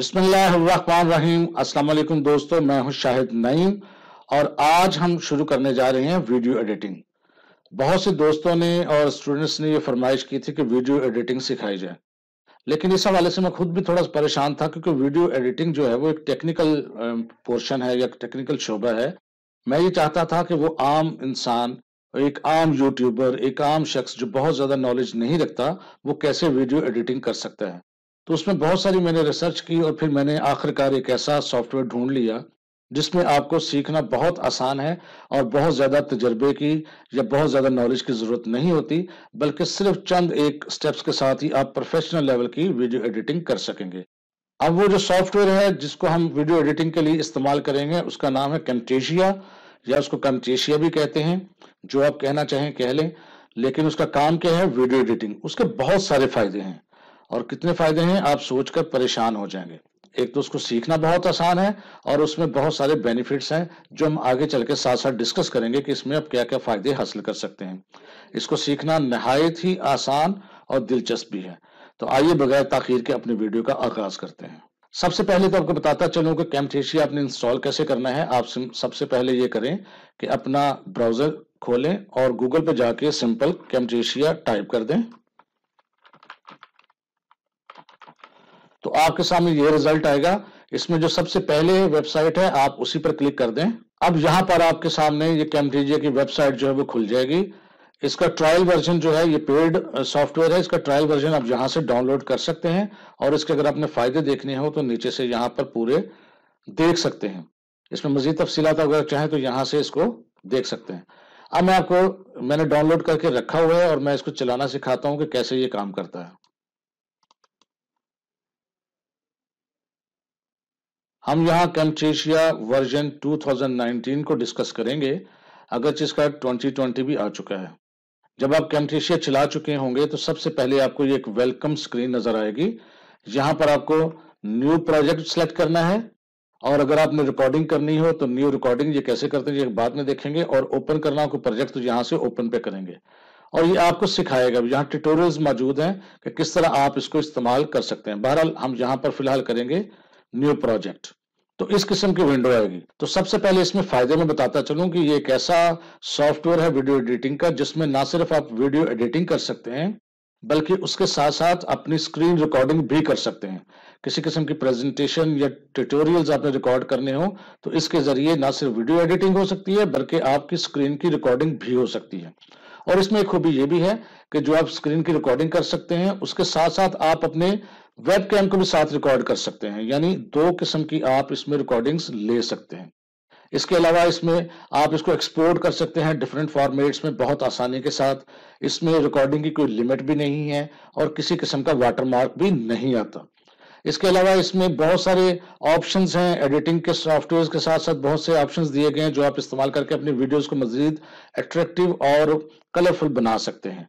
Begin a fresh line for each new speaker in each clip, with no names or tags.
बिस्मिल्लाम अस्सलाम दोस्तों मैं हूं शाहिद नईम और आज हम शुरू करने जा रहे हैं वीडियो एडिटिंग बहुत से दोस्तों ने और स्टूडेंट्स ने ये फरमाइश की थी कि वीडियो एडिटिंग सिखाई जाए लेकिन इस हवाले से मैं खुद भी थोड़ा परेशान था क्योंकि वीडियो एडिटिंग जो है वो एक टेक्निकल पोर्शन है या टेक्निकल शोबा है मैं ये चाहता था कि वो आम इंसान एक आम यूट्यूबर एक आम शख्स जो बहुत ज़्यादा नॉलेज नहीं रखता वो कैसे वीडियो एडिटिंग कर सकता है तो उसमें बहुत सारी मैंने रिसर्च की और फिर मैंने आखिरकार एक ऐसा सॉफ्टवेयर ढूंढ लिया जिसमें आपको सीखना बहुत आसान है और बहुत ज़्यादा तजर्बे की या बहुत ज़्यादा नॉलेज की ज़रूरत नहीं होती बल्कि सिर्फ चंद एक स्टेप्स के साथ ही आप प्रोफेशनल लेवल की वीडियो एडिटिंग कर सकेंगे अब वो जो सॉफ्टवेयर है जिसको हम वीडियो एडिटिंग के लिए इस्तेमाल करेंगे उसका नाम है कंटेशिया या उसको कंटेशिया भी कहते हैं जो आप कहना चाहें कह लें लेकिन उसका काम क्या है वीडियो एडिटिंग उसके बहुत सारे फायदे हैं और कितने फायदे हैं आप सोचकर परेशान हो जाएंगे एक तो उसको सीखना बहुत आसान है और उसमें बहुत सारे बेनिफिट्स हैं जो हम आगे चल के साथ साथ डिस्कस करेंगे कि इसमें आप क्या क्या फायदे हासिल कर सकते हैं इसको सीखना नहायत ही आसान और दिलचस्प भी है तो आइए बगैर ताखिर के अपने वीडियो का आगाज करते हैं सबसे पहले तो आपको बताता चलूँ कि कैम्थेशिया आपने इंस्टॉल कैसे करना है आप सबसे पहले ये करें कि अपना ब्राउजर खोलें और गूगल पर जाके सिंपल कैम्टेशिया टाइप कर दें तो आपके सामने ये रिजल्ट आएगा इसमें जो सबसे पहले वेबसाइट है आप उसी पर क्लिक कर दें अब यहाँ पर आपके सामने ये कैम्ब्रिजिया की वेबसाइट जो है वो खुल जाएगी इसका ट्रायल वर्जन जो है ये पेड सॉफ्टवेयर है इसका ट्रायल वर्जन आप यहाँ से डाउनलोड कर सकते हैं और इसके अगर आपने फायदे देखने हो तो नीचे से यहाँ पर पूरे देख सकते हैं इसमें मजीद तफसीत अगर चाहें तो यहां से इसको देख सकते हैं अब मैं आपको मैंने डाउनलोड करके रखा हुआ है और मैं इसको चलाना सिखाता हूं कि कैसे ये काम करता है हम यहाँ कैमटेशिया वर्जन 2019 को डिस्कस करेंगे अगरचे इसका 2020 भी आ चुका है जब आप कैमटेशिया चला चुके होंगे तो सबसे पहले आपको ये एक वेलकम स्क्रीन नजर आएगी यहां पर आपको न्यू प्रोजेक्ट सेलेक्ट करना है और अगर आपने रिकॉर्डिंग करनी हो तो न्यू रिकॉर्डिंग ये कैसे करते हैं ये बाद में देखेंगे और ओपन करना आपको प्रोजेक्ट तो यहां से ओपन पे करेंगे और ये आपको सिखाएगा यहाँ ट्यूटोरियल्स मौजूद हैं कि किस तरह आप इसको इस्तेमाल कर सकते हैं बहरहाल हम यहाँ पर फिलहाल करेंगे न्यू प्रोजेक्ट तो इस किस्म की विंडो आएगी तो सबसे पहले इसमें फायदे में बताता चलूं कि ये एक ऐसा सॉफ्टवेयर है वीडियो एडिटिंग का जिसमें ना सिर्फ आप वीडियो एडिटिंग कर सकते हैं बल्कि उसके साथ साथ अपनी स्क्रीन रिकॉर्डिंग भी कर सकते हैं किसी किस्म की प्रेजेंटेशन या ट्यूटोरियल्स आपने रिकॉर्ड करने हो तो इसके जरिए ना सिर्फ वीडियो एडिटिंग हो सकती है बल्कि आपकी स्क्रीन की रिकॉर्डिंग भी हो सकती है और इसमें एक खूबी ये भी है कि जो आप स्क्रीन की रिकॉर्डिंग कर सकते हैं उसके साथ साथ आप अपने वेब कैम को भी साथ रिकॉर्ड कर सकते हैं यानी दो किस्म की आप इसमें रिकॉर्डिंग्स ले सकते हैं इसके अलावा इसमें आप इसको एक्सपोर्ट कर सकते हैं डिफरेंट फॉर्मेट्स में बहुत आसानी के साथ इसमें रिकॉर्डिंग की कोई लिमिट भी नहीं है और किसी किस्म का वाटरमार्क भी नहीं आता इसके अलावा इसमें बहुत सारे ऑप्शंस हैं एडिटिंग के सॉफ्टवेयर के साथ साथ बहुत से ऑप्शंस दिए गए हैं जो आप इस्तेमाल करके अपने वीडियोस को मजीद अट्रैक्टिव और कलरफुल बना सकते हैं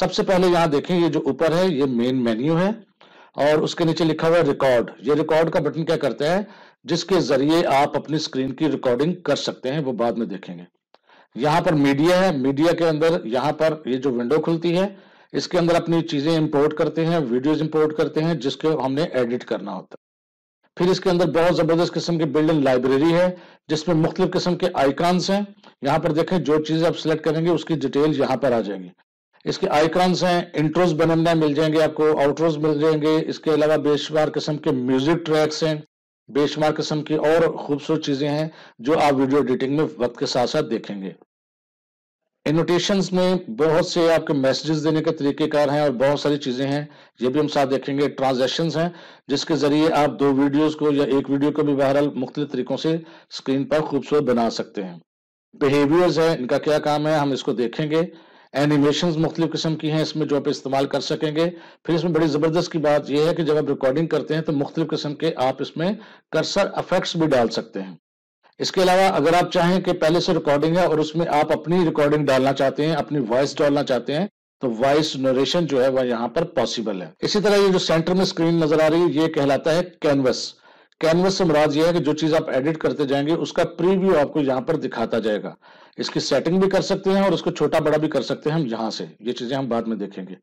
सबसे पहले यहाँ देखें ये जो ऊपर है ये मेन मेन्यू है और उसके नीचे लिखा हुआ रिकॉर्ड ये रिकॉर्ड का बटन क्या करते हैं जिसके जरिए आप अपनी स्क्रीन की रिकॉर्डिंग कर सकते हैं वो बाद में देखेंगे यहाँ पर मीडिया है मीडिया के अंदर यहाँ पर ये जो विंडो खुलती है इसके अंदर अपनी चीजें इंपोर्ट करते हैं वीडियोज इंपोर्ट करते हैं जिसके हमने एडिट करना होता है फिर इसके अंदर बहुत जबरदस्त किस्म की बिल्डिंग लाइब्रेरी है जिसमें मुख्तलिफ किस्म के आइकॉन्स हैं यहाँ पर देखें जो चीजें आप सिलेक्ट करेंगे उसकी डिटेल यहाँ पर आ जाएगी इसके आइकॉन्स हैं इंट्रोज बनने मिल जाएंगे आपको आउट्रोज मिल जाएंगे इसके अलावा बेशुमार किस्म के म्यूजिक ट्रैक्स हैं बेशुमार किस्म की और खूबसूरत चीजें हैं जो आप वीडियो एडिटिंग में वक्त के साथ साथ देखेंगे इनोटेशन में बहुत से आपके मैसेजेस देने के तरीकेकार हैं और बहुत सारी चीजें हैं ये भी हम साथ देखेंगे ट्रांजेक्शन हैं जिसके जरिए आप दो वीडियोस को या एक वीडियो को भी बहरहाल मुख्तलि तरीकों से स्क्रीन पर खूबसूरत बना सकते हैं बिहेवियर्स है इनका क्या काम है हम इसको देखेंगे एनिमेशन मुख्तलिफ किस्म की हैं इसमें जो आप इस्तेमाल कर सकेंगे फिर इसमें बड़ी ज़बरदस्त की बात यह है कि जब आप रिकॉर्डिंग करते हैं तो मुख्तलिफ किस्म के आप इसमें कर्सर अफेक्ट्स भी डाल सकते हैं इसके अलावा अगर आप चाहें कि पहले से रिकॉर्डिंग है और उसमें आप अपनी रिकॉर्डिंग डालना चाहते हैं अपनी वॉइस डालना चाहते हैं तो वॉइस नरेशन जो है वह यहाँ पर पॉसिबल है इसी तरह ये जो सेंटर में स्क्रीन नजर आ रही है ये कहलाता है कैनवस कैनवस से मराज ये है कि जो चीज आप एडिट करते जाएंगे उसका प्रीव्यू आपको यहाँ पर दिखाता जाएगा इसकी सेटिंग भी कर सकते हैं और उसको छोटा बड़ा भी कर सकते हैं हम यहाँ से ये चीजें हम बाद में देखेंगे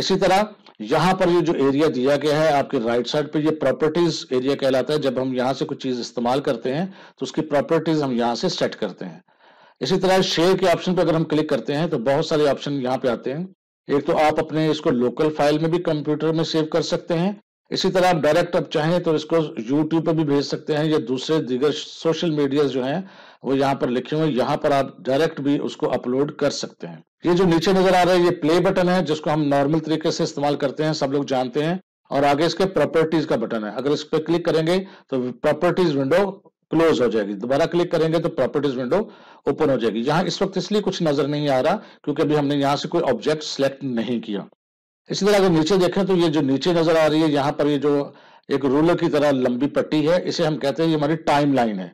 इसी तरह यहां पर ये जो एरिया दिया गया है आपके राइट साइड पे ये प्रॉपर्टीज एरिया कहलाता है जब हम यहां से कुछ चीज इस्तेमाल करते हैं तो उसकी प्रॉपर्टीज हम यहां से सेट करते हैं इसी तरह शेयर के ऑप्शन पर अगर हम क्लिक करते हैं तो बहुत सारे ऑप्शन यहाँ पे आते हैं एक तो आप अपने इसको लोकल फाइल में भी कंप्यूटर में सेव कर सकते हैं इसी तरह आप डायरेक्ट आप चाहें तो इसको यूट्यूब पर भी भेज सकते हैं या दूसरे दीगर सोशल मीडिया जो हैं वो यहाँ पर लिखे हुए यहाँ पर आप डायरेक्ट भी उसको अपलोड कर सकते हैं ये जो नीचे नजर आ रहा है ये प्ले बटन है जिसको हम नॉर्मल तरीके से इस्तेमाल करते हैं सब लोग जानते हैं और आगे इसके प्रॉपर्टीज का बटन है अगर इस पर क्लिक करेंगे तो प्रॉपर्टीज विंडो क्लोज हो जाएगी दोबारा क्लिक करेंगे तो प्रॉपर्टीज विंडो ओपन हो जाएगी यहाँ इस वक्त इसलिए कुछ नजर नहीं आ रहा क्योंकि अभी हमने यहाँ से कोई ऑब्जेक्ट सिलेक्ट नहीं किया इसी तरह अगर नीचे देखें तो ये जो नीचे नजर आ रही है यहाँ पर ये जो एक रूलर की तरह लंबी पट्टी है इसे हम कहते हैं ये हमारी टाइम लाइन है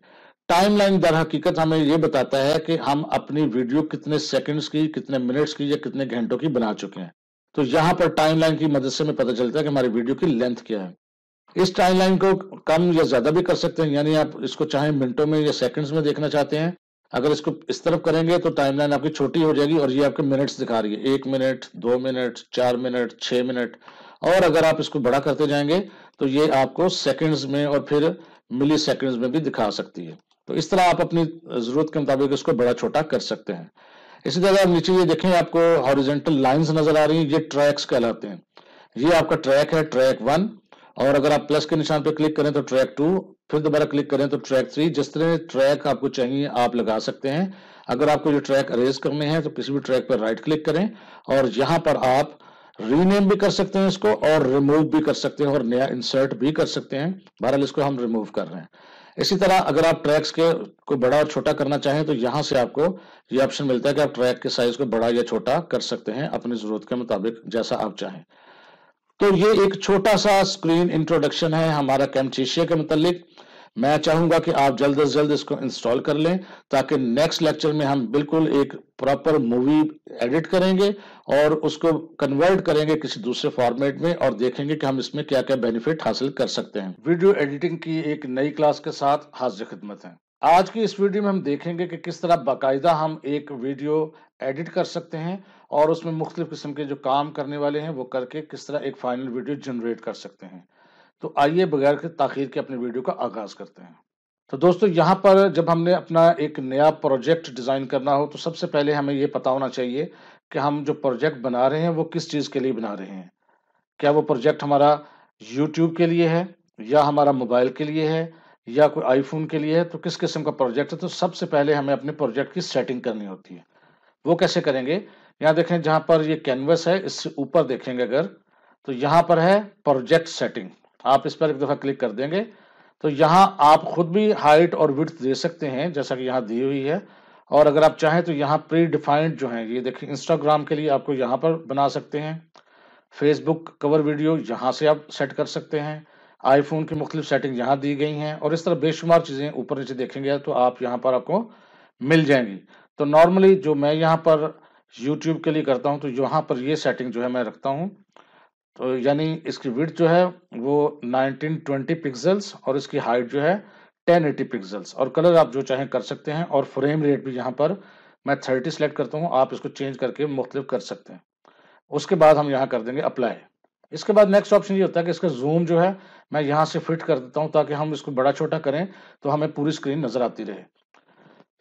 टाइमलाइन दर हकीकत हमें यह बताता है कि हम अपनी वीडियो कितने सेकंड्स की कितने मिनट्स की या कितने घंटों की बना चुके हैं तो यहां पर टाइमलाइन की मदद से हमें पता चलता है कि हमारी वीडियो की लेंथ क्या है इस टाइमलाइन को कम या ज्यादा भी कर सकते हैं यानी आप इसको चाहे मिनटों में या सेकंड्स में देखना चाहते हैं अगर इसको इस तरफ करेंगे तो टाइमलाइन आपकी छोटी हो जाएगी और ये आपके मिनट्स दिखा रही है एक मिनट दो मिनट चार मिनट छह मिनट और अगर आप इसको बड़ा करते जाएंगे तो ये आपको सेकंड्स में और फिर मिली सेकंड्स में भी दिखा सकती है तो इस तरह आप अपनी जरूरत के मुताबिक इसको बड़ा छोटा कर सकते हैं इसी तरह आप नीचे ये देखें आपको हॉरिजेंटल लाइंस नजर आ रही हैं ये ट्रैक्स कहलाते हैं ये आपका ट्रैक है ट्रैक वन और अगर आप प्लस के निशान पर क्लिक करें तो ट्रैक टू फिर दोबारा क्लिक करें तो ट्रैक थ्री जिस तरह ट्रैक आपको चाहिए आप लगा सकते हैं अगर आपको जो ट्रैक अरेज करने हैं तो किसी भी ट्रैक पर राइट क्लिक करें और यहाँ पर आप रीनेम भी कर सकते हैं इसको और रिमूव भी कर सकते हैं और नया इंसर्ट भी कर सकते हैं बहरहाल इसको हम रिमूव कर रहे हैं इसी तरह अगर आप ट्रैक्स के को बड़ा और छोटा करना चाहें तो यहाँ से आपको ये ऑप्शन मिलता है कि आप ट्रैक के साइज को बड़ा या छोटा कर सकते हैं अपनी जरूरत के मुताबिक जैसा आप चाहें तो ये एक छोटा सा स्क्रीन इंट्रोडक्शन है हमारा कैमचेशिया के मुतालिक मैं चाहूंगा कि आप जल्द से जल्द इसको इंस्टॉल कर लें ताकि नेक्स्ट लेक्चर में हम बिल्कुल एक प्रॉपर मूवी एडिट करेंगे और उसको कन्वर्ट करेंगे किसी दूसरे फॉर्मेट में और देखेंगे कि हम इसमें क्या क्या बेनिफिट हासिल कर सकते हैं वीडियो एडिटिंग की एक नई क्लास के साथ हाजिर खिदमत है आज की इस वीडियो में हम देखेंगे कि किस तरह बाकायदा हम एक वीडियो एडिट कर सकते हैं और उसमें मुख्तलिफ किस्म के जो काम करने वाले हैं वो करके किस तरह एक फाइनल वीडियो जनरेट कर सकते हैं तो आइए बगैर के ताखिर के अपने वीडियो का आगाज करते हैं तो दोस्तों यहाँ पर जब हमने अपना एक नया प्रोजेक्ट डिज़ाइन करना हो तो सबसे पहले हमें ये पता होना चाहिए कि हम जो प्रोजेक्ट बना रहे हैं वो किस चीज़ के लिए बना रहे हैं क्या वो प्रोजेक्ट हमारा यूट्यूब के लिए है या हमारा मोबाइल के लिए है या कोई आईफोन के लिए है तो किस किस्म का प्रोजेक्ट है तो सबसे पहले हमें अपने प्रोजेक्ट की सेटिंग करनी होती है वो कैसे करेंगे यहाँ देखें जहाँ पर ये कैनवस है इससे ऊपर देखेंगे अगर तो यहाँ पर है प्रोजेक्ट सेटिंग आप इस पर एक दफ़ा क्लिक कर देंगे तो यहाँ आप खुद भी हाइट और विथ दे सकते हैं जैसा कि यहाँ दी हुई है और अगर आप चाहें तो यहाँ प्री डिफाइंड जो है ये देखिए इंस्टाग्राम के लिए आपको यहाँ पर बना सकते हैं फेसबुक कवर वीडियो यहाँ से आप सेट कर सकते हैं आईफोन की मुख्तलिफ सेटिंग यहाँ दी गई हैं और इस तरह बेशुमार चीज़ें ऊपर नीचे देखेंगे तो आप यहाँ पर आपको मिल जाएंगी तो नॉर्मली जो मैं यहाँ पर यूट्यूब के लिए करता हूँ तो यहाँ पर ये सेटिंग जो है मैं रखता हूँ तो यानी इसकी विथ जो है वो 1920 पिक्सल्स और इसकी हाइट जो है 1080 पिक्सल्स और कलर आप जो चाहें कर सकते हैं और फ्रेम रेट भी यहाँ पर मैं 30 सेलेक्ट करता हूँ आप इसको चेंज करके मुख्तलिफ कर सकते हैं उसके बाद हम यहाँ कर देंगे अप्लाई इसके बाद नेक्स्ट ऑप्शन ये होता है कि इसका जूम जो है मैं यहाँ से फिट कर देता हूँ ताकि हम इसको बड़ा छोटा करें तो हमें पूरी स्क्रीन नजर आती रहे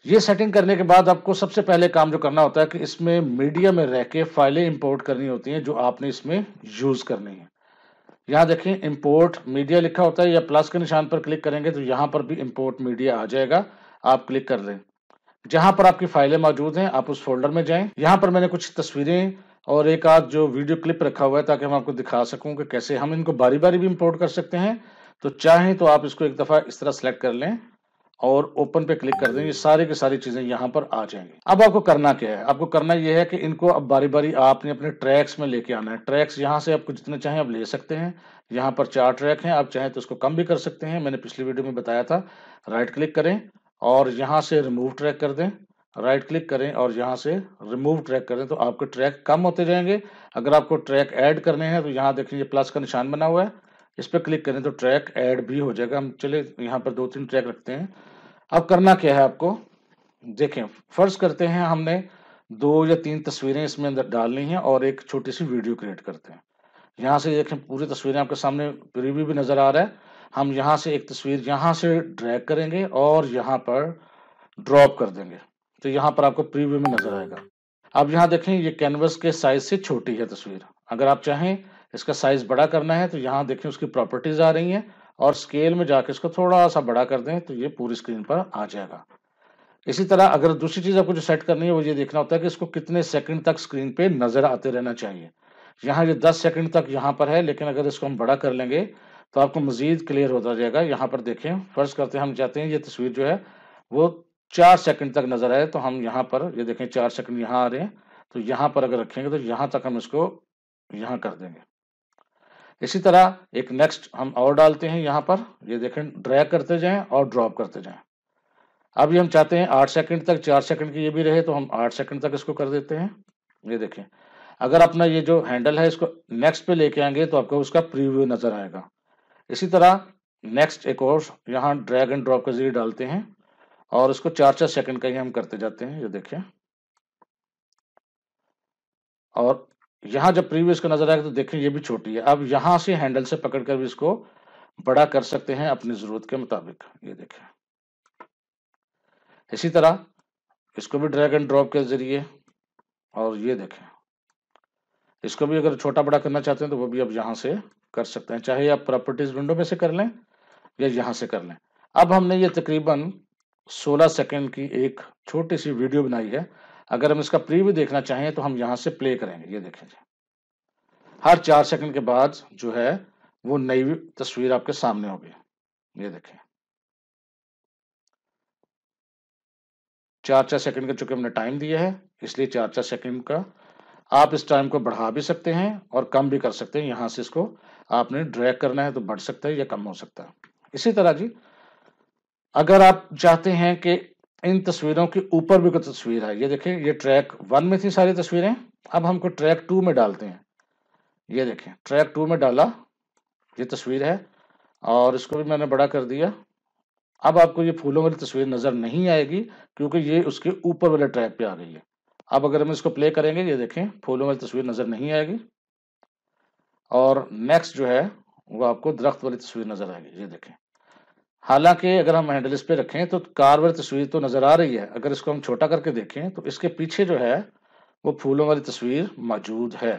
ये सेटिंग करने के बाद आपको सबसे पहले काम जो करना होता है कि इसमें मीडिया में रह के फाइलें इंपोर्ट करनी होती हैं जो आपने इसमें यूज़ करनी है यहाँ देखें इंपोर्ट मीडिया लिखा होता है या प्लस के निशान पर क्लिक करेंगे तो यहाँ पर भी इंपोर्ट मीडिया आ जाएगा आप क्लिक कर लें जहाँ पर आपकी फाइलें मौजूद हैं आप उस फोल्डर में जाएं यहाँ पर मैंने कुछ तस्वीरें और एक आध जो वीडियो क्लिप रखा हुआ है ताकि मैं आपको दिखा सकूं कि कैसे हम इनको बारी बारी भी इंपोर्ट कर सकते हैं तो चाहें तो आप इसको एक दफ़ा इस तरह सेलेक्ट कर लें और ओपन पे क्लिक कर देंगे सारी की सारी चीजें यहाँ पर आ जाएंगी अब आपको करना क्या है आपको करना यह है कि इनको अब बारी बारी आपने अपने ट्रैक्स में लेके आना है ट्रैक्स यहाँ से आपको जितने चाहें आप ले सकते हैं यहाँ पर चार ट्रैक हैं आप चाहें तो इसको कम भी कर सकते हैं मैंने पिछली वीडियो में बताया था राइट क्लिक करें और यहाँ से रिमूव ट्रैक कर दें राइट क्लिक करें और यहाँ से रिमूव ट्रैक करें तो आपके ट्रैक कम होते जाएंगे अगर आपको ट्रैक ऐड करने हैं तो यहाँ देखें ये प्लस का निशान बना हुआ है इस पर क्लिक करें तो ट्रैक ऐड भी हो जाएगा हम चले यहाँ पर दो तीन ट्रैक रखते हैं अब करना क्या है आपको देखें फर्ज करते हैं हमने दो या तीन तस्वीरें इसमें अंदर डालनी हैं और एक छोटी सी वीडियो क्रिएट करते हैं यहाँ से देखें पूरी तस्वीरें आपके सामने प्रीव्यू भी नज़र आ रहा है हम यहाँ से एक तस्वीर यहाँ से ड्रैग करेंगे और यहाँ पर ड्रॉप कर देंगे तो यहाँ पर आपको प्रीव्यू में नज़र आएगा अब यहाँ देखें ये कैनवस के साइज से छोटी है तस्वीर अगर आप चाहें इसका साइज बड़ा करना है तो यहाँ देखें उसकी प्रॉपर्टीज आ रही हैं और स्केल में जाके इसको थोड़ा सा बड़ा कर दें तो ये पूरी स्क्रीन पर आ जाएगा इसी तरह अगर दूसरी चीज़ आपको जो सेट करनी है वो ये देखना होता है कि इसको कितने सेकंड तक स्क्रीन पे नज़र आते रहना चाहिए यहाँ ये दस सेकंड तक यहाँ पर है लेकिन अगर इसको हम बड़ा कर लेंगे तो आपको मजीद क्लियर होता जाएगा यहाँ पर देखें फर्ज करते हैं हम चाहते हैं ये तस्वीर जो है वो चार सेकंड तक नज़र आए तो हम यहाँ पर ये देखें चार सेकंड यहाँ आ रहे हैं तो यहाँ पर अगर रखेंगे तो यहाँ तक हम इसको यहाँ कर देंगे इसी तरह एक नेक्स्ट हम और डालते हैं यहाँ पर ये देखें ड्रैग करते जाएं और ड्रॉप करते जाएं अब ये हम चाहते हैं आठ सेकंड तक चार सेकंड की ये भी रहे तो हम आठ सेकंड तक इसको कर देते हैं ये देखें अगर अपना ये जो हैंडल है इसको नेक्स्ट पे लेके आएंगे तो आपको उसका प्रीव्यू नजर आएगा इसी तरह नेक्स्ट एक और यहाँ ड्रैग एंड ड्रॉप के जरिए डालते हैं और इसको चार चार सेकंड का ही हम करते जाते हैं ये देखें और यहां जब प्रीवियस को नजर आएगा तो देखें ये भी छोटी है अब यहां से हैंडल से पकड़कर भी इसको बड़ा कर सकते हैं अपनी जरूरत के मुताबिक ये देखें इसी तरह इसको भी ड्रैग एंड ड्रॉप के जरिए और ये देखें इसको भी अगर छोटा बड़ा करना चाहते हैं तो वो भी अब यहां से कर सकते हैं चाहे आप प्रॉपर्टीज विंडो में से कर लें या यहां से कर लें अब हमने ये तकरीबन 16 सेकंड की एक छोटी सी वीडियो बनाई है अगर हम इसका प्रीव्यू देखना चाहें तो हम यहां से प्ले करेंगे ये देखें हर चार सेकंड के बाद जो है वो नई तस्वीर आपके सामने होगी ये देखें चार चार सेकंड का चूंकि हमने टाइम दिया है इसलिए चार चार सेकंड का आप इस टाइम को बढ़ा भी सकते हैं और कम भी कर सकते हैं यहां से इसको आपने ड्रैग करना है तो बढ़ सकता है या कम हो सकता है इसी तरह जी अगर आप चाहते हैं कि इन तस्वीरों के ऊपर भी कोई तस्वीर है ये देखें ये ट्रैक वन में थी सारी तस्वीरें अब हमको ट्रैक टू में डालते हैं ये देखें ट्रैक टू में डाला ये तस्वीर है और इसको भी मैंने बड़ा कर दिया अब आपको ये फूलों वाली तस्वीर नज़र नहीं आएगी क्योंकि ये उसके ऊपर वाले ट्रैक पे आ गई है अब अगर हम इसको प्ले करेंगे ये देखें फूलों वाली तस्वीर नज़र नहीं आएगी और नेक्स्ट जो है वो आपको दरख्त वाली तस्वीर नज़र आएगी ये देखें हालांकि अगर हम हैंडल इस पर रखें तो कारवर तस्वीर तो नज़र आ रही है अगर इसको हम छोटा करके देखें तो इसके पीछे जो है वो फूलों वाली तस्वीर मौजूद है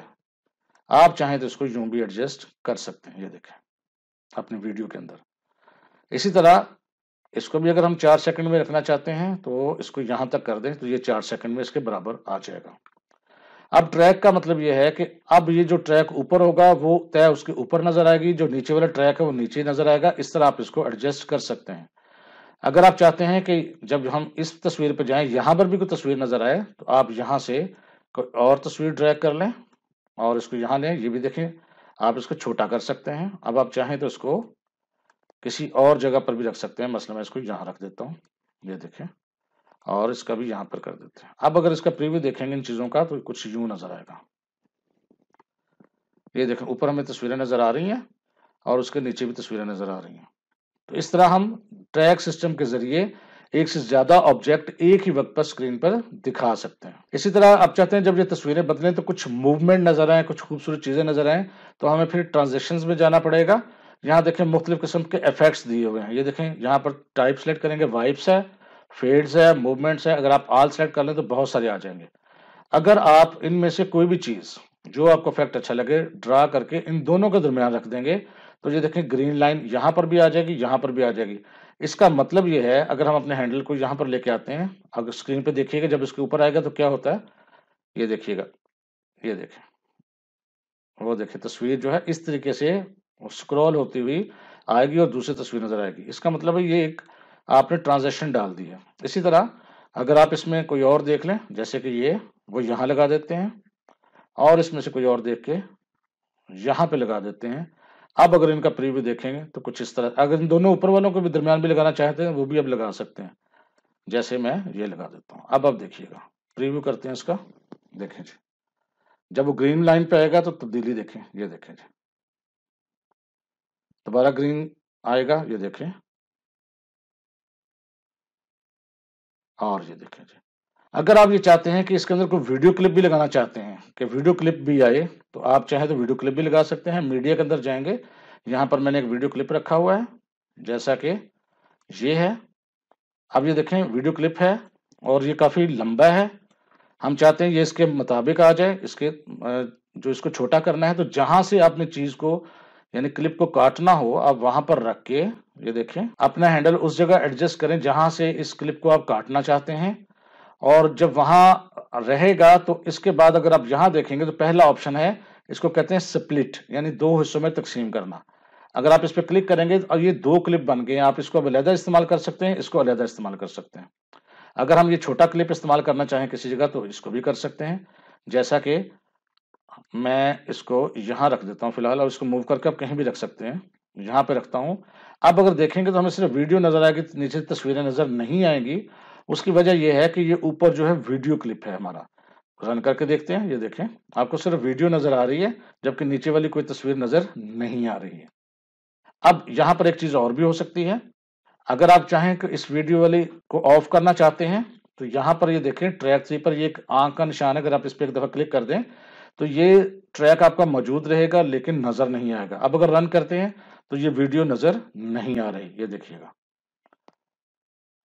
आप चाहें तो इसको यूं भी एडजस्ट कर सकते हैं ये देखें अपनी वीडियो के अंदर इसी तरह इसको भी अगर हम चार सेकंड में रखना चाहते हैं तो इसको यहाँ तक कर दें तो ये चार सेकंड में इसके बराबर आ जाएगा अब ट्रैक का मतलब यह है कि अब ये जो ट्रैक ऊपर होगा वो तय उसके ऊपर नजर आएगी जो नीचे वाला ट्रैक है वो नीचे नजर आएगा इस तरह आप इसको एडजस्ट कर सकते हैं अगर आप चाहते हैं कि जब हम इस तस्वीर पर जाएं यहां पर भी कोई तस्वीर नजर आए तो आप यहां से कोई और तस्वीर ड्रैक कर लें और इसको यहाँ लें ये भी देखें आप इसको छोटा कर सकते हैं अब आप चाहें तो इसको किसी और जगह पर भी रख सकते हैं मसला मैं इसको यहाँ रख देता हूँ ये देखें और इसका भी यहाँ पर कर देते हैं अब अगर इसका प्रीव्यू देखेंगे इन चीज़ों का तो कुछ यू नज़र आएगा ये देखें ऊपर हमें तस्वीरें नज़र आ रही हैं और उसके नीचे भी तस्वीरें नज़र आ रही हैं तो इस तरह हम ट्रैक सिस्टम के ज़रिए एक से ज़्यादा ऑब्जेक्ट एक ही वक्त पर स्क्रीन पर दिखा सकते हैं इसी तरह आप चाहते हैं जब ये तस्वीरें बदलें तो कुछ मूवमेंट नज़र आए कुछ खूबसूरत चीज़ें नज़र आए तो हमें फिर ट्रांजेक्शन में जाना पड़ेगा यहाँ देखें मुख्तलिफ किस्म के इफेक्ट्स दिए हुए हैं ये देखें यहाँ पर टाइप सेलेक्ट करेंगे वाइप्स है फेड्स है मूवमेंट्स है अगर आप आल सेलेक्ट कर लें तो बहुत सारे आ जाएंगे अगर आप इनमें से कोई भी चीज़ जो आपको इफेक्ट अच्छा लगे ड्रा करके इन दोनों के दरमियान रख देंगे तो ये देखें ग्रीन लाइन यहां पर भी आ जाएगी यहां पर भी आ जाएगी इसका मतलब ये है अगर हम अपने हैंडल को यहां पर लेके आते हैं अगर स्क्रीन पे देखिएगा जब इसके ऊपर आएगा तो क्या होता है ये देखिएगा ये देखें वो देखें तस्वीर जो है इस तरीके से स्क्रॉल होती हुई आएगी और दूसरी तस्वीर नजर आएगी इसका मतलब है ये एक आपने ट्रांजेक्शन डाल दी है इसी तरह अगर आप इसमें कोई और देख लें जैसे कि ये वो यहाँ लगा देते हैं और इसमें से कोई और देख के यहाँ पे लगा देते हैं अब अगर इनका प्रीव्यू देखेंगे तो कुछ इस तरह अगर इन दोनों ऊपर वालों को भी दरमियान भी लगाना चाहते हैं वो भी अब लगा सकते हैं जैसे मैं ये लगा देता हूँ अब अब देखिएगा प्रीव्यू करते हैं इसका देखें जी जब वो ग्रीन लाइन पे आएगा तो तब्दीली देखें ये देखें जी दोबारा ग्रीन आएगा ये देखें और ये देखें जी अगर आप ये चाहते हैं कि इसके अंदर कोई वीडियो क्लिप भी लगाना चाहते हैं कि वीडियो क्लिप भी आए तो आप चाहें तो वीडियो क्लिप भी लगा सकते हैं मीडिया के अंदर जाएंगे यहाँ पर मैंने एक वीडियो क्लिप रखा हुआ है जैसा कि ये है अब ये देखें वीडियो क्लिप है और ये काफ़ी लंबा है हम चाहते हैं ये इसके मुताबिक आ जाए इसके जो इसको छोटा करना है तो जहाँ से आपने चीज़ को यानी क्लिप को काटना हो आप वहां पर रख के ये देखें अपना हैंडल उस जगह एडजस्ट करें जहां से इस क्लिप को आप काटना चाहते हैं और जब वहां रहेगा तो इसके बाद अगर आप यहां देखेंगे तो पहला ऑप्शन है इसको कहते हैं स्प्लिट यानी दो हिस्सों में तकसीम करना अगर आप इस पर क्लिक करेंगे तो ये दो क्लिप बन गए आप इसको अलहदा इस्तेमाल कर सकते हैं इसको अलहदा इस्तेमाल कर सकते हैं अगर हम ये छोटा क्लिप इस्तेमाल करना चाहें किसी जगह तो इसको भी कर सकते हैं जैसा कि मैं इसको यहाँ रख देता हूँ फिलहाल और इसको मूव करके आप कहीं भी रख सकते हैं यहाँ पे रखता हूँ अब अगर देखेंगे तो हमें सिर्फ वीडियो नज़र आएगी नीचे तस्वीरें नज़र नहीं आएंगी उसकी वजह यह है कि ये ऊपर जो है वीडियो क्लिप है हमारा रन करके देखते हैं ये देखें आपको सिर्फ वीडियो नज़र आ रही है जबकि नीचे वाली कोई तस्वीर नज़र नहीं आ रही है अब यहाँ पर एक चीज़ और भी हो सकती है अगर आप चाहें कि इस वीडियो वाली को ऑफ करना चाहते हैं तो यहाँ पर ये देखें ट्रैक थ्री पर ये एक आंख का निशान है अगर आप इस पर एक दफ़ा क्लिक कर दें तो ये ट्रैक आपका मौजूद रहेगा लेकिन नजर नहीं आएगा अब अगर रन करते हैं तो ये वीडियो नजर नहीं आ रही ये देखिएगा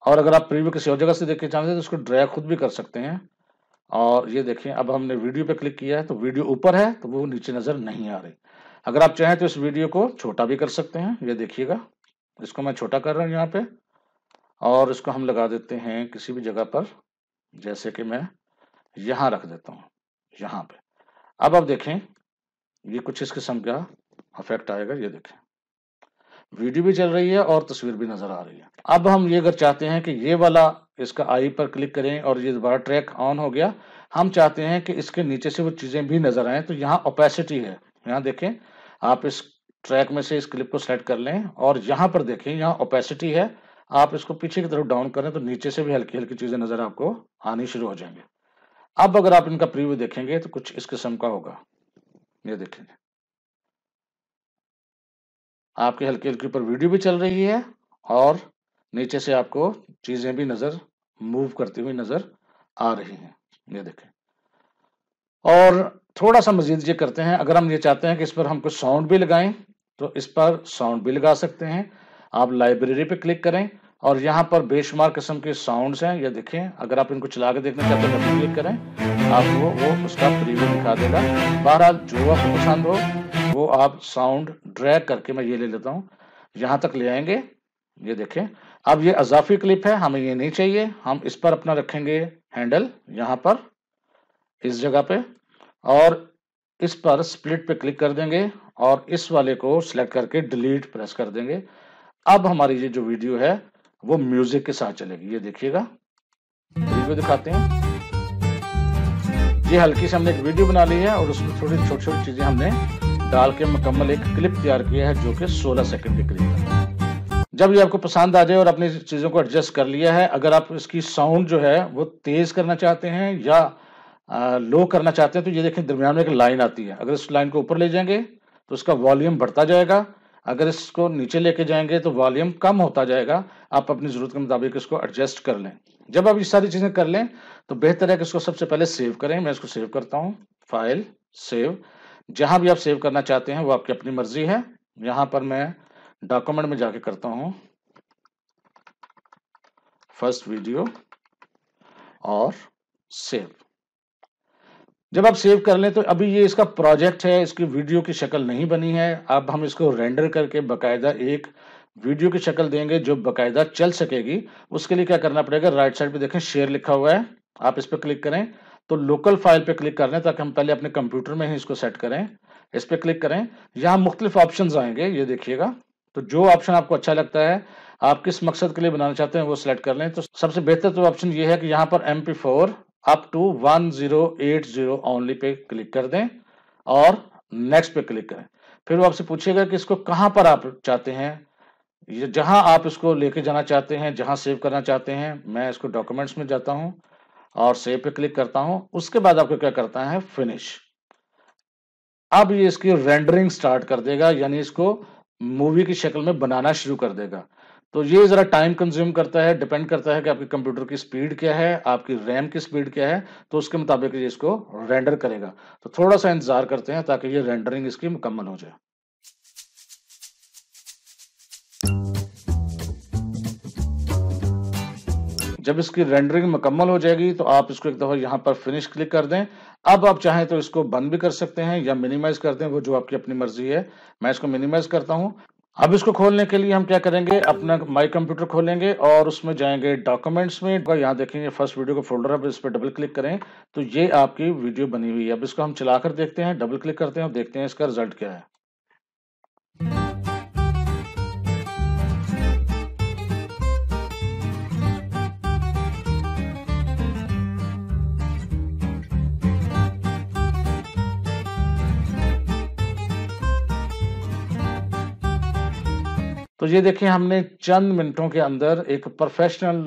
और अगर आप प्रीव्यू किसी और जगह से देखना चाहते हैं तो इसको ड्रैग खुद भी कर सकते हैं और ये देखें अब हमने वीडियो पे क्लिक किया है तो वीडियो ऊपर है तो वो नीचे नजर नहीं आ रही अगर आप चाहें तो इस वीडियो को छोटा भी कर सकते हैं ये देखिएगा इसको मैं छोटा कर रहा हूँ यहाँ पे और इसको हम लगा देते हैं किसी भी जगह पर जैसे कि मैं यहाँ रख देता हूँ यहाँ पे अब आप देखें ये कुछ इस किस्म का अफेक्ट आएगा ये देखें वीडियो भी चल रही है और तस्वीर भी नजर आ रही है अब हम ये अगर चाहते हैं कि ये वाला इसका आई पर क्लिक करें और ये दोबारा ट्रैक ऑन हो गया हम चाहते हैं कि इसके नीचे से वो चीजें भी नजर आए तो यहाँ ओपेसिटी है यहाँ देखें आप इस ट्रैक में से इस क्लिप को सेलेक्ट कर लें और यहाँ पर देखें यहाँ ओपेसिटी है आप इसको पीछे की तरफ डाउन करें तो नीचे से भी हल्की हल्की चीजें नजर आपको आनी शुरू हो जाएंगे अब अगर आप इनका प्रीव्यू देखेंगे तो कुछ इस किस्म का होगा ये देखेंगे आपके हल्के हल्के ऊपर वीडियो भी चल रही है और नीचे से आपको चीजें भी नजर मूव करती हुई नजर आ रही हैं ये देखें और थोड़ा सा मजीद ये करते हैं अगर हम ये चाहते हैं कि इस पर हम कुछ साउंड भी लगाएं तो इस पर साउंड भी लगा सकते हैं आप लाइब्रेरी पे क्लिक करें और यहाँ पर बेशुमार किस्म के साउंड्स हैं ये देखें अगर आप इनको चला के देखना चाहते हैं क्लिक करें आपको वो उसका प्रीव्यू दिखा देगा बहरहाल जो आपको पसंद हो वो आप साउंड ड्रैग करके मैं ये ले लेता हूँ यहाँ तक ले आएंगे ये देखें अब ये अजाफी क्लिप है हमें ये नहीं चाहिए हम इस पर अपना रखेंगे हैंडल यहाँ पर इस जगह पे और इस पर स्प्लिट पे क्लिक कर देंगे और इस वाले को सिलेक्ट करके डिलीट प्रेस कर देंगे अब हमारी ये जो वीडियो है वो म्यूजिक के साथ चलेगी ये देखिएगा वीडियो दिखाते हैं ये हल्की से हमने एक वीडियो बना ली है और उसमें थोड़ी छोटी छोटी चीजें हमने डाल के मुकम्मल एक क्लिप तैयार किया है जो कि 16 सेकंड के करीब जब ये आपको पसंद आ जाए और अपनी चीज़ों को एडजस्ट कर लिया है अगर आप इसकी साउंड जो है वो तेज करना चाहते हैं या आ, लो करना चाहते हैं तो ये देखें दरमियान में एक लाइन आती है अगर इस लाइन को ऊपर ले जाएंगे तो उसका वॉल्यूम बढ़ता जाएगा अगर इसको नीचे लेके जाएंगे तो वॉल्यूम कम होता जाएगा आप अपनी ज़रूरत के मुताबिक इसको एडजस्ट कर लें जब आप ये सारी चीज़ें कर लें तो बेहतर है कि इसको सबसे पहले सेव करें मैं इसको सेव करता हूँ फाइल सेव जहां भी आप सेव करना चाहते हैं वो आपकी अपनी मर्जी है यहां पर मैं डॉक्यूमेंट में जाके करता हूं फर्स्ट वीडियो और सेव जब आप सेव कर लें तो अभी ये इसका प्रोजेक्ट है इसकी वीडियो की शक्ल नहीं बनी है अब हम इसको रेंडर करके बकायदा एक वीडियो की शक्ल देंगे जो बकायदा चल सकेगी उसके लिए क्या करना पड़ेगा राइट साइड पे देखें शेयर लिखा हुआ है आप इस पर क्लिक करें तो लोकल फाइल पे क्लिक कर लें ताकि हम पहले अपने कंप्यूटर में ही इसको सेट करें इस पर क्लिक करें यहाँ मुख्तलिफ ऑप्शन आएंगे ये देखिएगा तो जो ऑप्शन आपको अच्छा लगता है आप किस मकसद के लिए बनाना चाहते हैं वो सिलेक्ट कर लें तो सबसे बेहतर तो ऑप्शन ये है कि यहाँ पर M P four up to 1080 only पे क्लिक कर दें और नेक्स्ट पे क्लिक करें फिर वो आपसे पूछेगा कि इसको कहाँ पर आप चाहते हैं ये जहां आप इसको लेके जाना चाहते हैं जहां सेव करना चाहते हैं मैं इसको डॉक्यूमेंट्स में जाता हूं और सेव पे क्लिक करता हूं उसके बाद आपको क्या करता है फिनिश अब ये इसकी रेंडरिंग स्टार्ट कर देगा यानी इसको मूवी की शक्ल में बनाना शुरू कर देगा तो ये ज़रा टाइम कंज्यूम करता है डिपेंड करता है कि आपके कंप्यूटर की स्पीड क्या है आपकी रैम की स्पीड क्या है तो उसके मुताबिक ये इसको रेंडर करेगा तो थोड़ा सा इंतज़ार करते हैं ताकि ये रेंडरिंग इसकी मुकम्मल हो जाए जब इसकी रेंडरिंग मुकम्मल हो जाएगी तो आप इसको एक दफ़ा यहां पर फिनिश क्लिक कर दें अब आप चाहें तो इसको बंद भी कर सकते हैं या मिनिमाइज कर दें वो जो आपकी अपनी मर्जी है मैं इसको मिनिमाइज करता हूं अब इसको खोलने के लिए हम क्या करेंगे अपना माई कंप्यूटर खोलेंगे और उसमें जाएंगे डॉक्यूमेंट्स में यहाँ देखेंगे फर्स्ट वीडियो का फोल्डर अब इस पर डबल क्लिक करें तो ये आपकी वीडियो बनी हुई है अब इसको हम चलाकर देखते हैं डबल क्लिक करते हैं और देखते हैं इसका रिजल्ट क्या है तो ये देखिए हमने चंद मिनटों के अंदर एक प्रोफेशनल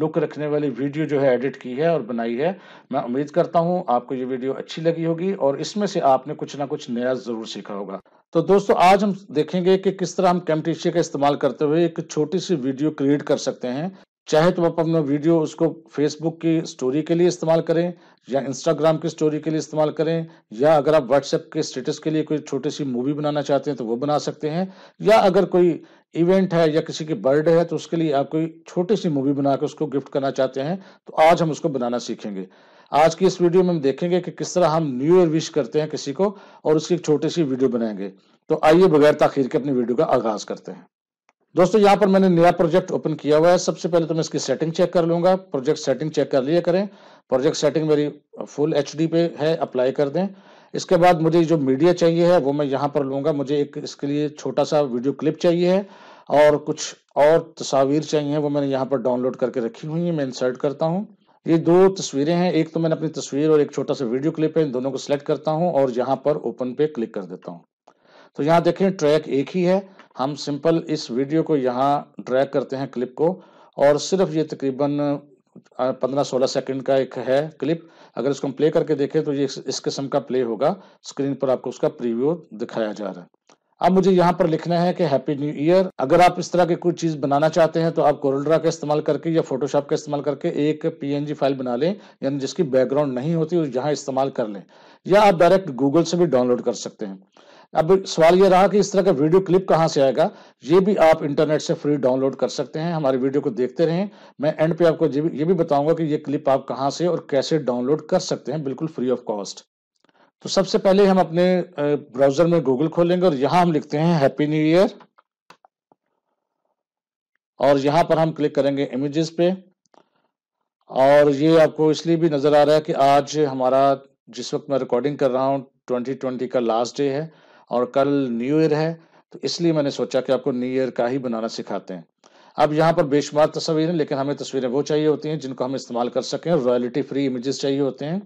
लुक रखने वाली वीडियो जो है एडिट की है और बनाई है मैं उम्मीद करता हूँ आपको ये वीडियो अच्छी लगी होगी और इसमें से आपने कुछ ना कुछ नया ज़रूर सीखा होगा तो दोस्तों आज हम देखेंगे कि किस तरह हम कैमटीशिया का इस्तेमाल करते हुए एक छोटी सी वीडियो क्रिएट कर सकते हैं चाहे तो आप अपना वीडियो उसको फेसबुक की स्टोरी के लिए इस्तेमाल करें या इंस्टाग्राम की स्टोरी के लिए इस्तेमाल करें या अगर आप व्हाट्सएप के स्टेटस के लिए कोई छोटी सी मूवी बनाना चाहते हैं तो वो बना सकते हैं या अगर कोई इवेंट है या किसी की बर्थडे है तो उसके लिए आप कोई छोटी सी मूवी बना के उसको गिफ्ट करना चाहते हैं तो आज हम उसको बनाना सीखेंगे आज की इस वीडियो में हम देखेंगे कि किस तरह हम न्यू ईयर विश करते हैं किसी को और उसकी एक छोटी सी वीडियो बनाएंगे तो आइए बगैर तखीर के अपनी वीडियो का आगाज करते हैं दोस्तों यहाँ पर मैंने नया प्रोजेक्ट ओपन किया हुआ है सबसे पहले तो मैं इसकी सेटिंग चेक कर लूंगा प्रोजेक्ट सेटिंग चेक कर लिया करें प्रोजेक्ट सेटिंग मेरी फुल एच पे है अप्लाई कर दें इसके बाद मुझे जो मीडिया चाहिए है वो मैं यहाँ पर लूंगा मुझे एक इसके लिए छोटा सा वीडियो क्लिप चाहिए है और कुछ और तस्वीर चाहिए वो मैंने यहाँ पर डाउनलोड करके रखी हुई है मैं इंसर्ट करता हूँ ये दो तस्वीरें हैं एक तो मैंने अपनी तस्वीर और एक छोटा सा वीडियो क्लिप है इन दोनों को सिलेक्ट करता हूँ और यहाँ पर ओपन पे क्लिक कर देता हूँ तो यहाँ देखें ट्रैक एक ही है हम सिंपल इस वीडियो को यहाँ ड्रैग करते हैं क्लिप को और सिर्फ ये तकरीबन 15-16 सेकंड का एक है क्लिप अगर इसको हम प्ले करके देखें तो ये इस किस्म का प्ले होगा स्क्रीन पर आपको उसका प्रीव्यू दिखाया जा रहा है अब मुझे यहाँ पर लिखना है कि हैप्पी न्यू ईयर अगर आप इस तरह की कोई चीज़ बनाना चाहते हैं तो आप कोरलड्रा का इस्तेमाल करके या फोटोशॉप का इस्तेमाल करके एक पी फाइल बना लें यानी जिसकी बैकग्राउंड नहीं होती उस जहाँ इस्तेमाल कर लें या आप डायरेक्ट गूगल से भी डाउनलोड कर सकते हैं अब सवाल ये रहा कि इस तरह का वीडियो क्लिप कहाँ से आएगा ये भी आप इंटरनेट से फ्री डाउनलोड कर सकते हैं हमारे वीडियो को देखते रहें मैं एंड पे आपको ये भी बताऊंगा कि ये क्लिप आप कहाँ से और कैसे डाउनलोड कर सकते हैं बिल्कुल फ्री ऑफ कॉस्ट तो सबसे पहले हम अपने ब्राउजर में गूगल खोलेंगे और यहाँ हम लिखते हैं हैप्पी न्यू ईयर और यहाँ पर हम क्लिक करेंगे इमेजेस पे और ये आपको इसलिए भी नजर आ रहा है कि आज हमारा जिस वक्त मैं रिकॉर्डिंग कर रहा हूँ 2020 का लास्ट डे है और कल न्यू ईयर है तो इसलिए मैंने सोचा कि आपको न्यू ईयर का ही बनाना सिखाते हैं अब यहाँ पर बेशुमार तस्वीरें लेकिन हमें तस्वीरें वो चाहिए होती हैं जिनको हम इस्तेमाल कर सकें रॉयल्टी फ्री इमेजेस चाहिए होते हैं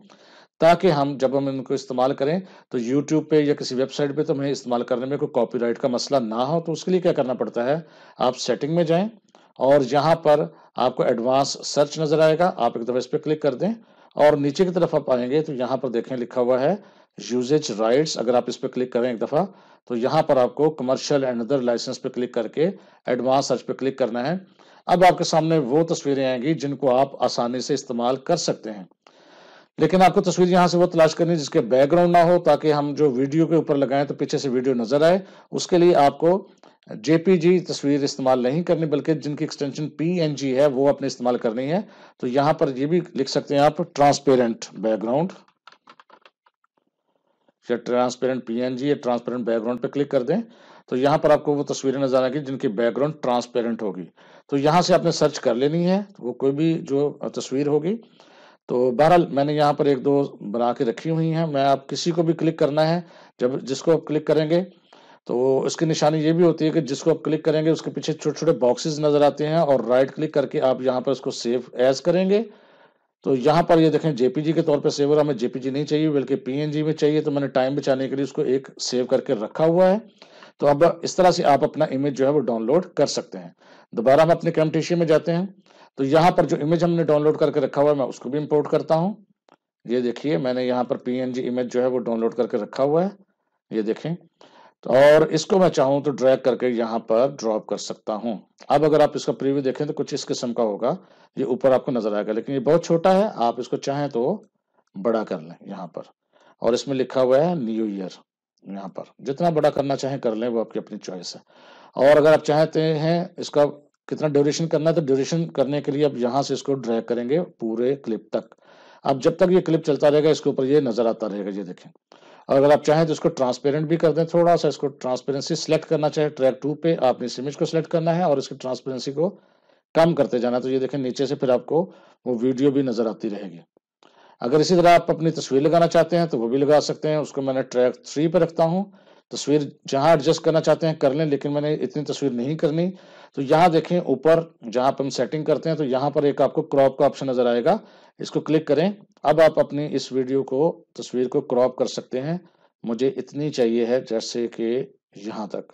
ताकि हम जब हम इनको इस्तेमाल करें तो यूट्यूब पे या किसी वेबसाइट पे तो हमें इस्तेमाल करने में कोई कॉपीराइट का मसला ना हो तो उसके लिए क्या करना पड़ता है आप सेटिंग में जाएं और यहाँ पर आपको एडवांस सर्च नजर आएगा आप एक दफा इस पर क्लिक कर दें और नीचे की तरफ आप आएंगे तो यहाँ पर देखें लिखा हुआ है यूजेज राइट्स अगर आप इस पर क्लिक करें एक दफा तो यहाँ पर आपको कमर्शियल एंड अदर लाइसेंस पे क्लिक करके एडवांस सर्च पे क्लिक करना है अब आपके सामने वो तस्वीरें आएंगी जिनको आप आसानी से इस्तेमाल कर सकते हैं लेकिन आपको तस्वीर यहाँ से वो तलाश करनी है जिसके बैकग्राउंड ना हो ताकि हम जो वीडियो के ऊपर लगाएं तो पीछे से वीडियो नजर आए उसके लिए आपको जेपीजी तस्वीर इस्तेमाल नहीं करनी बल्कि जिनकी एक्सटेंशन पीएनजी है वो अपने इस्तेमाल करनी है तो यहाँ पर ये भी लिख सकते हैं आप ट्रांसपेरेंट बैकग्राउंड या ट्रांसपेरेंट पीएनजी या ट्रांसपेरेंट बैकग्राउंड पे क्लिक कर दें तो यहाँ पर आपको वो तस्वीरें नजर आएगी जिनकी बैकग्राउंड ट्रांसपेरेंट होगी तो यहाँ से आपने सर्च कर लेनी है तो वो कोई भी जो तस्वीर होगी तो बहरहाल मैंने यहाँ पर एक दो बना के रखी हुई हैं मैं आप किसी को भी क्लिक करना है जब जिसको आप क्लिक करेंगे तो इसकी निशानी ये भी होती है कि जिसको आप क्लिक करेंगे उसके पीछे छोटे छोटे बॉक्सेस नजर आते हैं और राइट क्लिक करके आप यहाँ पर इसको सेव एज करेंगे तो यहाँ पर ये देखें जेपीजी के तौर पे सेवर हमें जेपीजी नहीं चाहिए बल्कि पीएनजी में चाहिए तो मैंने टाइम बचाने के लिए उसको एक सेव करके रखा हुआ है तो अब इस तरह से आप अपना इमेज जो है वो डाउनलोड कर सकते हैं दोबारा हम अपने कैमटेश में जाते हैं तो यहाँ पर जो इमेज हमने डाउनलोड करके रखा हुआ है मैं उसको भी इम्पोर्ट करता हूँ ये देखिए मैंने यहाँ पर पीएनजी इमेज जो है वो डाउनलोड करके रखा हुआ है ये देखें और इसको मैं चाहूं तो ड्रैग करके यहाँ पर ड्रॉप कर सकता हूं अब अगर आप इसका प्रीव्यू देखें तो कुछ इस किस्म का होगा ये ऊपर आपको नजर आएगा लेकिन ये बहुत छोटा है आप इसको चाहें तो बड़ा कर लें यहाँ पर और इसमें लिखा हुआ है न्यू ईयर यहाँ पर जितना बड़ा करना चाहें कर लें वो आपकी अपनी चॉइस है और अगर आप चाहते हैं इसका कितना ड्यूरेशन करना है तो ड्यूरेशन करने के लिए आप यहाँ से इसको ड्रैग करेंगे पूरे क्लिप तक अब जब तक ये क्लिप चलता रहेगा इसके ऊपर ये नजर आता रहेगा ये देखें और अगर आप चाहें तो इसको ट्रांसपेरेंट भी कर दें थोड़ा सा इसको ट्रांसपेरेंसी सेलेक्ट करना चाहे ट्रैक टू पे आपने इस इमेज को सिलेक्ट करना है और इसकी ट्रांसपेरेंसी को कम करते जाना तो ये देखें नीचे से फिर आपको वो वीडियो भी नजर आती रहेगी अगर इसी तरह आप अपनी तस्वीर लगाना चाहते हैं तो वो भी लगा सकते हैं उसको मैंने ट्रैक थ्री पर रखता हूँ तस्वीर जहां एडजस्ट करना चाहते हैं कर लें लेकिन मैंने इतनी तस्वीर नहीं करनी तो यहां देखें ऊपर जहां पर हम सेटिंग करते हैं तो यहां पर एक आपको क्रॉप का ऑप्शन नजर आएगा इसको क्लिक करें अब आप अपनी इस वीडियो को तस्वीर को क्रॉप कर सकते हैं मुझे इतनी चाहिए है जैसे कि यहां तक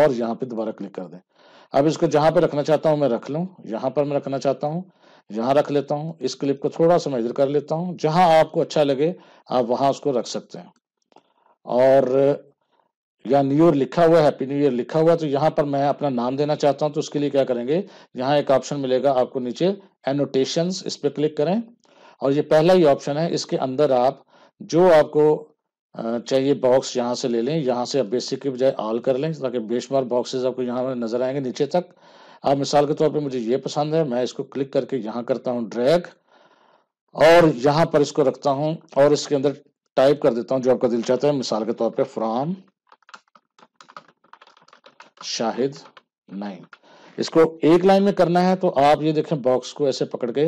और यहां पर दोबारा क्लिक कर दें अब इसको जहां पर रखना चाहता हूं मैं रख लू यहां पर मैं रखना चाहता हूं यहां रख लेता हूं इस क्लिप को थोड़ा सा मैं इधर कर लेता हूं जहां आपको अच्छा लगे आप वहां उसको रख सकते हैं और या न्यू ईयर लिखा हुआ हैप्पी न्यू ईयर लिखा हुआ तो यहाँ पर मैं अपना नाम देना चाहता हूँ तो उसके लिए क्या करेंगे यहाँ एक ऑप्शन मिलेगा आपको नीचे एनोटेशन इस पर क्लिक करें और ये पहला ही ऑप्शन है इसके अंदर आप जो आपको चाहिए बॉक्स यहाँ से ले लें यहाँ से आप बेसिक के बजाय ऑल कर लें ताकि बेशमार बॉक्सेस आपको यहाँ नजर आएंगे नीचे तक आप मिसाल के तौर पे मुझे ये पसंद है मैं इसको क्लिक करके यहाँ करता हूँ ड्रैग और यहाँ पर इसको रखता हूँ और इसके अंदर टाइप कर देता हूँ जो आपका दिल चाहता है मिसाल के तौर पर फ्राम शाहिद नाइन इसको एक लाइन में करना है तो आप ये देखें बॉक्स को ऐसे पकड़ के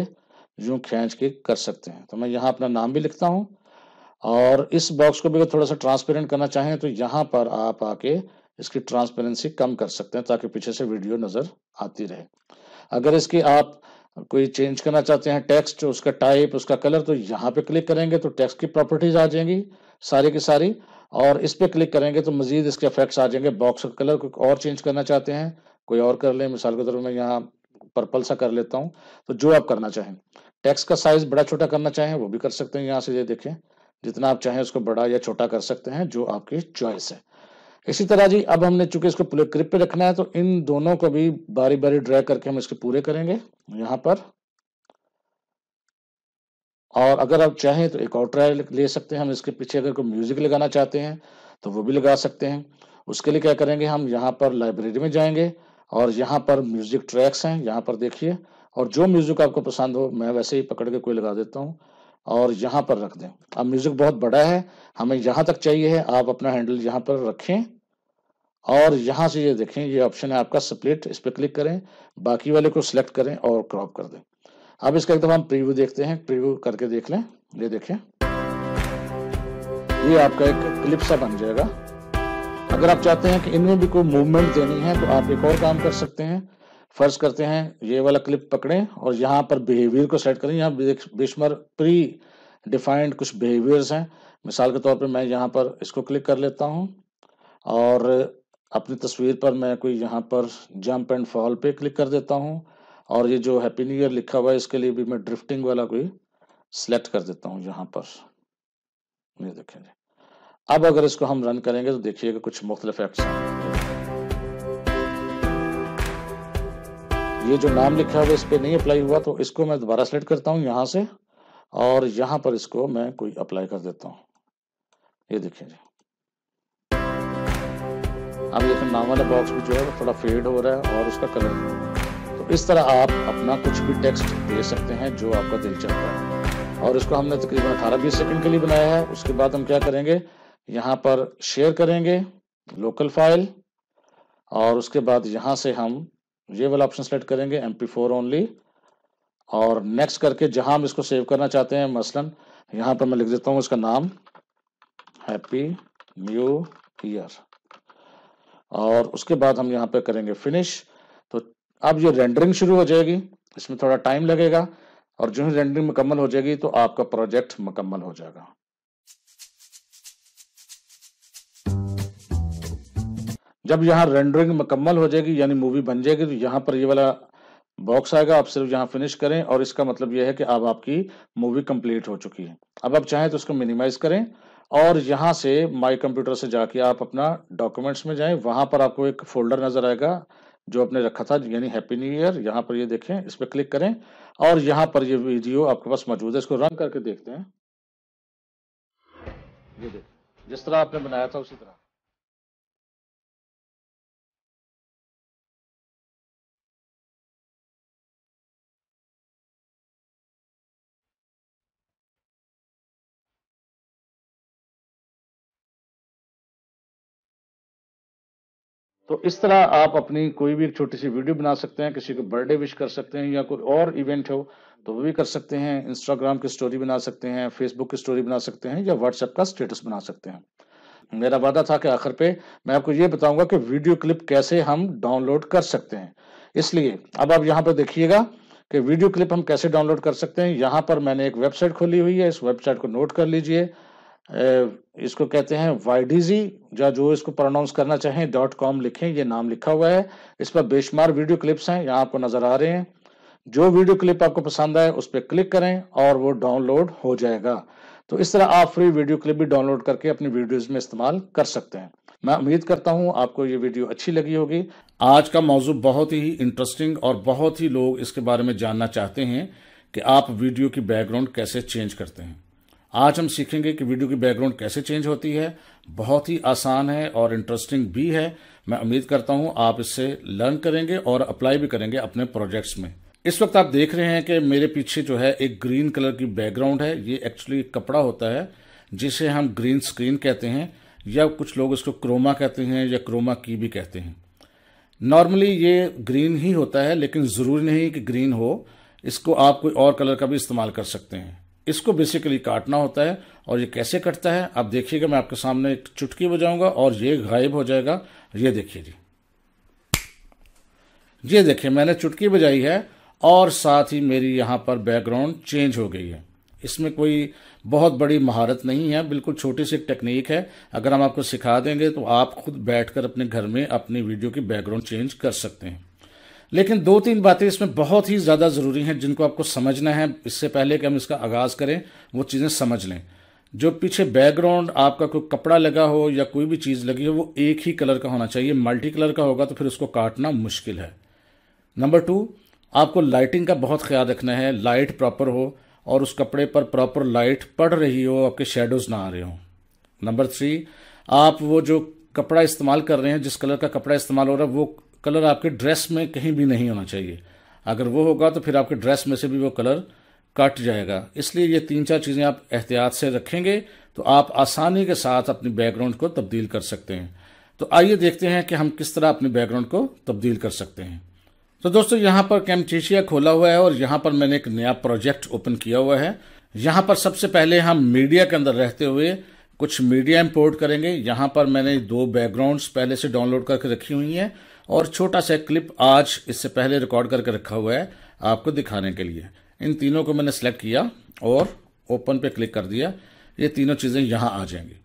यूं खींच के कर सकते हैं तो मैं यहाँ अपना नाम भी लिखता हूँ और इस बॉक्स को भी अगर थोड़ा सा ट्रांसपेरेंट करना चाहें तो यहाँ पर आप आके इसकी ट्रांसपेरेंसी कम कर सकते हैं ताकि पीछे से वीडियो नज़र आती रहे अगर इसकी आप कोई चेंज करना चाहते हैं टेक्स्ट उसका टाइप उसका कलर तो यहाँ पे क्लिक करेंगे तो टेक्स्ट की प्रॉपर्टीज आ जाएंगी सारी की सारी और इस पर क्लिक करेंगे तो मजीद इसके इफेक्ट्स आ जाएंगे बॉक्स का कलर कोई और चेंज करना चाहते हैं कोई और कर लें मिसाल के तौर पर मैं यहाँ पर्पल सा कर लेता हूँ तो जो आप करना चाहें टैक्स का साइज बड़ा छोटा करना चाहें वो भी कर सकते हैं यहाँ से ये देखें जितना आप चाहें उसको बड़ा या छोटा कर सकते हैं जो आपकी चॉइस है इसी तरह जी अब हमने चूंकि इसको पूरे क्रिप पे रखना है तो इन दोनों को भी बारी बारी ड्रैग करके हम इसके पूरे करेंगे यहाँ पर और अगर आप चाहें तो एक और ट्रायल ले सकते हैं हम इसके पीछे अगर कोई म्यूजिक लगाना चाहते हैं तो वो भी लगा सकते हैं उसके लिए क्या करेंगे हम यहाँ पर लाइब्रेरी में जाएंगे और यहाँ पर म्यूजिक ट्रैक्स हैं यहाँ पर देखिए और जो म्यूजिक आपको पसंद हो मैं वैसे ही पकड़ के कोई लगा देता हूँ और यहाँ पर रख दें अब म्यूजिक बहुत बड़ा है हमें यहाँ तक चाहिए है आप अपना हैंडल यहाँ पर रखें और यहाँ से ये देखें ये ऑप्शन है आपका स्प्लिट इस पर क्लिक करें बाकी वाले को सिलेक्ट करें और क्रॉप कर दें अब इसका एकदम हम प्रीव्यू देखते हैं प्रीव्यू करके देख लें ये देखिए ये आपका एक क्लिप सा बन जाएगा अगर आप चाहते हैं कि इनमें भी कोई मूवमेंट देनी है तो आप एक और काम कर सकते हैं फर्ज करते हैं ये वाला क्लिप पकड़ें और यहाँ पर बिहेवियर को सेट करें यहाँ बेशमर प्री डिफाइंड कुछ बिहेवियर्स हैं मिसाल के तौर पर मैं यहाँ पर इसको क्लिक कर लेता हूँ और अपनी तस्वीर पर मैं कोई यहाँ पर जंप एंड फॉल पे क्लिक कर देता हूँ और ये जो हैप्पी न्यू ईयर लिखा हुआ है इसके लिए भी मैं ड्रिफ्टिंग वाला कोई सिलेक्ट कर देता हूँ यहाँ पर ये देखेंगे अब अगर इसको हम रन करेंगे तो देखिएगा कुछ मुख्तलिफ एक्शन ये जो नाम लिखा हुआ है इस पर नहीं अप्लाई हुआ तो इसको मैं दोबारा सेलेक्ट करता हूँ यहाँ से और यहाँ पर इसको मैं कोई अप्लाई कर देता हूँ ये देखिए अब देखें नाम वाला बॉक्स भी जो है थोड़ा फेड हो रहा है और उसका कलर इस तरह आप अपना कुछ भी टेक्स्ट दे सकते हैं जो आपका दिल चाहता है और इसको हमने तकरीबन अठारह बीस सेकंड के लिए बनाया है उसके बाद हम क्या करेंगे यहाँ पर शेयर करेंगे लोकल फाइल और उसके बाद यहाँ से हम ये वाला ऑप्शन सेलेक्ट करेंगे एम पी फोर ओनली और नेक्स्ट करके जहाँ हम इसको सेव करना चाहते हैं मसलन यहाँ पर मैं लिख देता हूँ इसका नाम हैप्पी न्यू ईयर और उसके बाद हम यहाँ पर करेंगे फिनिश अब ये रेंडरिंग शुरू हो जाएगी इसमें थोड़ा टाइम लगेगा और जो ही रेंडरिंग मुकम्मल हो जाएगी तो आपका प्रोजेक्ट मुकम्मल हो जाएगा जब यहाँ रेंडरिंग मुकम्मल हो जाएगी यानी मूवी बन जाएगी तो यहाँ पर ये वाला बॉक्स आएगा आप सिर्फ यहाँ फिनिश करें और इसका मतलब यह है कि अब आपकी मूवी कंप्लीट हो चुकी है अब आप चाहें तो उसको मिनिमाइज करें और यहाँ से माई कंप्यूटर से जाके आप अपना डॉक्यूमेंट्स में जाएं वहां पर आपको एक फोल्डर नजर आएगा जो आपने रखा था यानी हैप्पी न्यू ईयर यहाँ पर ये देखें इस पर क्लिक करें और यहाँ पर ये वीडियो आपके पास मौजूद है इसको रन करके देखते हैं ये देख जिस तरह आपने बनाया था उसी तरह तो इस तरह आप अपनी कोई भी एक छोटी सी वीडियो बना सकते हैं किसी को बर्थडे विश कर सकते हैं या कोई और इवेंट हो तो वो भी कर सकते हैं इंस्टाग्राम की स्टोरी बना सकते हैं फेसबुक की स्टोरी बना सकते हैं या व्हाट्सएप का स्टेटस बना सकते हैं मेरा वादा था कि आखिर पे मैं आपको ये बताऊंगा कि वीडियो क्लिप कैसे हम डाउनलोड कर सकते हैं इसलिए अब आप यहाँ पर देखिएगा कि वीडियो क्लिप हम कैसे डाउनलोड कर सकते हैं यहाँ पर मैंने एक वेबसाइट खोली हुई है इस वेबसाइट को नोट कर लीजिए इसको कहते हैं वाईडीजी या जो इसको प्रोनाउंस करना चाहें डॉट कॉम लिखें ये नाम लिखा हुआ है इस पर बेशुमार वीडियो क्लिप्स हैं यहाँ आपको नजर आ रहे हैं जो वीडियो क्लिप आपको पसंद आए उस पर क्लिक करें और वो डाउनलोड हो जाएगा तो इस तरह आप फ्री वीडियो क्लिप भी डाउनलोड करके अपनी वीडियोज में इस्तेमाल कर सकते हैं मैं उम्मीद करता हूं आपको ये वीडियो अच्छी लगी होगी आज का मौजूद बहुत ही इंटरेस्टिंग और बहुत ही लोग इसके बारे में जानना चाहते हैं कि आप वीडियो की बैकग्राउंड कैसे चेंज करते हैं आज हम सीखेंगे कि वीडियो की बैकग्राउंड कैसे चेंज होती है बहुत ही आसान है और इंटरेस्टिंग भी है मैं उम्मीद करता हूं आप इससे लर्न करेंगे और अप्लाई भी करेंगे अपने प्रोजेक्ट्स में इस वक्त आप देख रहे हैं कि मेरे पीछे जो है एक ग्रीन कलर की बैकग्राउंड है ये एक्चुअली कपड़ा होता है जिसे हम ग्रीन स्क्रीन कहते हैं या कुछ लोग इसको क्रोमा कहते हैं या क्रोमा की भी कहते हैं नॉर्मली ये ग्रीन ही होता है लेकिन ज़रूरी नहीं कि ग्रीन हो इसको आप कोई और कलर का भी इस्तेमाल कर सकते हैं इसको बेसिकली काटना होता है और ये कैसे कटता है आप देखिएगा मैं आपके सामने एक चुटकी बजाऊंगा और ये गायब हो जाएगा ये देखिए जी ये देखिए मैंने चुटकी बजाई है और साथ ही मेरी यहाँ पर बैकग्राउंड चेंज हो गई है इसमें कोई बहुत बड़ी महारत नहीं है बिल्कुल छोटी सी टेक्निक है अगर हम आपको सिखा देंगे तो आप खुद बैठकर अपने घर में अपनी वीडियो की बैकग्राउंड चेंज कर सकते हैं लेकिन दो तीन बातें इसमें बहुत ही ज़्यादा ज़रूरी हैं जिनको आपको समझना है इससे पहले कि हम इसका आगाज़ करें वो चीज़ें समझ लें जो पीछे बैकग्राउंड आपका कोई कपड़ा लगा हो या कोई भी चीज़ लगी हो वो एक ही कलर का होना चाहिए मल्टी कलर का होगा तो फिर उसको काटना मुश्किल है नंबर टू आपको लाइटिंग का बहुत ख्याल रखना है लाइट प्रॉपर हो और उस कपड़े पर प्रॉपर लाइट पड़ रही हो आपके शेडोज़ ना आ रहे हो नंबर थ्री आप वो जो कपड़ा इस्तेमाल कर रहे हैं जिस कलर का कपड़ा इस्तेमाल हो रहा है वो कलर आपके ड्रेस में कहीं भी नहीं होना चाहिए अगर वो होगा तो फिर आपके ड्रेस में से भी वो कलर कट जाएगा इसलिए ये तीन चार चीज़ें आप एहतियात से रखेंगे तो आप आसानी के साथ अपनी बैकग्राउंड को तब्दील कर सकते हैं तो आइए देखते हैं कि हम किस तरह अपने बैकग्राउंड को तब्दील कर सकते हैं तो दोस्तों यहाँ पर कैमचेशिया खोला हुआ है और यहाँ पर मैंने एक नया प्रोजेक्ट ओपन किया हुआ है यहाँ पर सबसे पहले हम मीडिया के अंदर रहते हुए कुछ मीडिया इम्पोर्ट करेंगे यहाँ पर मैंने दो बैकग्राउंड्स पहले से डाउनलोड करके रखी हुई हैं और छोटा सा क्लिप आज इससे पहले रिकॉर्ड करके रखा हुआ है आपको दिखाने के लिए इन तीनों को मैंने सेलेक्ट किया और ओपन पे क्लिक कर दिया ये तीनों चीज़ें यहाँ आ जाएंगी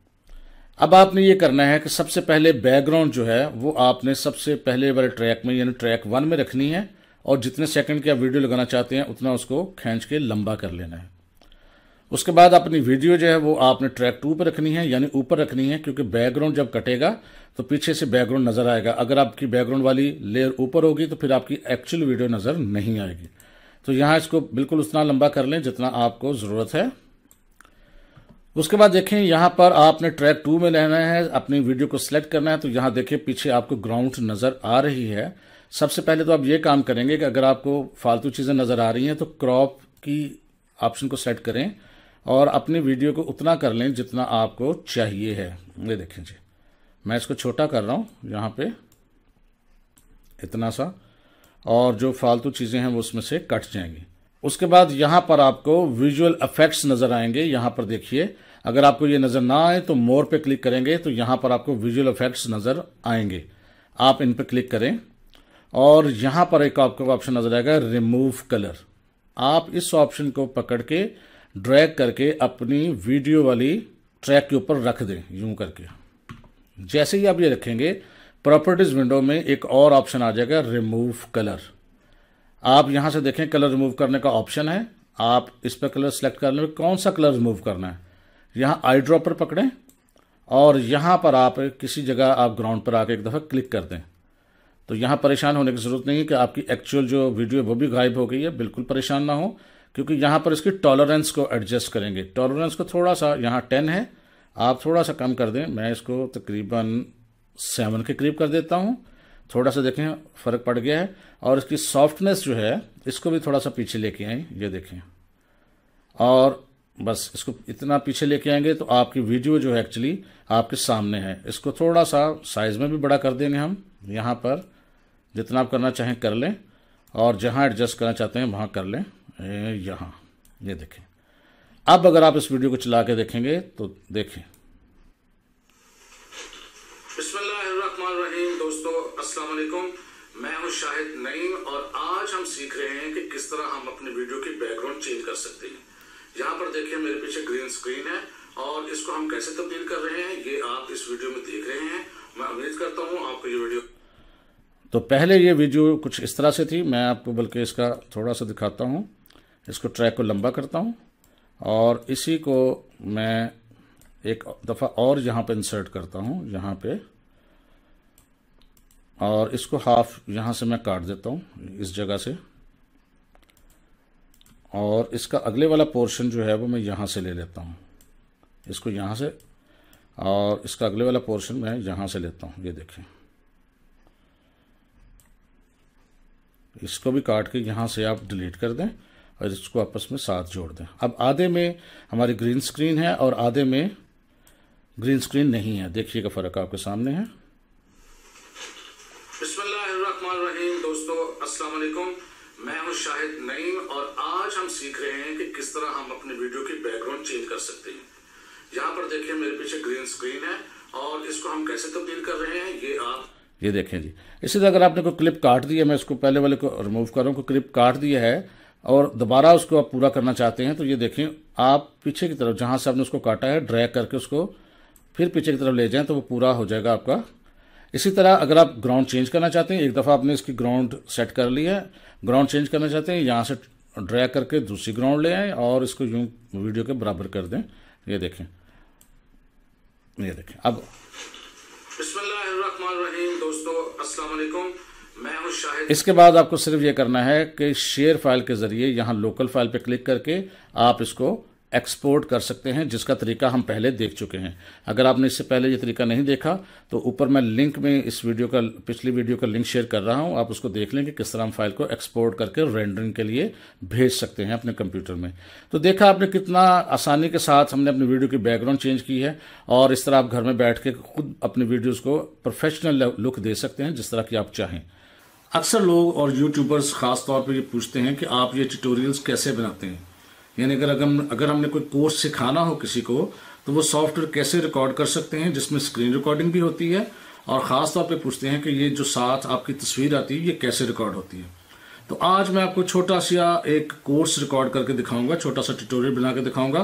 अब आपने ये करना है कि सबसे पहले बैकग्राउंड जो है वो आपने सबसे पहले वाले ट्रैक में यानी ट्रैक वन में रखनी है और जितने सेकंड की आप वीडियो लगाना चाहते हैं उतना उसको खींच के लंबा कर लेना है उसके बाद अपनी वीडियो जो है वो आपने ट्रैक टू पर रखनी है यानी ऊपर रखनी है क्योंकि बैकग्राउंड जब कटेगा तो पीछे से बैकग्राउंड नजर आएगा अगर आपकी बैकग्राउंड वाली लेयर ऊपर होगी तो फिर आपकी एक्चुअल वीडियो नजर नहीं आएगी तो यहां इसको बिल्कुल उतना लंबा कर लें जितना आपको ज़रूरत है उसके बाद देखें यहां पर आपने ट्रैक टू में रहना है अपनी वीडियो को सिलेक्ट करना है तो यहां देखिए पीछे आपको ग्राउंड नज़र आ रही है सबसे पहले तो आप ये काम करेंगे कि अगर आपको फालतू चीज़ें नज़र आ रही हैं तो क्रॉप की ऑप्शन को सेट करें और अपनी वीडियो को उतना कर लें जितना आपको चाहिए है ये देखें जी मैं इसको छोटा कर रहा हूँ यहाँ पे इतना सा और जो फालतू चीज़ें हैं वो उसमें से कट जाएंगी उसके बाद यहाँ पर आपको विजुअल इफेक्ट्स नज़र आएंगे यहाँ पर देखिए अगर आपको ये नज़र ना आए तो मोर पे क्लिक करेंगे तो यहाँ पर आपको विजुअल इफेक्ट्स नज़र आएंगे आप इन पर क्लिक करें और यहाँ पर एक आपको ऑप्शन नज़र आएगा रिमूव कलर आप इस ऑप्शन को पकड़ के ड्रैग करके अपनी वीडियो वाली ट्रैक के ऊपर रख दें यूं करके जैसे ही आप ये रखेंगे प्रॉपर्टीज़ विंडो में एक और ऑप्शन आ जाएगा रिमूव कलर आप यहां से देखें कलर रिमूव करने का ऑप्शन है आप इस पर कलर सेलेक्ट कर लें कौन सा कलर रिमूव करना है यहां आई ड्रॉपर पकड़ें और यहां पर आप किसी जगह आप ग्राउंड पर आकर एक दफ़ा क्लिक कर दें तो यहां परेशान होने की ज़रूरत नहीं है कि आपकी एक्चुअल जो वीडियो वो भी गायब हो गई है बिल्कुल परेशान ना हो क्योंकि यहाँ पर इसकी टॉलरेंस को एडजस्ट करेंगे टॉलरेंस को थोड़ा सा यहाँ टेन है आप थोड़ा सा कम कर दें मैं इसको तकरीबन सेवन के करीब कर देता हूँ थोड़ा सा देखें फ़र्क पड़ गया है और इसकी सॉफ्टनेस जो है इसको भी थोड़ा सा पीछे लेके आए ये देखें और बस इसको इतना पीछे लेके आएंगे तो आपकी वीडियो जो है एक्चुअली आपके सामने है इसको थोड़ा सा साइज़ में भी बड़ा कर देंगे हम यहाँ पर जितना आप करना चाहें कर लें और जहाँ एडजस्ट करना चाहते हैं वहाँ कर लें यहाँ ये देखें अब अगर आप इस वीडियो को चला के देखेंगे तो देखें दोस्तों अस्सलाम मैं हूं शाहिद नईम और आज हम सीख रहे हैं कि किस तरह हम अपने वीडियो की बैकग्राउंड चेंज कर सकते हैं यहाँ पर देखिए मेरे पीछे ग्रीन स्क्रीन है और इसको हम कैसे तब्दील कर रहे हैं ये आप इस वीडियो में देख रहे हैं मैं उम्मीद करता हूँ आपको ये वीडियो तो पहले ये वीडियो कुछ इस तरह से थी मैं आपको बल्कि इसका थोड़ा सा दिखाता हूँ इसको ट्रैक को लंबा करता हूँ और इसी को मैं एक दफ़ा और यहाँ पे इंसर्ट करता हूँ यहाँ पे और इसको हाफ यहाँ से मैं काट देता हूँ इस जगह से और इसका अगले वाला पोर्शन जो है वो मैं यहाँ से ले लेता हूँ इसको यहाँ से और इसका अगले वाला पोर्शन मैं यहाँ से लेता हूँ ये देखें इसको भी काट के यहाँ से आप डिलीट कर दें और इसको आपस में साथ जोड़ दें अब आधे में हमारी ग्रीन स्क्रीन है और आधे में ग्रीन स्क्रीन नहीं है देखिएगा फ़र्क आपके सामने है दोस्तों अस्सलाम वालेकुम मैं हूं शाहिद नईम और आज हम सीख रहे हैं कि किस तरह हम अपने वीडियो की बैकग्राउंड चेंज कर सकते हैं यहाँ पर देखिए मेरे पीछे ग्रीन स्क्रीन है और इसको हम कैसे तब्दील कर रहे हैं ये आप ये देखें जी इसी तरह अगर आपने कोई क्लिप काट दिया मैं इसको पहले वाले को रिमूव कर रहा हूँ क्लिप काट दिया है और दोबारा उसको आप पूरा करना चाहते हैं तो ये देखें आप पीछे की तरफ जहाँ से आपने उसको काटा है ड्रैग करके उसको फिर पीछे की तरफ ले जाएं तो वो पूरा हो जाएगा आपका इसी तरह अगर आप ग्राउंड चेंज करना चाहते हैं एक दफ़ा आपने इसकी ग्राउंड सेट कर ली है ग्राउंड चेंज करना चाहते हैं यहाँ से ड्रैग करके दूसरी ग्राउंड ले आए और इसको यूँ वीडियो के बराबर कर दें ये देखें ये देखें अब दोस्तों अस्सलाम वालेकुम इसके बाद आपको सिर्फ ये करना है कि शेयर फाइल के ज़रिए यहाँ लोकल फाइल पे क्लिक करके आप इसको एक्सपोर्ट कर सकते हैं जिसका तरीका हम पहले देख चुके हैं अगर आपने इससे पहले ये तरीका नहीं देखा तो ऊपर मैं लिंक में इस वीडियो का पिछली वीडियो का लिंक शेयर कर रहा हूँ आप उसको देख लें कि किस तरह हम फाइल को एक्सपोर्ट करके रेंडरिंग के लिए भेज सकते हैं अपने कंप्यूटर में तो देखा आपने कितना आसानी के साथ हमने अपनी वीडियो की बैकग्राउंड चेंज की है और इस तरह आप घर में बैठ के खुद अपनी वीडियोज़ को प्रोफेशनल लुक दे सकते हैं जिस तरह की आप चाहें अक्सर लोग और यूट्यूबर्स ख़ास तौर पर ये पूछते हैं कि आप ये ट्यूटोरियल्स कैसे बनाते हैं यानी अगर अगर अगर हमने कोई कोर्स सिखाना हो किसी को तो वो सॉफ्टवेयर कैसे रिकॉर्ड कर सकते हैं जिसमें स्क्रीन रिकॉर्डिंग भी होती है और ख़ास तौर पे पूछते हैं कि ये जो साथ आपकी तस्वीर आती है ये कैसे रिकॉर्ड होती है तो आज मैं आपको छोटा सा एक कोर्स रिकॉर्ड करके दिखाऊंगा छोटा सा ट्यूटोरियल बना के दिखाऊंगा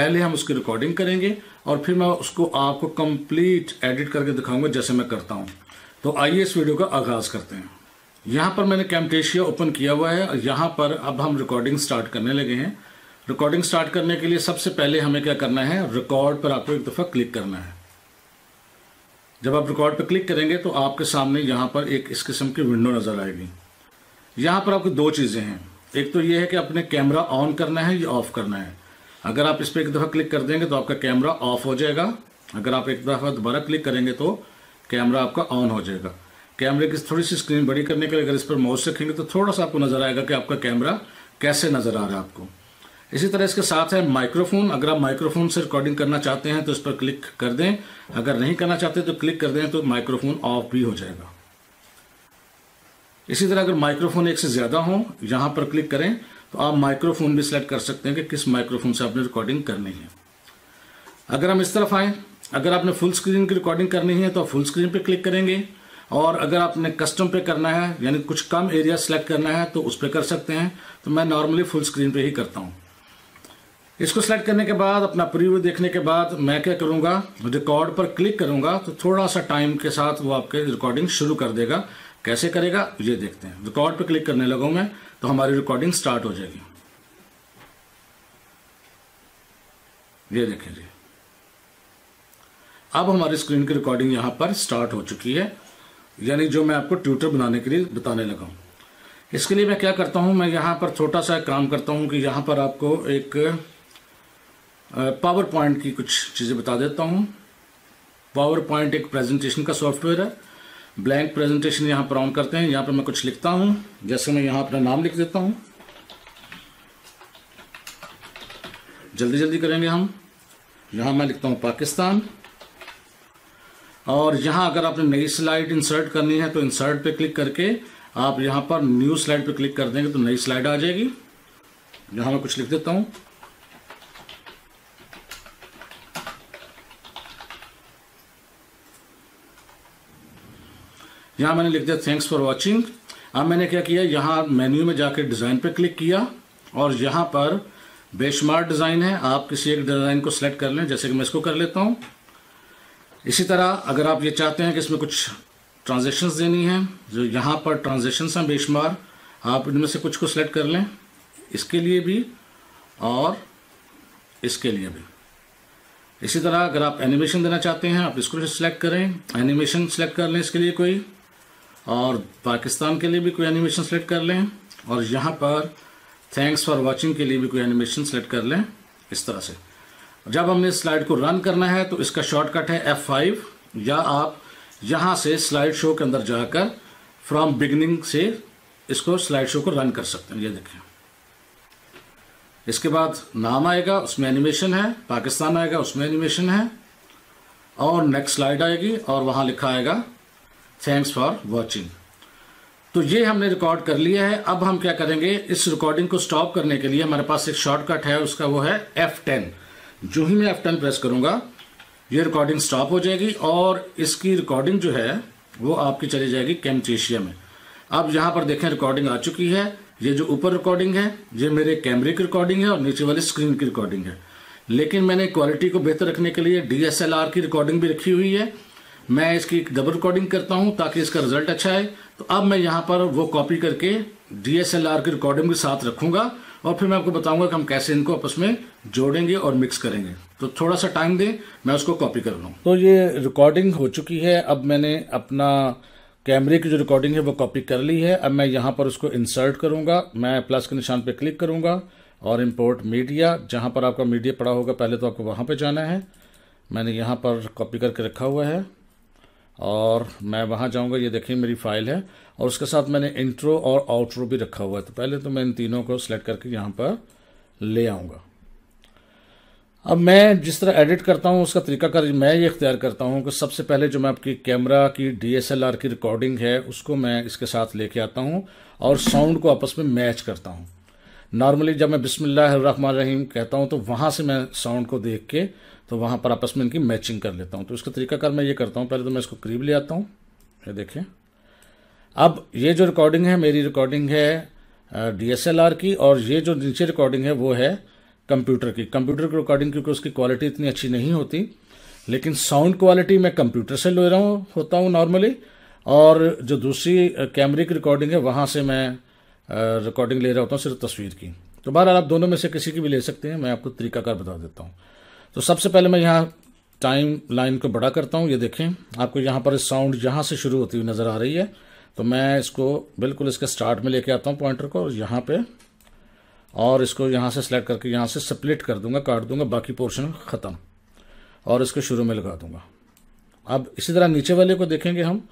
पहले हम उसकी रिकॉर्डिंग करेंगे और फिर मैं उसको आपको कंप्लीट एडिट करके दिखाऊंगा जैसे मैं करता हूँ तो आइए इस वीडियो का आगाज़ करते हैं यहाँ पर मैंने कैमटेशिया ओपन किया हुआ है और यहाँ पर अब हम रिकॉर्डिंग स्टार्ट करने लगे हैं रिकॉर्डिंग स्टार्ट करने के लिए सबसे पहले हमें क्या करना है रिकॉर्ड पर आपको एक दफ़ा क्लिक करना है जब आप रिकॉर्ड पर क्लिक करेंगे तो आपके सामने यहाँ पर एक इस किस्म की विंडो नज़र आएगी यहाँ पर आपको दो चीज़ें हैं एक तो ये है कि आपने कैमरा ऑन करना है या ऑफ़ करना है अगर आप इस पर एक दफ़ा क्लिक कर देंगे तो आपका कैमरा ऑफ हो जाएगा अगर आप एक दफ़ा दोबारा क्लिक करेंगे तो कैमरा आपका ऑन हो जाएगा कैमरे की थोड़ी सी स्क्रीन बड़ी करने के लिए अगर इस पर माउस रखेंगे तो थोड़ा सा आपको नज़र आएगा कि आपका कैमरा कैसे नज़र आ रहा है आपको इसी तरह इसके साथ है माइक्रोफोन अगर आप माइक्रोफोन से रिकॉर्डिंग करना चाहते हैं तो इस पर क्लिक कर दें अगर नहीं करना चाहते तो क्लिक कर दें तो माइक्रोफोन ऑफ भी हो जाएगा इसी तरह अगर माइक्रोफोन एक से ज़्यादा हो यहाँ पर क्लिक करें तो आप माइक्रोफोन भी सिलेक्ट कर सकते हैं कि किस माइक्रोफोन से आपने रिकॉर्डिंग करनी है अगर हम इस तरफ आएँ अगर आपने फुल स्क्रीन की रिकॉर्डिंग करनी है तो आप फुल स्क्रीन पर क्लिक करेंगे और अगर आपने कस्टम पे करना है यानी कुछ कम एरिया सेलेक्ट करना है तो उस पर कर सकते हैं तो मैं नॉर्मली फुल स्क्रीन पे ही करता हूँ इसको सेलेक्ट करने के बाद अपना प्रीव्यू देखने के बाद मैं क्या करूँगा रिकॉर्ड पर क्लिक करूँगा तो थोड़ा सा टाइम के साथ वो आपके रिकॉर्डिंग शुरू कर देगा कैसे करेगा ये देखते हैं रिकॉर्ड पर क्लिक करने लगा मैं तो हमारी रिकॉर्डिंग स्टार्ट हो जाएगी ये देखें जी अब हमारी स्क्रीन की रिकॉर्डिंग यहाँ पर स्टार्ट हो चुकी है यानी जो मैं आपको ट्यूटर बनाने के लिए बताने लगा हूँ इसके लिए मैं क्या करता हूँ मैं यहाँ पर छोटा सा काम करता हूँ कि यहाँ पर आपको एक पावर पॉइंट की कुछ चीज़ें बता देता हूँ पावर पॉइंट एक प्रेजेंटेशन का सॉफ्टवेयर है ब्लैंक प्रेजेंटेशन यहाँ पर ऑन करते हैं यहाँ पर मैं कुछ लिखता हूँ जैसे मैं यहाँ अपना नाम लिख देता हूँ जल्दी जल्दी करेंगे हम यहाँ मैं लिखता हूँ पाकिस्तान और यहाँ अगर आपने नई स्लाइड इंसर्ट करनी है तो इंसर्ट पे क्लिक करके आप यहाँ पर न्यू स्लाइड पे क्लिक कर देंगे तो नई स्लाइड आ जाएगी यहाँ मैं कुछ लिख देता हूँ यहाँ मैंने लिख दिया थैंक्स फॉर वॉचिंग अब मैंने क्या किया यहाँ मेन्यू में जाकर डिज़ाइन पे क्लिक किया और यहाँ पर बेशमार डिज़ाइन है आप किसी एक डिज़ाइन को सिलेक्ट कर लें जैसे कि मैं इसको कर लेता हूँ इसी तरह अगर आप ये चाहते हैं कि इसमें कुछ ट्रांजेक्शन्स देनी है जो यहाँ पर ट्रांजेक्शन्स हैं बेशुमार आप इनमें से कुछ को सिलेक्ट कर लें इसके लिए भी और इसके लिए भी इसी तरह अगर आप एनिमेशन देना चाहते हैं आप इसको सिलेक्ट करें एनिमेशन सेलेक्ट कर लें इसके लिए कोई और पाकिस्तान के लिए भी कोई एनिमेशन सेलेक्ट कर लें और यहाँ पर थैंक्स फॉर वाचिंग के लिए भी कोई एनिमेशन सेलेक्ट कर लें इस तरह से जब हमने स्लाइड को रन करना है तो इसका शॉर्टकट है F5 या आप यहाँ से स्लाइड शो के अंदर जाकर फ्रॉम बिगनिंग से इसको स्लाइड शो को रन कर सकते हैं ये देखें इसके बाद नाम आएगा उसमें एनिमेशन है पाकिस्तान आएगा उसमें एनिमेशन है और नेक्स्ट स्लाइड आएगी और वहाँ लिखा आएगा थैंक्स फॉर वॉचिंग तो ये हमने रिकॉर्ड कर लिया है अब हम क्या करेंगे इस रिकॉर्डिंग को स्टॉप करने के लिए हमारे पास एक शॉर्टकट है उसका वो है एफ़ जो ही मैं एफ टेन प्रेस करूँगा ये रिकॉर्डिंग स्टॉप हो जाएगी और इसकी रिकॉर्डिंग जो है वो आपकी चली जाएगी कैमचेशिया में अब यहाँ पर देखें रिकॉर्डिंग आ चुकी है ये जो ऊपर रिकॉर्डिंग है ये मेरे कैमरे की रिकॉर्डिंग है और नीचे वाली स्क्रीन की रिकॉर्डिंग है लेकिन मैंने क्वालिटी को बेहतर रखने के लिए डी की रिकॉर्डिंग भी रखी हुई है मैं इसकी डबल रिकॉर्डिंग करता हूँ ताकि इसका रिजल्ट अच्छा आए तो अब मैं यहाँ पर वो कॉपी करके डी की रिकॉर्डिंग के साथ रखूँगा और फिर मैं आपको बताऊंगा कि हम कैसे इनको आपस में जोड़ेंगे और मिक्स करेंगे तो थोड़ा सा टाइम दें मैं उसको कॉपी कर लूँ तो ये रिकॉर्डिंग हो चुकी है अब मैंने अपना कैमरे की जो रिकॉर्डिंग है वो कॉपी कर ली है अब मैं यहाँ पर उसको इंसर्ट करूँगा मैं प्लस के निशान पर क्लिक करूँगा और इम्पोर्ट मीडिया जहाँ पर आपका मीडिया पड़ा होगा पहले तो आपको वहाँ पर जाना है मैंने यहाँ पर कॉपी करके रखा हुआ है और मैं वहाँ जाऊँगा ये देखिए मेरी फाइल है और उसके साथ मैंने इंट्रो और आउट्रो भी रखा हुआ है तो पहले तो मैं इन तीनों को सिलेक्ट करके यहाँ पर ले आऊँगा अब मैं जिस तरह एडिट करता हूँ उसका तरीका कर मैं ये इख्तियार करता हूँ कि सबसे पहले जो मैं आपकी कैमरा की डीएसएलआर की रिकॉर्डिंग है उसको मैं इसके साथ लेके आता हूँ और साउंड को आपस में मैच करता हूँ नॉर्मली जब मैं बिसमिल्लाम रहीम कहता हूँ तो वहाँ से मैं साउंड को देख के तो वहाँ पर आपस में इनकी मैचिंग कर लेता हूँ तो इसका तरीकाकार मैं ये करता हूँ पहले तो मैं इसको करीब ले आता हूँ ये देखें अब ये जो रिकॉर्डिंग है मेरी रिकॉर्डिंग है डीएसएलआर की और ये जो नीचे रिकॉर्डिंग है वो है कंप्यूटर की कंप्यूटर की रिकॉर्डिंग क्योंकि उसकी क्वालिटी इतनी अच्छी नहीं होती लेकिन साउंड क्वालिटी मैं कंप्यूटर से ले रहा हूँ होता हूँ नॉर्मली और जो दूसरी कैमरे की रिकॉर्डिंग है वहाँ से मैं रिकॉर्डिंग ले रहा होता हूँ सिर्फ तस्वीर की तो बहरहाल आप दोनों में से किसी की भी ले सकते हैं मैं आपको तरीकाकार बता देता हूँ तो सबसे पहले मैं यहाँ टाइम लाइन को बड़ा करता हूँ ये देखें आपको यहाँ पर साउंड यहाँ से शुरू होती हुई नज़र आ रही है तो मैं इसको बिल्कुल इसके स्टार्ट में लेके आता हूँ पॉइंटर को और यहाँ पे और इसको यहाँ से सिलेक्ट करके यहाँ से स्प्लिट कर दूंगा काट दूंगा बाकी पोर्शन ख़त्म और इसको शुरू में लगा दूंगा अब इसी तरह नीचे वाले को देखेंगे हम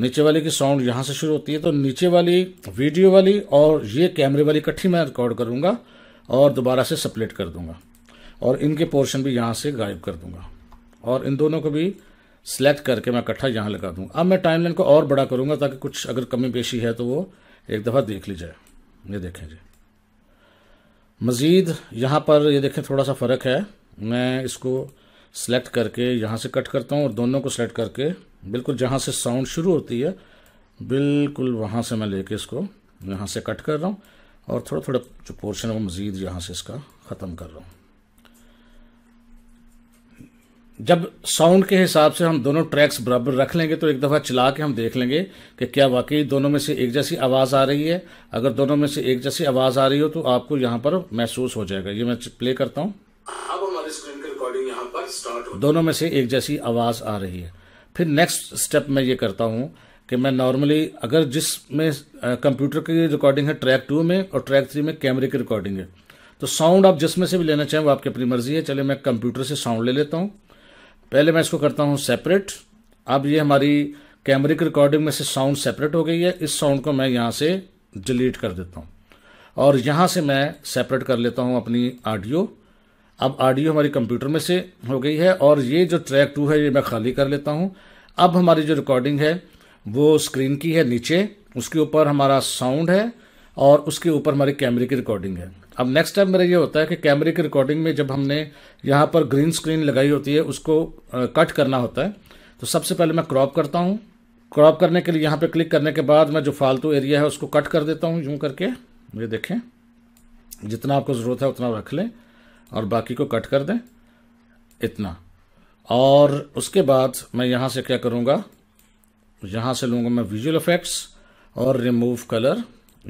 नीचे वाले की साउंड यहाँ से शुरू होती है तो नीचे वाली वीडियो वाली और ये कैमरे वाली इकट्ठी मैं रिकॉर्ड करूँगा और दोबारा से सप्लेट कर दूँगा और इनके पोर्शन भी यहाँ से गायब कर दूँगा और इन दोनों को भी सेलेक्ट करके मैं इकट्ठा यहाँ लगा दूँ अब मैं टाइमलाइन को और बड़ा करूँगा ताकि कुछ अगर कमी पेशी है तो वो एक दफ़ा देख ली जाए ये देखें जी मज़ीद यहाँ पर ये देखें थोड़ा सा फ़र्क है मैं इसको सेलेक्ट करके यहाँ से कट करता हूँ और दोनों को सेलेक्ट करके बिल्कुल जहाँ से साउंड शुरू होती है बिल्कुल वहाँ से मैं लेके इसको यहाँ से कट कर रहा हूँ और थोड़ा थोड़ा जो पोर्शन है वो मज़ीद यहाँ से इसका ख़त्म कर रहा हूँ जब साउंड के हिसाब से हम दोनों ट्रैक्स बराबर रख लेंगे तो एक दफ़ा चला के हम देख लेंगे कि क्या वाकई दोनों में से एक जैसी आवाज़ आ रही है अगर दोनों में से एक जैसी आवाज़ आ रही हो तो आपको यहाँ पर महसूस हो जाएगा ये मैं प्ले करता हूँ अब स्क्रीन की रिकॉर्डिंग यहाँ पर स्टार्ट दोनों में से एक जैसी आवाज़ आ रही है फिर नेक्स्ट स्टेप मैं ये करता हूँ कि मैं नॉर्मली अगर जिसमें कंप्यूटर की रिकॉर्डिंग है ट्रैक टू में और ट्रैक थ्री में कैमरे की रिकॉर्डिंग है तो साउंड आप जिसमें से भी लेना चाहें वो आपकी अपनी मर्जी है चले मैं कंप्यूटर से साउंड ले लेता हूँ पहले मैं इसको करता हूँ सेपरेट अब ये हमारी कैमरे की रिकॉर्डिंग में से साउंड सेपरेट हो गई है इस साउंड को मैं यहाँ से डिलीट कर देता हूँ और यहाँ से मैं सेपरेट कर लेता हूँ अपनी ऑडियो अब ऑडियो हमारी कंप्यूटर में से हो गई है और ये जो ट्रैक टू है ये मैं खाली कर लेता हूँ अब हमारी जो रिकॉर्डिंग है वो स्क्रीन की है नीचे उसके ऊपर हमारा साउंड है और उसके ऊपर हमारे कैमरे की रिकॉर्डिंग है अब नेक्स्ट टाइम मेरा ये होता है कि कैमरे की रिकॉर्डिंग में जब हमने यहाँ पर ग्रीन स्क्रीन लगाई होती है उसको कट करना होता है तो सबसे पहले मैं क्रॉप करता हूँ क्रॉप करने के लिए यहाँ पे क्लिक करने के बाद मैं जो फालतू एरिया है उसको कट कर देता हूँ जूँ करके ये देखें जितना आपको ज़रूरत है उतना रख लें और बाकी को कट कर दें इतना और उसके बाद मैं यहाँ से क्या करूँगा यहाँ से लूँगा मैं विजुअल इफेक्ट्स और रिमूव कलर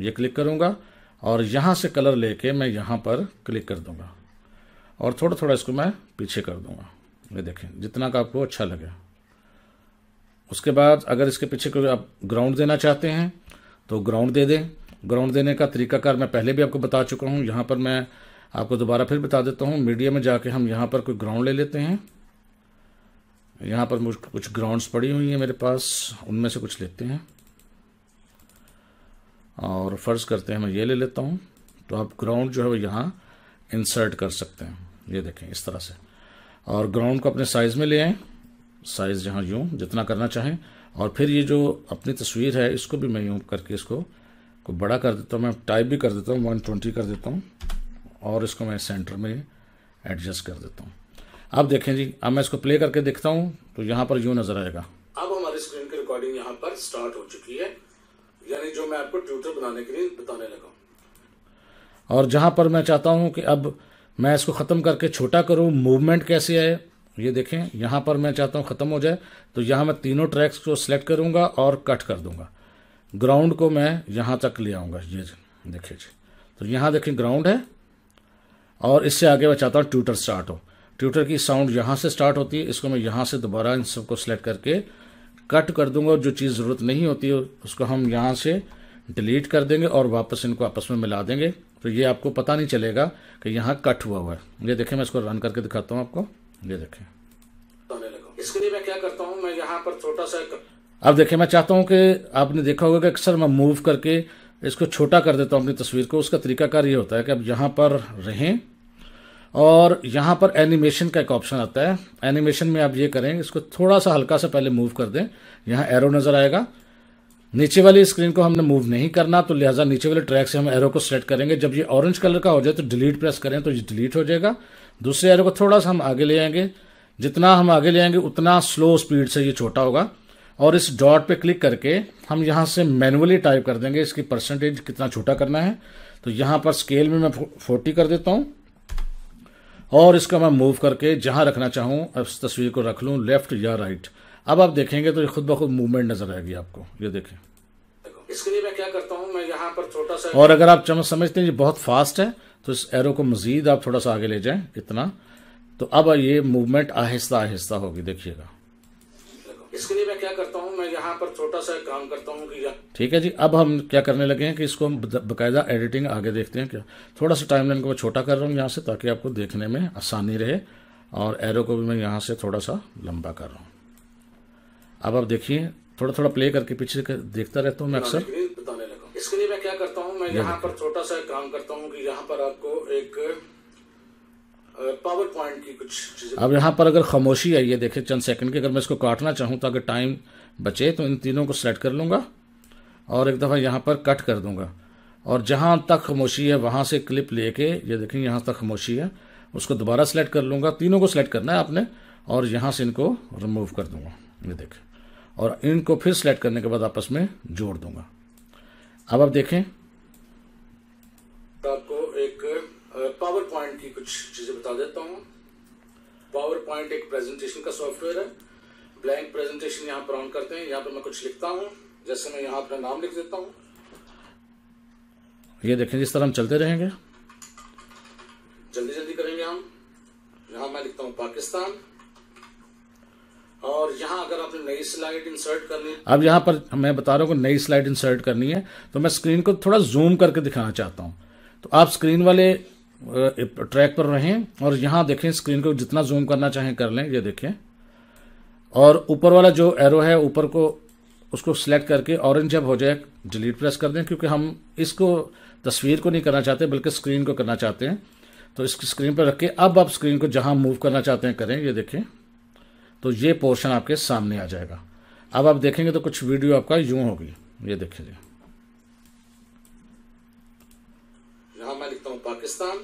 ये क्लिक करूँगा और यहाँ से कलर लेके मैं यहाँ पर क्लिक कर दूँगा और थोड़ा थोड़ा इसको मैं पीछे कर दूँगा ये देखें जितना का आपको अच्छा लगे उसके बाद अगर इसके पीछे कोई आप ग्राउंड देना चाहते हैं तो ग्राउंड दे दें ग्राउंड देने का तरीकाकार मैं पहले भी आपको बता चुका हूँ यहाँ पर मैं आपको दोबारा फिर बता देता हूँ मीडिया में जाके हम यहाँ पर कोई ग्राउंड ले लेते हैं यहाँ पर मुझ कुछ ग्राउंड्स पड़ी हुई हैं मेरे पास उनमें से कुछ लेते हैं और फ़र्ज़ करते हैं मैं ये ले लेता हूँ तो आप ग्राउंड जो है वो यहाँ इंसर्ट कर सकते हैं ये देखें इस तरह से और ग्राउंड को अपने साइज़ में ले आए साइज़ जहाँ यूँ जितना करना चाहें और फिर ये जो अपनी तस्वीर है इसको भी मैं यूं करके इसको को बड़ा कर देता हूँ मैं टाइप भी कर देता हूँ वन ट्वेंटी कर देता हूँ और इसको मैं सेंटर में एडजस्ट कर देता हूँ अब देखें जी अब मैं इसको प्ले करके देखता हूँ तो यहाँ पर यूँ नज़र आएगा अब हमारी स्क्रीन की रिकॉर्डिंग यहाँ पर स्टार्ट हो चुकी है यानी जो मैं आपको ट्यूटर बनाने के लिए बताने लगा और जहां पर मैं चाहता हूं कि अब मैं इसको ख़त्म करके छोटा करूं मूवमेंट कैसे आए ये देखें यहां पर मैं चाहता हूं ख़त्म हो जाए तो यहां मैं तीनों ट्रैक्स को सिलेक्ट करूंगा और कट कर दूंगा ग्राउंड को मैं यहां तक ले आऊंगा ये देखिए जी तो यहां देखें ग्राउंड है और इससे आगे मैं चाहता हूं ट्यूटर स्टार्ट हो ट्यूटर की साउंड यहां से स्टार्ट होती है इसको मैं यहां से दोबारा इन सबको सिलेक्ट करके कट कर दूंगा और जो चीज़ ज़रूरत नहीं होती है उसको हम यहाँ से डिलीट कर देंगे और वापस इनको आपस में मिला देंगे तो ये आपको पता नहीं चलेगा कि यहाँ कट हुआ हुआ है ये देखें मैं इसको रन करके दिखाता हूँ आपको ये देखें इसके लिए मैं क्या करता हूँ मैं यहाँ पर छोटा सा अब देखें मैं चाहता हूँ कि आपने देखा होगा कि अक्सर मैं मूव करके इसको छोटा कर देता हूँ अपनी तस्वीर को उसका तरीकाकार ये होता है कि अब यहाँ पर रहें और यहाँ पर एनिमेशन का एक ऑप्शन आता है एनिमेशन में आप ये करें इसको थोड़ा सा हल्का सा पहले मूव कर दें यहाँ एरो नज़र आएगा नीचे वाली स्क्रीन को हमने मूव नहीं करना तो लिहाजा नीचे वाले ट्रैक से हम एरो को सेलेक्ट करेंगे जब ये ऑरेंज कलर का हो जाए तो डिलीट प्रेस करें तो ये डिलीट हो जाएगा दूसरे एरो को थोड़ा सा हम आगे ले आएंगे जितना हम आगे ले आएंगे उतना स्लो स्पीड से ये छोटा होगा और इस डॉट पे क्लिक करके हम यहाँ से मैनुअली टाइप कर देंगे इसकी परसेंटेज कितना छोटा करना है तो यहाँ पर स्केल में मैं फोर्टी कर देता हूँ और इसको मैं मूव करके जहां रखना चाहूँ अब इस तस्वीर को रख लूँ लेफ्ट या राइट अब आप देखेंगे तो ये खुद ब खुद मूवमेंट नजर आएगी आपको ये देखें इसके लिए मैं क्या करता हूँ मैं यहां पर छोटा सा और अगर आप चमच समझते हैं ये बहुत फास्ट है तो इस एरो को मजीद आप थोड़ा सा आगे ले जाएं इतना तो अब ये मूवमेंट आहिस्ता आहिस्ता होगी देखिएगा इसके लिए मैं क्या करता हूँ मैं यहाँ पर छोटा सा काम करता हूँ ठीक है जी अब हम क्या करने लगे हैं कि इसको हम बाकायदा एडिटिंग आगे देखते हैं क्या थोड़ा सा टाइम लाइन को छोटा कर रहा हूँ यहाँ से ताकि आपको देखने में आसानी रहे और एरो को भी मैं यहाँ से थोड़ा सा लंबा कर रहा हूँ अब आप देखिए थोड़ा थोड़ा प्ले करके पीछे कर, देखता रहता हूँ मैं अक्सर बताने लगा इसके लिए मैं क्या करता हूँ मैं यहाँ पर छोटा सा काम करता हूँ कि यहाँ पर आपको एक पावर पॉइंट की कुछ चीज़ें अब यहाँ पर अगर खामोशी आई है देखिए चंद सेकंड की अगर मैं इसको काटना चाहूँ तो अगर टाइम बचे तो इन तीनों को सेलेक्ट कर लूँगा और एक दफ़ा यहाँ पर कट कर दूँगा और जहाँ तक खामोशी है वहाँ से क्लिप लेके ये देखें यहाँ तक खामोशी है उसको दोबारा सेलेक्ट कर लूँगा तीनों को सेलेक्ट करना है आपने और यहाँ से इनको रिमूव कर दूँगा ये देखें और इनको फिर सेलेक्ट करने के बाद आपस में जोड़ दूँगा अब आप देखें आपको एक पावर पॉइंट की कुछ चीज़ें बता देता हूँ पावर पॉइंट एक प्रेजेंटेशन का सॉफ्टवेयर है ब्लैंक प्रेजेंटेशन यहाँ पर ऑन करते हैं यहाँ पर मैं कुछ लिखता हूँ जैसे मैं यहाँ अपना नाम लिख देता हूँ ये देखें जिस तरह हम चलते रहेंगे जल्दी जल्दी करेंगे हम यहाँ मैं लिखता हूँ पाकिस्तान और यहाँ अगर आपने नई स्लाइड इंसर्ट करनी है अब यहाँ पर मैं बता रहा हूँ नई स्लाइड इंसर्ट करनी है तो मैं स्क्रीन को थोड़ा जूम करके दिखाना चाहता हूँ तो आप स्क्रीन वाले ट्रैक पर रहें और यहाँ देखें स्क्रीन को जितना जूम करना चाहें कर लें ये देखें और ऊपर वाला जो एरो है ऊपर को उसको सिलेक्ट करके ऑरेंज जब हो जाए डिलीट प्रेस कर दें क्योंकि हम इसको तस्वीर को नहीं करना चाहते बल्कि स्क्रीन को करना चाहते हैं तो इस स्क्रीन पर रख के अब आप स्क्रीन को जहाँ मूव करना चाहते हैं करें ये देखें तो ये पोर्शन आपके सामने आ जाएगा अब आप देखेंगे तो कुछ वीडियो आपका यूँ होगी ये देखें यहां मैं लिखता हूं पाकिस्तान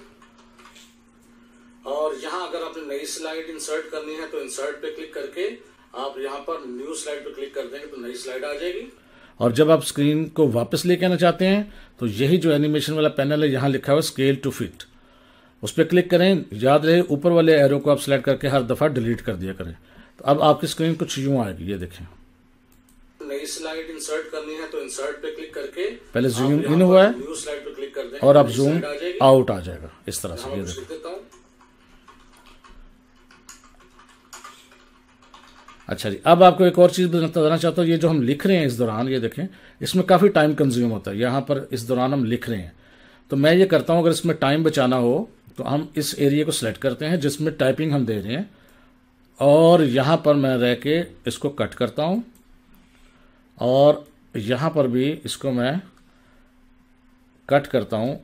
और यहां अगर आपने नई स्लाइड इंसर्ट करनी है तो इंसर्ट पे क्लिक करके आप यहां पर न्यू स्लाइड पे क्लिक कर देंगे तो नई स्लाइड आ जाएगी और जब आप स्क्रीन को वापस लेके आना चाहते हैं तो यही जो एनिमेशन वाला पैनल है यहां लिखा हुआ स्केल टू फिट उस पर क्लिक करें याद रहे ऊपर वाले एरो को आप सेलेक्ट करके हर दफ़ा डिलीट कर दिया करें तो अब आपकी स्क्रीन कुछ यूं आएगी ये देखें नई स्लाइड इंसर्ट करनी है तो इंसर्ट पे क्लिक करके पहले जूम इन हुआ है न्यू स्लाइड पे क्लिक कर दें और अब जूम आउट आ जाएगा इस तरह से देता हूँ अच्छा जी अब आपको एक और चीज़ बताना चाहता हूँ ये जो हम लिख रहे हैं इस दौरान ये देखें इसमें काफ़ी टाइम कंज्यूम होता है यहाँ पर इस दौरान हम लिख रहे हैं तो मैं ये करता हूँ अगर इसमें टाइम बचाना हो तो हम इस एरिया को सिलेक्ट करते हैं जिसमें टाइपिंग हम दे रहे हैं और यहाँ पर मैं रह के इसको कट करता हूँ और यहाँ पर भी इसको मैं कट करता हूँ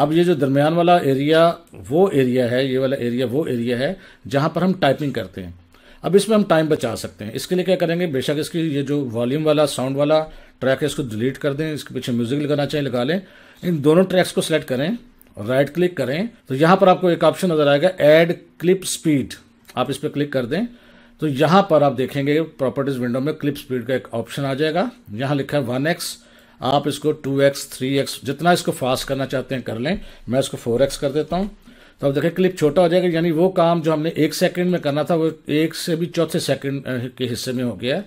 अब ये जो दरमियान वाला एरिया वो एरिया है ये वाला एरिया वो एरिया है जहाँ पर हम टाइपिंग करते हैं अब इसमें हम टाइम बचा सकते हैं इसके लिए क्या करेंगे बेशक इसकी ये जो वॉल्यूम वाला साउंड वाला ट्रैक है इसको डिलीट कर दें इसके पीछे म्यूज़िक लगाना चाहिए लगा लें इन दोनों ट्रैक्स को सिलेक्ट करें राइट क्लिक करें तो यहाँ पर आपको एक ऑप्शन नज़र आएगा एड क्लिप स्पीड आप इस पर क्लिक कर दें तो यहां पर आप देखेंगे प्रॉपर्टीज विंडो में क्लिप स्पीड का एक ऑप्शन आ जाएगा यहां लिखा है वन एक्स आप इसको टू एक्स थ्री एक्स जितना इसको फास्ट करना चाहते हैं कर लें मैं इसको फोर एक्स कर देता हूं तो अब देखें क्लिप छोटा हो जाएगा यानी वो काम जो हमने एक सेकंड में करना था वो एक से भी चौथे सेकंड के हिस्से में हो गया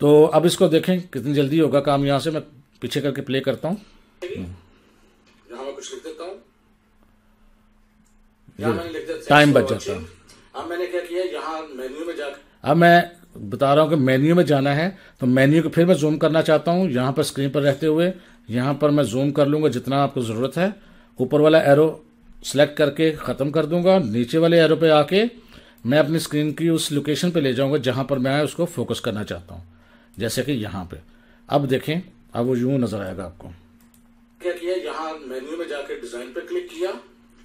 तो अब इसको देखें कितनी जल्दी होगा काम यहाँ से मैं पीछे करके प्ले करता हूँ टाइम बच जाता है अब मैंने क्या किया यहाँ मेन्यू में जाकर अब मैं बता रहा हूँ कि मेन्यू में जाना है तो मेन्यू को फिर मैं जूम करना चाहता हूँ यहाँ पर स्क्रीन पर रहते हुए यहाँ पर मैं जूम कर लूंगा जितना आपको ज़रूरत है ऊपर वाला एरो सेलेक्ट करके ख़त्म कर दूंगा नीचे वाले एरो पे आके मैं अपनी स्क्रीन की उस लोकेशन पे ले जाऊंगा जहाँ पर मैं उसको फोकस करना चाहता हूँ जैसे कि यहाँ पे अब देखें अब वो यूँ नज़र आएगा आपको क्या किया यहाँ मेन्यू में जाके डिज़ाइन पे क्लिक किया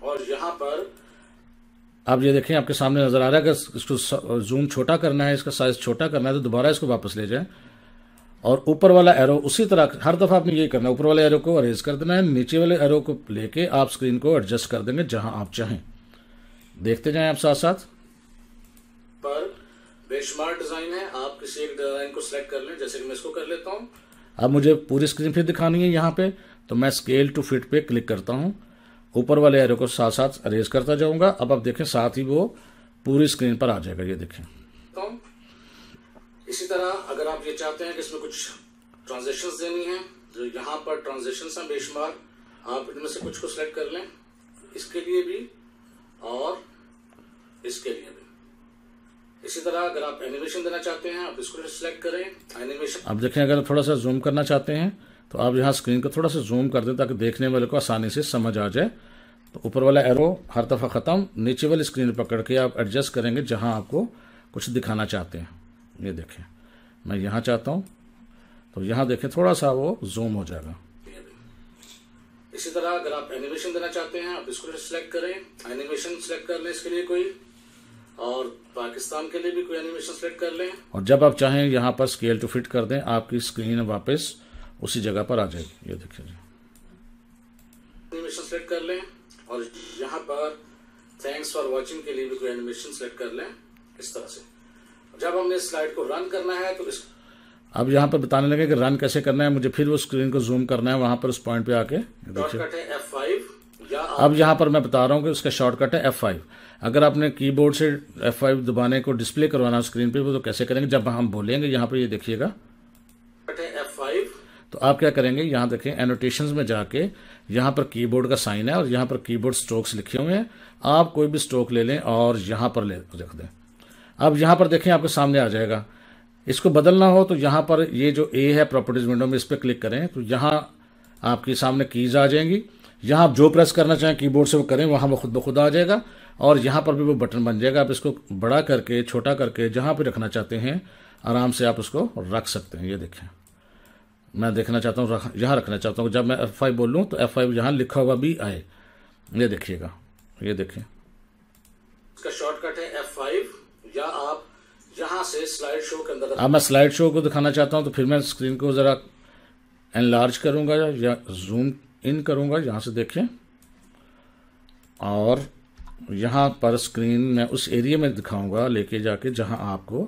और यहाँ पर आप ये देखें आपके सामने नज़र आ रहा है अगर इसको जूम छोटा करना है इसका साइज छोटा करना है तो दोबारा इसको वापस ले जाएं और ऊपर वाला एरो उसी तरह हर दफ़ा आपने ये करना है ऊपर वाले एरो को अरेज कर देना है नीचे वाले एरो को लेके आप स्क्रीन को एडजस्ट कर देंगे जहां आप चाहें देखते जाएं आप साथ साथ पर बेशुमार डिज़ाइन है आप किसी एक डिज़ाइन को सिलेक्ट कर लें जैसे कि मैं इसको कर लेता हूँ अब मुझे पूरी स्क्रीन फिर दिखानी है यहाँ पे तो मैं स्केल टू फिट पे क्लिक करता हूँ ऊपर वाले एरो को साथ साथ अरेज करता जाऊंगा अब आप देखें साथ ही वो पूरी स्क्रीन पर आ जाएगा ये देखें तो इसी तरह अगर आप ये चाहते हैं कि इसमें कुछ ट्रांजेक्शन देनी है जो तो यहाँ पर ट्रांजेक्शन है बेशुमार आप इनमें से कुछ को सिलेक्ट कर लें इसके लिए भी और इसके लिए भी इसी तरह अगर आप एनिमेशन देना चाहते हैं आप इसको सिलेक्ट करें एनिमेशन आप देखें अगर थोड़ा सा जूम करना चाहते हैं तो आप यहाँ स्क्रीन को थोड़ा सा जूम कर दें ताकि देखने वाले को आसानी से समझ आ जाए तो ऊपर वाला एरो हर दफ़ा ख़त्म नीचे वाली स्क्रीन पकड़ के आप एडजस्ट करेंगे जहाँ आपको कुछ दिखाना चाहते हैं ये देखें मैं यहाँ चाहता हूँ तो यहाँ देखें थोड़ा सा वो जूम हो जाएगा इसी तरह अगर आप एनिमेशन देना चाहते हैं आप इसको सिलेक्ट करें एनिमेशन सिलेक्ट कर लें इसके लिए कोई और पाकिस्तान के लिए भी कोई एनिमेशन सिलेक्ट कर लें और जब आप चाहें यहाँ पर स्केल टू फिट कर दें आपकी स्क्रीन वापस उसी जगह पर आ जाएगी ये देखिए जी एनिमेशन सेलेक्ट कर लें और यहाँ पर थैंक्स फॉर वाचिंग के लिए भी कोई एनिमेशन सेलेक्ट कर लें इस तरह से जब हमने स्लाइड को रन करना है तो इस अब यहाँ पर बताने लगे कि रन कैसे करना है मुझे फिर वो स्क्रीन को जूम करना है वहां पर उस पॉइंट पे आके देखिए अब यहाँ पर मैं बता रहा हूँ कि उसका शॉर्टकट है F5 अगर आपने कीबोर्ड से F5 दबाने को डिस्प्ले करवाना स्क्रीन पे वो तो कैसे करेंगे जब हम बोलेंगे यहाँ पर ये यह देखिएगा तो आप क्या करेंगे यहाँ देखें एनोटेशन में जाके यहाँ पर कीबोर्ड का साइन है और यहाँ पर कीबोर्ड स्ट्रोक्स लिखे हुए हैं आप कोई भी स्ट्रोक ले लें और यहाँ पर ले रख दें अब यहाँ पर देखें आपके सामने आ जाएगा इसको बदलना हो तो यहाँ पर ये जो ए है प्रॉपर्टीज विंडो में इस पर क्लिक करें तो यहाँ आपके सामने कीज आ जाएंगी यहाँ आप जो प्रेस करना चाहें कीबोर्ड से वो करें वहाँ वो खुद ब खुद आ जाएगा और यहाँ पर भी वो बटन बन जाएगा आप इसको बड़ा करके छोटा करके जहाँ पर रखना चाहते हैं आराम से आप उसको रख सकते हैं ये देखें मैं देखना चाहता हूँ यहाँ रखना चाहता हूँ जब मैं एफ फाइव बोल लूँ तो एफ फाइव यहाँ लिखा हुआ भी आए ये देखिएगा ये देखें इसका शॉर्टकट है एफ फाइव या आप यहाँ से स्लाइड शो के अंदर अब मैं स्लाइड शो को दिखाना चाहता हूँ तो फिर मैं स्क्रीन को ज़रा एनलार्ज करूँगा या जूम इन करूँगा यहाँ से देखें और यहाँ पर स्क्रीन मैं उस एरिया में दिखाऊंगा लेके जाके जहाँ आपको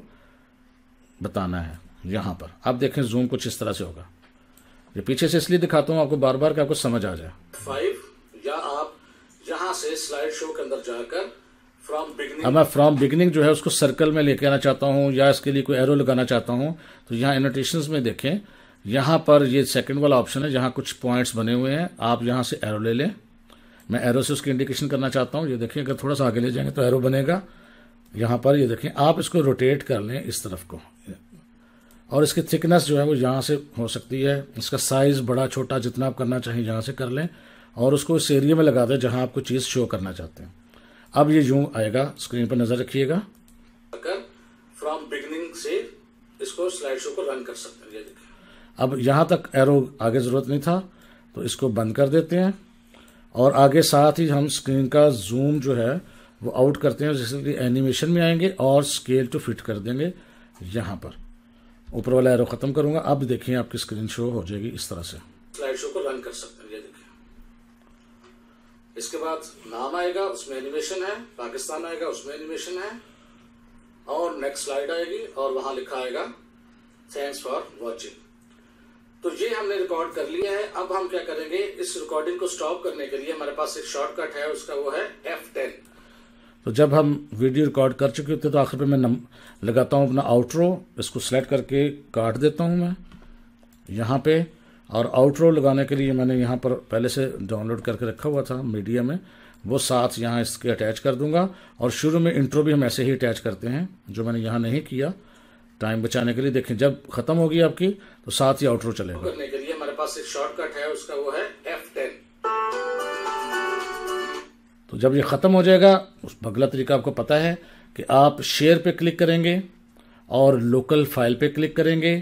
बताना है यहाँ पर आप देखें जूम कुछ इस तरह से होगा ये पीछे से इसलिए दिखाता हूँ आपको बार बार कि आपको समझ आ जाए फाइव या आप यहाँ से स्लाइड शो के अंदर जाकर बिगनिंग मैं फ्रॉम बिगनिंग जो है उसको सर्कल में लेके आना चाहता हूँ या इसके लिए कोई एरो लगाना चाहता हूँ तो यहाँ एनोटेशन में देखें यहाँ पर ये सेकंड वाला ऑप्शन है जहाँ कुछ पॉइंट्स बने हुए हैं आप यहाँ से एरो ले लें मैं एरो से उसकी इंडिकेशन करना चाहता हूँ ये देखिए अगर थोड़ा सा आगे ले जाएंगे तो एरो बनेगा यहाँ पर ये देखें आप इसको रोटेट कर लें इस तरफ को और इसकी थिकनेस जो है वो यहाँ से हो सकती है इसका साइज़ बड़ा छोटा जितना आप करना चाहें यहाँ से कर लें और उसको इस एरिया में लगा दें जहाँ आपको चीज़ शो करना चाहते हैं अब ये यूँ आएगा स्क्रीन पर नज़र रखिएगा फ्रॉम बिगनिंग से इसको स्लाइड शो को रन कर सकते हैं अब यहाँ तक एरो आगे ज़रूरत नहीं था तो इसको बंद कर देते हैं और आगे साथ ही हम स्क्रीन का जूम जो है वो आउट करते हैं जैसे कि एनिमेशन में आएंगे और स्केल टू फिट कर देंगे यहाँ पर ऊपर वाला एरो ख़त्म करूंगा अब देखिए आपकी स्क्रीन शो हो जाएगी इस तरह से स्लाइड शो को रन कर सकते हैं ये देखिए इसके बाद नाम आएगा उसमें एनिमेशन है पाकिस्तान आएगा उसमें एनिमेशन है और नेक्स्ट स्लाइड आएगी और वहां लिखा आएगा थैंक्स फॉर वॉचिंग तो ये हमने रिकॉर्ड कर लिया है अब हम क्या करेंगे इस रिकॉर्डिंग को स्टॉप करने के लिए हमारे पास एक शॉर्टकट है उसका वो है F10 तो जब हम वीडियो रिकॉर्ड कर चुके होते तो आखिर पे मैं नम लगाता हूँ अपना आउटरो इसको सेलेक्ट करके काट देता हूँ मैं यहाँ पे और आउटरो लगाने के लिए मैंने यहाँ पर पहले से डाउनलोड करके रखा हुआ था मीडिया में वो साथ यहाँ इसके अटैच कर दूंगा और शुरू में इंट्रो भी हम ऐसे ही अटैच करते हैं जो मैंने यहाँ नहीं किया टाइम बचाने के लिए देखें जब खत्म होगी आपकी तो साथ ही आउटरो चलेगा करने के लिए हमारे पास एक शॉर्टकट है उसका वो है एफ टेन तो जब ये ख़त्म हो जाएगा उस अगला तरीका आपको पता है कि आप शेयर पे क्लिक करेंगे और लोकल फाइल पे क्लिक करेंगे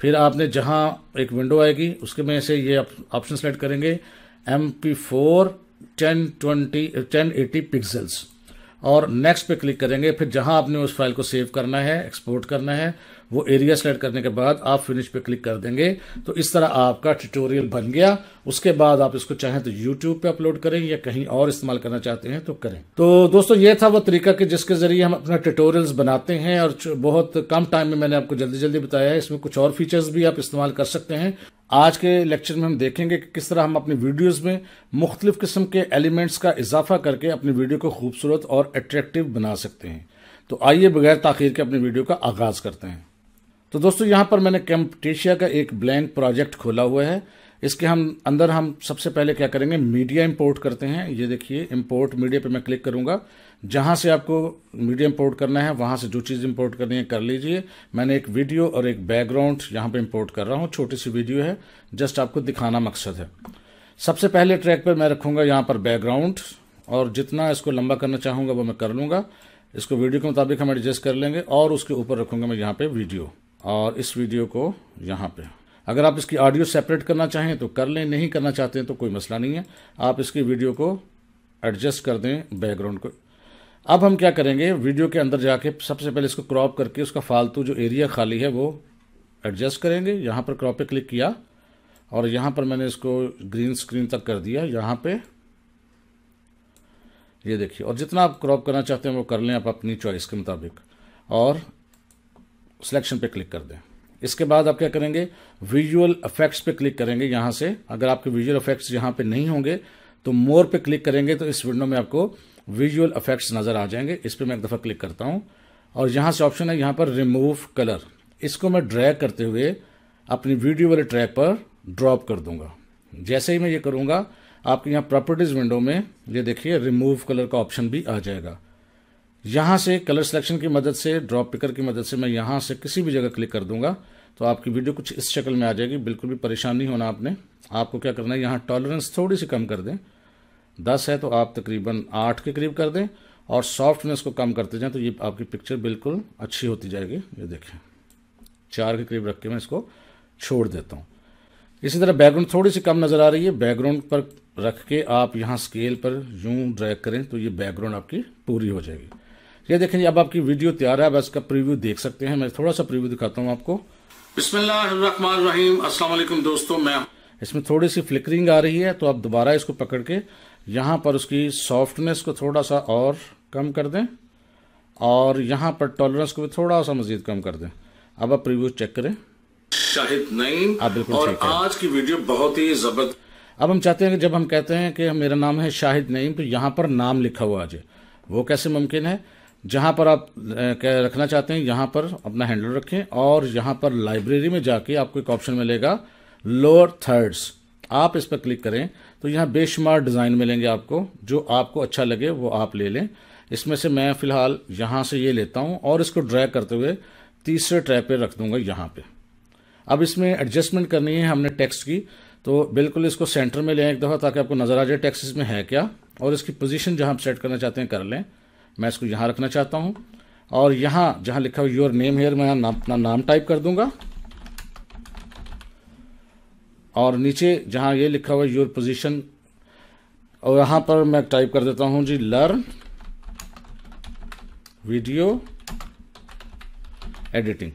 फिर आपने जहाँ एक विंडो आएगी उसके में से ये ऑप्शन सेलेक्ट करेंगे M P four ten twenty ten eighty pixels और नेक्स्ट पे क्लिक करेंगे फिर जहाँ आपने उस फाइल को सेव करना है एक्सपोर्ट करना है वो एरिया सेलेक्ट करने के बाद आप फिनिश पे क्लिक कर देंगे तो इस तरह आपका ट्यूटोरियल बन गया उसके बाद आप इसको चाहें तो यूट्यूब पे अपलोड करें या कहीं और इस्तेमाल करना चाहते हैं तो करें तो दोस्तों ये था वो तरीका कि जिसके जरिए हम अपना ट्यूटोरियल्स बनाते हैं और बहुत कम टाइम में मैंने आपको जल्दी जल्दी बताया है इसमें कुछ और फीचर्स भी आप इस्तेमाल कर सकते हैं आज के लेक्चर में हम देखेंगे कि किस तरह हम अपनी वीडियोस में मुख्तलिफ किस्म के एलिमेंट्स का इजाफा करके अपनी वीडियो को खूबसूरत और अट्रैक्टिव बना सकते हैं तो आइए बगैर ताखिर के अपनी वीडियो का आगाज़ करते हैं तो दोस्तों यहाँ पर मैंने कैम्पटेशिया का एक ब्लैंक प्रोजेक्ट खोला हुआ है इसके हम अंदर हम सबसे पहले क्या करेंगे मीडिया इंपोर्ट करते हैं ये देखिए इंपोर्ट मीडिया पे मैं क्लिक करूँगा जहाँ से आपको मीडिया इंपोर्ट करना है वहाँ से जो चीज़ इंपोर्ट करनी है कर लीजिए मैंने एक वीडियो और एक बैकग्राउंड यहाँ पे इंपोर्ट कर रहा हूँ छोटी सी वीडियो है जस्ट आपको दिखाना मकसद है सबसे पहले ट्रैक पर मैं रखूँगा यहाँ पर बैकग्राउंड और जितना इसको लंबा करना चाहूँगा वो मैं कर लूँगा इसको वीडियो के मुताबिक हम एडजस्ट कर लेंगे और उसके ऊपर रखूंगा मैं यहाँ पर वीडियो और इस वीडियो को यहाँ पे अगर आप इसकी ऑडियो सेपरेट करना चाहें तो कर लें नहीं करना चाहते हैं तो कोई मसला नहीं है आप इसकी वीडियो को एडजस्ट कर दें बैकग्राउंड को अब हम क्या करेंगे वीडियो के अंदर जाके सबसे पहले इसको क्रॉप करके उसका फालतू जो एरिया खाली है वो एडजस्ट करेंगे यहाँ पर क्रॉप पे क्लिक किया और यहाँ पर मैंने इसको ग्रीन स्क्रीन तक कर दिया यहाँ पे ये देखिए और जितना आप क्रॉप करना चाहते हैं वो कर लें आप अपनी चॉइस के मुताबिक और सिलेक्शन पे क्लिक कर दें इसके बाद आप क्या करेंगे विजुअल इफेक्ट्स पे क्लिक करेंगे यहाँ से अगर आपके विजुअल इफेक्ट्स यहाँ पे नहीं होंगे तो मोर पे क्लिक करेंगे तो इस विंडो में आपको विजुअल इफेक्ट्स नज़र आ जाएंगे इस पर मैं एक दफ़ा क्लिक करता हूँ और यहाँ से ऑप्शन है यहाँ पर रिमूव कलर इसको मैं ड्रैग करते हुए अपनी वीडियो वाले ट्रैक पर ड्रॉप कर दूंगा जैसे ही मैं ये करूँगा आपके यहाँ प्रॉपर्टीज़ विंडो में ये देखिए रिमूव कलर का ऑप्शन भी आ जाएगा यहाँ से कलर सिलेक्शन की मदद से ड्रॉप पिकर की मदद से मैं यहाँ से किसी भी जगह क्लिक कर दूंगा तो आपकी वीडियो कुछ इस शक्ल में आ जाएगी बिल्कुल भी परेशान नहीं होना आपने आपको क्या करना है यहाँ टॉलरेंस थोड़ी सी कम कर दें दस है तो आप तकरीबन आठ के करीब कर दें और सॉफ्टनेस को कम करते जाएं तो ये आपकी पिक्चर बिल्कुल अच्छी होती जाएगी ये देखें चार के करीब रख के मैं इसको छोड़ देता हूँ इसी तरह बैकग्राउंड थोड़ी सी कम नज़र आ रही है बैकग्राउंड पर रख के आप यहाँ स्केल पर यूँ ड्रैग करें तो ये बैकग्राउंड आपकी पूरी हो जाएगी ये देखें जी अब आपकी वीडियो तैयार है अब इसका प्रीव्यू देख सकते हैं मैं थोड़ा सा प्रीव्यू दिखाता हूँ आपको बिस्मिल्लाम दोस्तों मैं इसमें थोड़ी सी फ्लिकरिंग आ रही है तो आप दोबारा इसको पकड़ के यहाँ पर उसकी सॉफ्टनेस को थोड़ा सा और कम कर दें और यहाँ पर टॉलरेंस को भी थोड़ा सा मजीद कम कर दें अब आप प्रीव्यू चेक करें शाहिद नईम आप बिल्कुल और आज की वीडियो बहुत ही जबरदस्त अब हम चाहते हैं कि जब हम कहते हैं कि मेरा नाम है शाहिद नईम तो यहाँ पर नाम लिखा हुआ आज वो कैसे मुमकिन है जहाँ पर आप रखना चाहते हैं यहाँ पर अपना हैंडल रखें और यहाँ पर लाइब्रेरी में जाके आपको एक ऑप्शन मिलेगा लोअर थर्ड्स आप इस पर क्लिक करें तो यहाँ बेशुमार डिज़ाइन मिलेंगे आपको जो आपको अच्छा लगे वो आप ले लें इसमें से मैं फ़िलहाल यहाँ से ये लेता हूँ और इसको ड्रैग करते हुए तीसरे ट्रैप पे रख दूंगा यहाँ पे अब इसमें एडजस्टमेंट करनी है हमने टेक्स्ट की तो बिल्कुल इसको सेंटर में लें एक दफ़ा ताकि आपको नज़र आ जाए टेक्स्ट इसमें है क्या और इसकी पोजीशन जहाँ आप सेट करना चाहते हैं कर लें मैं इसको यहाँ रखना चाहता हूँ और यहाँ जहाँ लिखा हुआ योर नेम हेयर मैं ना, अपना नाम टाइप कर दूंगा और नीचे जहाँ ये लिखा हुआ योर पोजीशन और यहाँ पर मैं टाइप कर देता हूँ जी लर्न वीडियो एडिटिंग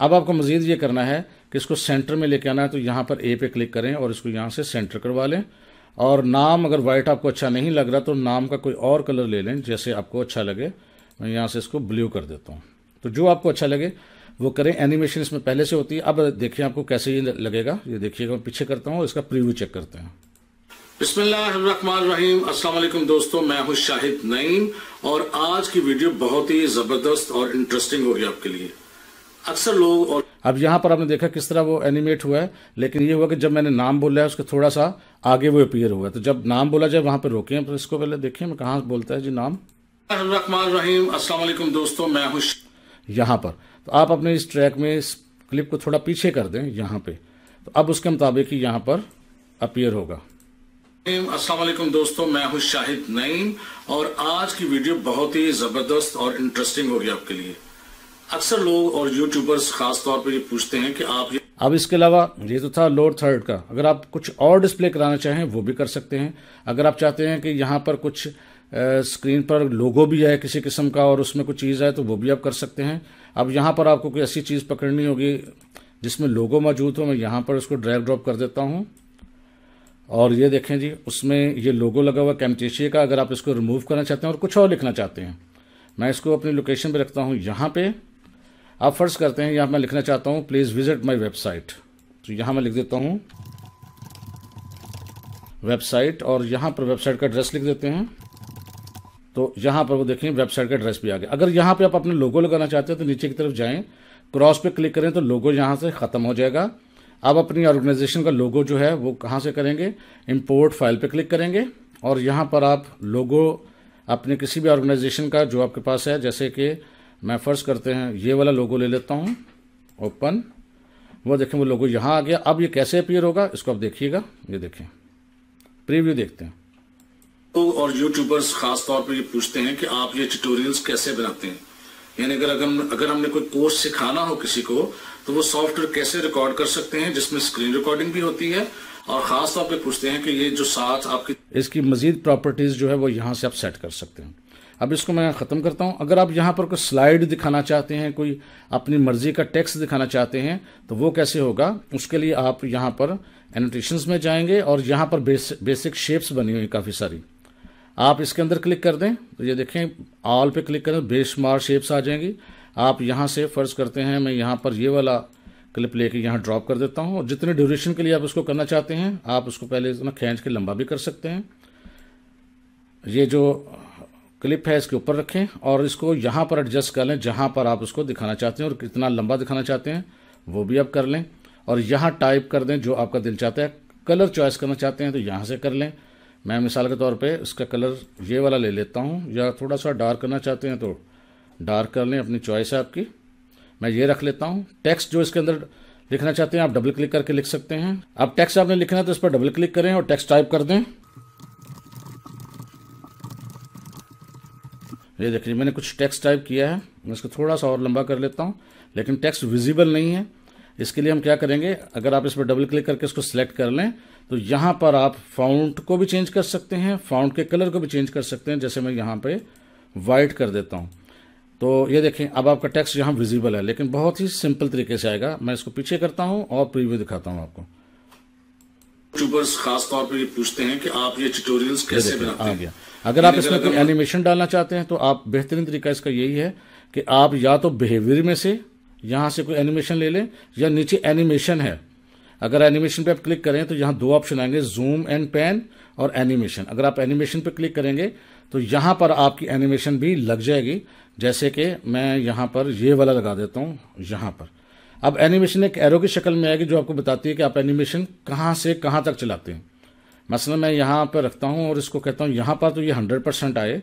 अब आपको मज़ीद ये करना है कि इसको सेंटर में लेके आना है तो यहाँ पर ए पे क्लिक करें और इसको यहाँ से सेंटर करवा लें और नाम अगर वाइट आपको अच्छा नहीं लग रहा तो नाम का कोई और कलर ले लें जैसे आपको अच्छा लगे मैं यहाँ से इसको ब्लू कर देता हूँ तो जो आपको अच्छा लगे वो करें एनिमेशन इसमें पहले से होती है अब देखिए आपको कैसे ये लगेगा ये देखिएगा मैं पीछे करता हूँ इसका प्रीव्यू चेक करते हैं बिस्मिल्लाहिर्रहमानिर्रहीम अस्सलाम वालेकुम दोस्तों मैं हूँ शाहिद नईम और आज की वीडियो बहुत ही जबरदस्त और इंटरेस्टिंग होगी आपके लिए अक्सर लोग और अब यहाँ पर आपने देखा किस तरह वो एनिमेट हुआ है लेकिन ये हुआ कि जब मैंने नाम बोला है उसके थोड़ा सा आगे वो अपियर हुआ तो जब नाम बोला जाए वहां पर रोके हैं तो इसको पहले देखिए मैं कहा बोलता है जी नाम रहीम दोस्तों मैं हूँ यहाँ पर तो आप अपने इस ट्रैक में इस क्लिप को थोड़ा पीछे कर दें यहाँ पे तो अब उसके मुताबिक ही यहाँ पर अपियर होगा असलम दोस्तों मैं हूँ शाहिद नईम और आज की वीडियो बहुत ही ज़बरदस्त और इंटरेस्टिंग होगी आपके लिए अक्सर लोग और यूट्यूबर्स खास तौर पर ये पूछते हैं कि आप अब इसके अलावा ये तो था लोअर थर्ड का अगर आप कुछ और डिस्प्ले कराना चाहें वो भी कर सकते हैं अगर आप चाहते हैं कि यहाँ पर कुछ स्क्रीन पर लोगो भी है किसी किस्म का और उसमें कुछ चीज़ आए तो वो भी आप कर सकते हैं अब यहाँ पर आपको कोई ऐसी चीज़ पकड़नी होगी जिसमें लोगो मौजूद हो मैं यहाँ पर उसको ड्रैग ड्रॉप कर देता हूँ और ये देखें जी उसमें ये लोगो लगा हुआ कैमटेशिया का अगर आप इसको रिमूव करना चाहते हैं और कुछ और लिखना चाहते हैं मैं इसको अपनी लोकेशन पर रखता हूँ यहाँ पर आप फ़र्ज़ करते हैं यहाँ मैं लिखना चाहता हूँ प्लीज़ विज़िट माई वेबसाइट तो यहाँ मैं लिख देता हूँ वेबसाइट और यहाँ पर वेबसाइट का एड्रेस लिख देते हैं तो यहाँ पर वो देखें वेबसाइट का एड्रेस भी आ गया अगर यहाँ पर आप अपने लोगो लगाना चाहते हैं तो नीचे की तरफ जाए क्रॉस पे क्लिक करें तो लोगो यहाँ से ख़त्म हो जाएगा अब अपनी ऑर्गेनाइजेशन का लोगो जो है वो कहाँ से करेंगे इम्पोर्ट फाइल पे क्लिक करेंगे और यहाँ पर आप लोगो अपने किसी भी ऑर्गेनाइजेशन का जो आपके पास है जैसे कि मैं फर्ज करते हैं ये वाला लोगो ले लेता हूं ओपन वो देखें वो लोगो यहां आ गया अब ये कैसे अपियर होगा इसको आप देखिएगा ये देखें प्रीव्यू देखते हैं तो और यूट्यूबर्स खास तौर ये पूछते हैं कि आप ये ट्यूटोरियल्स कैसे बनाते हैं यानी अगर अगर अगर हमने कोई कोर्स सिखाना हो किसी को तो वो सॉफ्टवेयर कैसे रिकॉर्ड कर सकते हैं जिसमें स्क्रीन रिकॉर्डिंग भी होती है और खास तौर पे पूछते हैं कि ये जो साथ आपकी इसकी मजीद प्रॉपर्टीज जो है वो यहाँ से आप सेट कर सकते हैं अब इसको मैं ख़त्म करता हूँ अगर आप यहाँ पर कोई स्लाइड दिखाना चाहते हैं कोई अपनी मर्ज़ी का टेक्स्ट दिखाना चाहते हैं तो वो कैसे होगा उसके लिए आप यहाँ पर एनोटेशंस में जाएंगे और यहाँ पर बेसिक बेसिक शेप्स बनी हुई काफ़ी सारी आप इसके अंदर क्लिक कर दें तो ये देखें ऑल पे क्लिक करें बेशुमार शेप्स आ जाएंगी आप यहाँ से फ़र्ज करते हैं मैं यहाँ पर ये वाला क्लिप लेके यहाँ ड्रॉप कर देता हूँ और जितने ड्यूरेशन के लिए आप उसको करना चाहते हैं आप उसको पहले इतना खींच के लंबा भी कर सकते हैं ये जो क्लिप है इसके ऊपर रखें और इसको यहाँ पर एडजस्ट कर लें जहाँ पर आप उसको दिखाना चाहते हैं और कितना लंबा दिखाना चाहते हैं वो भी आप कर लें और यहाँ टाइप कर दें जो आपका दिल चाहता है कलर चॉइस करना चाहते हैं तो यहाँ से कर लें मैं मिसाल के तौर पर इसका कलर ये वाला ले लेता हूँ या थोड़ा सा डार्क करना चाहते हैं तो डार्क कर लें अपनी चॉइस है आपकी मैं ये रख लेता हूँ टेक्स्ट जो इसके अंदर लिखना चाहते हैं आप डबल क्लिक करके लिख सकते हैं अब टेक्स्ट आपने लिखना है तो इस पर डबल क्लिक करें और टेक्स्ट टाइप कर दें ये देखिए मैंने कुछ टेक्स्ट टाइप किया है मैं इसको थोड़ा सा और लंबा कर लेता हूँ लेकिन टेक्स्ट विजिबल नहीं है इसके लिए हम क्या करेंगे अगर आप इस पर डबल क्लिक करके इसको सिलेक्ट कर लें तो यहाँ पर आप फाउंट को भी चेंज कर सकते हैं फाउंट के कलर को भी चेंज कर सकते हैं जैसे मैं यहाँ पे वाइट कर देता हूँ तो ये देखें अब आपका टेक्स्ट यहाँ विजिबल है लेकिन बहुत ही सिंपल तरीके से आएगा मैं इसको पीछे करता हूँ और प्रीव्यू दिखाता हूँ आपको यूट्यूबर्स खास तौर ये पूछते हैं कि आप ये ट्यूटोरियल्स कैसे बनाते हैं अगर आप इसमें कोई एनिमेशन डालना चाहते हैं तो आप बेहतरीन तरीका इसका यही है कि आप या तो बिहेवियर में से यहाँ से कोई एनिमेशन ले लें या नीचे एनिमेशन है अगर एनिमेशन पे आप क्लिक करें तो यहाँ दो ऑप्शन आएंगे जूम एंड पैन और एनिमेशन अगर आप एनिमेशन पे क्लिक करेंगे तो यहाँ पर आपकी एनिमेशन भी लग जाएगी जैसे कि मैं यहाँ पर ये वाला लगा देता हूँ यहाँ पर अब एनिमेशन एक एरो की शक्ल में आएगी जो आपको बताती है कि आप एनिमेशन कहाँ से कहाँ तक चलाते हैं मसलन मैं यहाँ पर रखता हूँ और इसको कहता हूँ यहाँ पर तो ये हंड्रेड परसेंट आए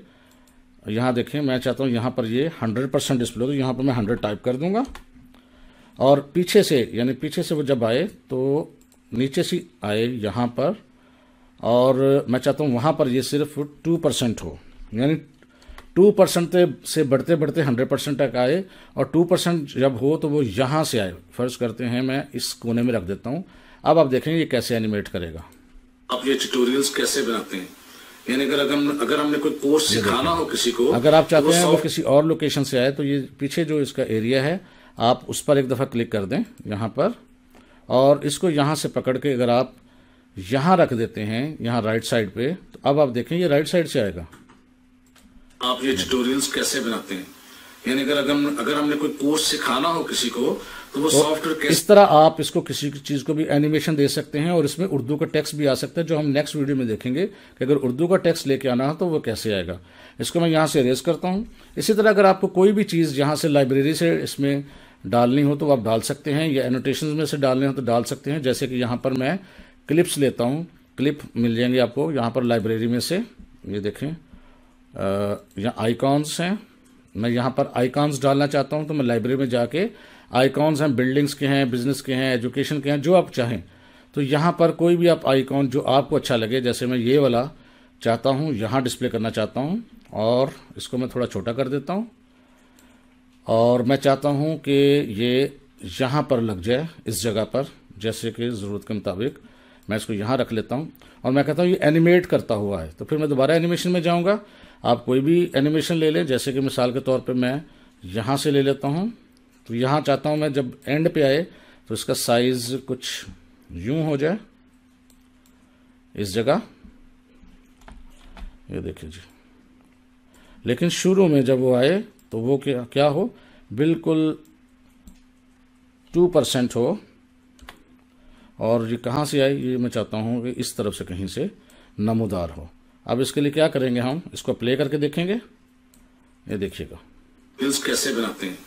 यहाँ देखें मैं चाहता हूँ यहाँ पर ये हंड्रेड परसेंट डिस्प्ले तो यहाँ पर मैं हंड्रेड टाइप कर दूँगा और पीछे से यानी पीछे से वो जब आए तो नीचे से आए यहाँ पर और मैं चाहता हूँ वहाँ पर ये सिर्फ टू परसेंट हो यानी टू परसेंट से बढ़ते बढ़ते हंड्रेड परसेंट तक आए और टू परसेंट जब हो तो वो यहाँ से आए फर्ज करते हैं मैं इस कोने में रख देता हूँ अब आप देखेंगे ये कैसे एनिमेट करेगा आप ये ट्यूटोरियल्स कैसे बनाते हैं यानी अगर अगर अगर हमने कोई कोर्स सिखाना हो किसी को अगर आप तो चाहते हैं वो किसी और लोकेशन से आए तो ये पीछे जो इसका एरिया है आप उस पर एक दफ़ा क्लिक कर दें यहाँ पर और इसको यहाँ से पकड़ के अगर आप यहाँ रख देते हैं यहाँ राइट साइड पे तो अब आप देखें ये राइट साइड से आएगा आप ये ट्यूटोरियल्स कैसे बनाते हैं यानी अगर अगर हमने कोई कोर्स सिखाना हो किसी को तो वो तो इस तरह आप इसको किसी चीज को भी एनिमेशन दे सकते हैं और इसमें उर्दू का टेक्स्ट भी आ सकता है जो हम नेक्स्ट वीडियो में देखेंगे कि अगर उर्दू का टेक्स्ट लेके आना है तो वो कैसे आएगा इसको मैं यहाँ से रेज करता हूँ इसी तरह अगर आपको कोई भी चीज़ यहाँ से लाइब्रेरी से इसमें डालनी हो तो आप डाल सकते हैं या एनोटेशन में से डालने हो तो डाल सकते हैं जैसे कि यहाँ पर मैं क्लिप्स लेता हूँ क्लिप मिल जाएंगे आपको यहाँ पर लाइब्रेरी में से ये देखें यहाँ आइकॉन्स हैं मैं यहाँ पर आइकॉन्स डालना चाहता हूँ तो मैं लाइब्रेरी में जाके आइकॉन्स हैं बिल्डिंग्स के हैं बिजनेस के हैं एजुकेशन के हैं जो आप चाहें तो यहाँ पर कोई भी आप आइकॉन जो आपको अच्छा लगे जैसे मैं ये वाला चाहता हूँ यहाँ डिस्प्ले करना चाहता हूँ और इसको मैं थोड़ा छोटा कर देता हूँ और मैं चाहता हूँ कि ये यहाँ पर लग जाए इस जगह पर जैसे कि ज़रूरत के मुताबिक मैं इसको यहाँ रख लेता हूँ और मैं कहता हूँ ये एनिमेट करता हुआ है तो फिर मैं दोबारा एनिमेशन में जाऊँगा आप कोई भी एनिमेशन ले लें जैसे कि मिसाल के तौर पर मैं यहाँ से ले लेता हूँ तो यहाँ चाहता हूँ मैं जब एंड पे आए तो इसका साइज कुछ यूं हो जाए इस जगह ये देखिए जी लेकिन शुरू में जब वो आए तो वो क्या क्या हो बिल्कुल टू परसेंट हो और ये कहाँ से आई ये मैं चाहता हूँ कि इस तरफ से कहीं से नमोदार हो अब इसके लिए क्या करेंगे हम इसको प्ले करके देखेंगे ये देखिएगा कैसे बनाते हैं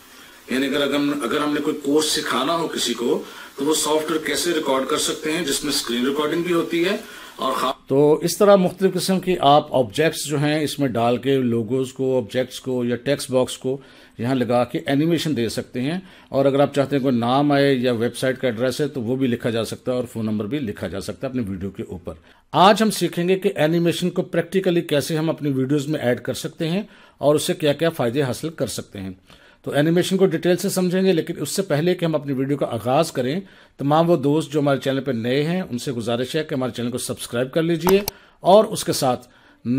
यानी अगर अगर हमने कोई कोर्स सिखाना हो किसी को तो वो सॉफ्टवेयर कैसे रिकॉर्ड कर सकते हैं जिसमें स्क्रीन रिकॉर्डिंग भी होती है और तो इस तरह मुख्तु किस्म की आप ऑब्जेक्ट्स जो हैं इसमें डाल के लोगोज़ को ऑब्जेक्ट्स को या टेक्स्ट बॉक्स को यहाँ लगा के एनिमेशन दे सकते हैं और अगर आप चाहते हैं कोई नाम आए या वेबसाइट का एड्रेस है तो वो भी लिखा जा सकता है और फ़ोन नंबर भी लिखा जा सकता है अपने वीडियो के ऊपर आज हम सीखेंगे कि एनिमेशन को प्रैक्टिकली कैसे हम अपनी वीडियोज़ में एड कर सकते हैं और उससे क्या क्या फ़ायदे हासिल कर सकते हैं तो एनिमेशन को डिटेल से समझेंगे लेकिन उससे पहले कि हम अपनी वीडियो का आगाज़ करें तमाम वो दोस्त जो हमारे चैनल पर नए हैं उनसे गुजारिश है कि हमारे चैनल को सब्सक्राइब कर लीजिए और उसके साथ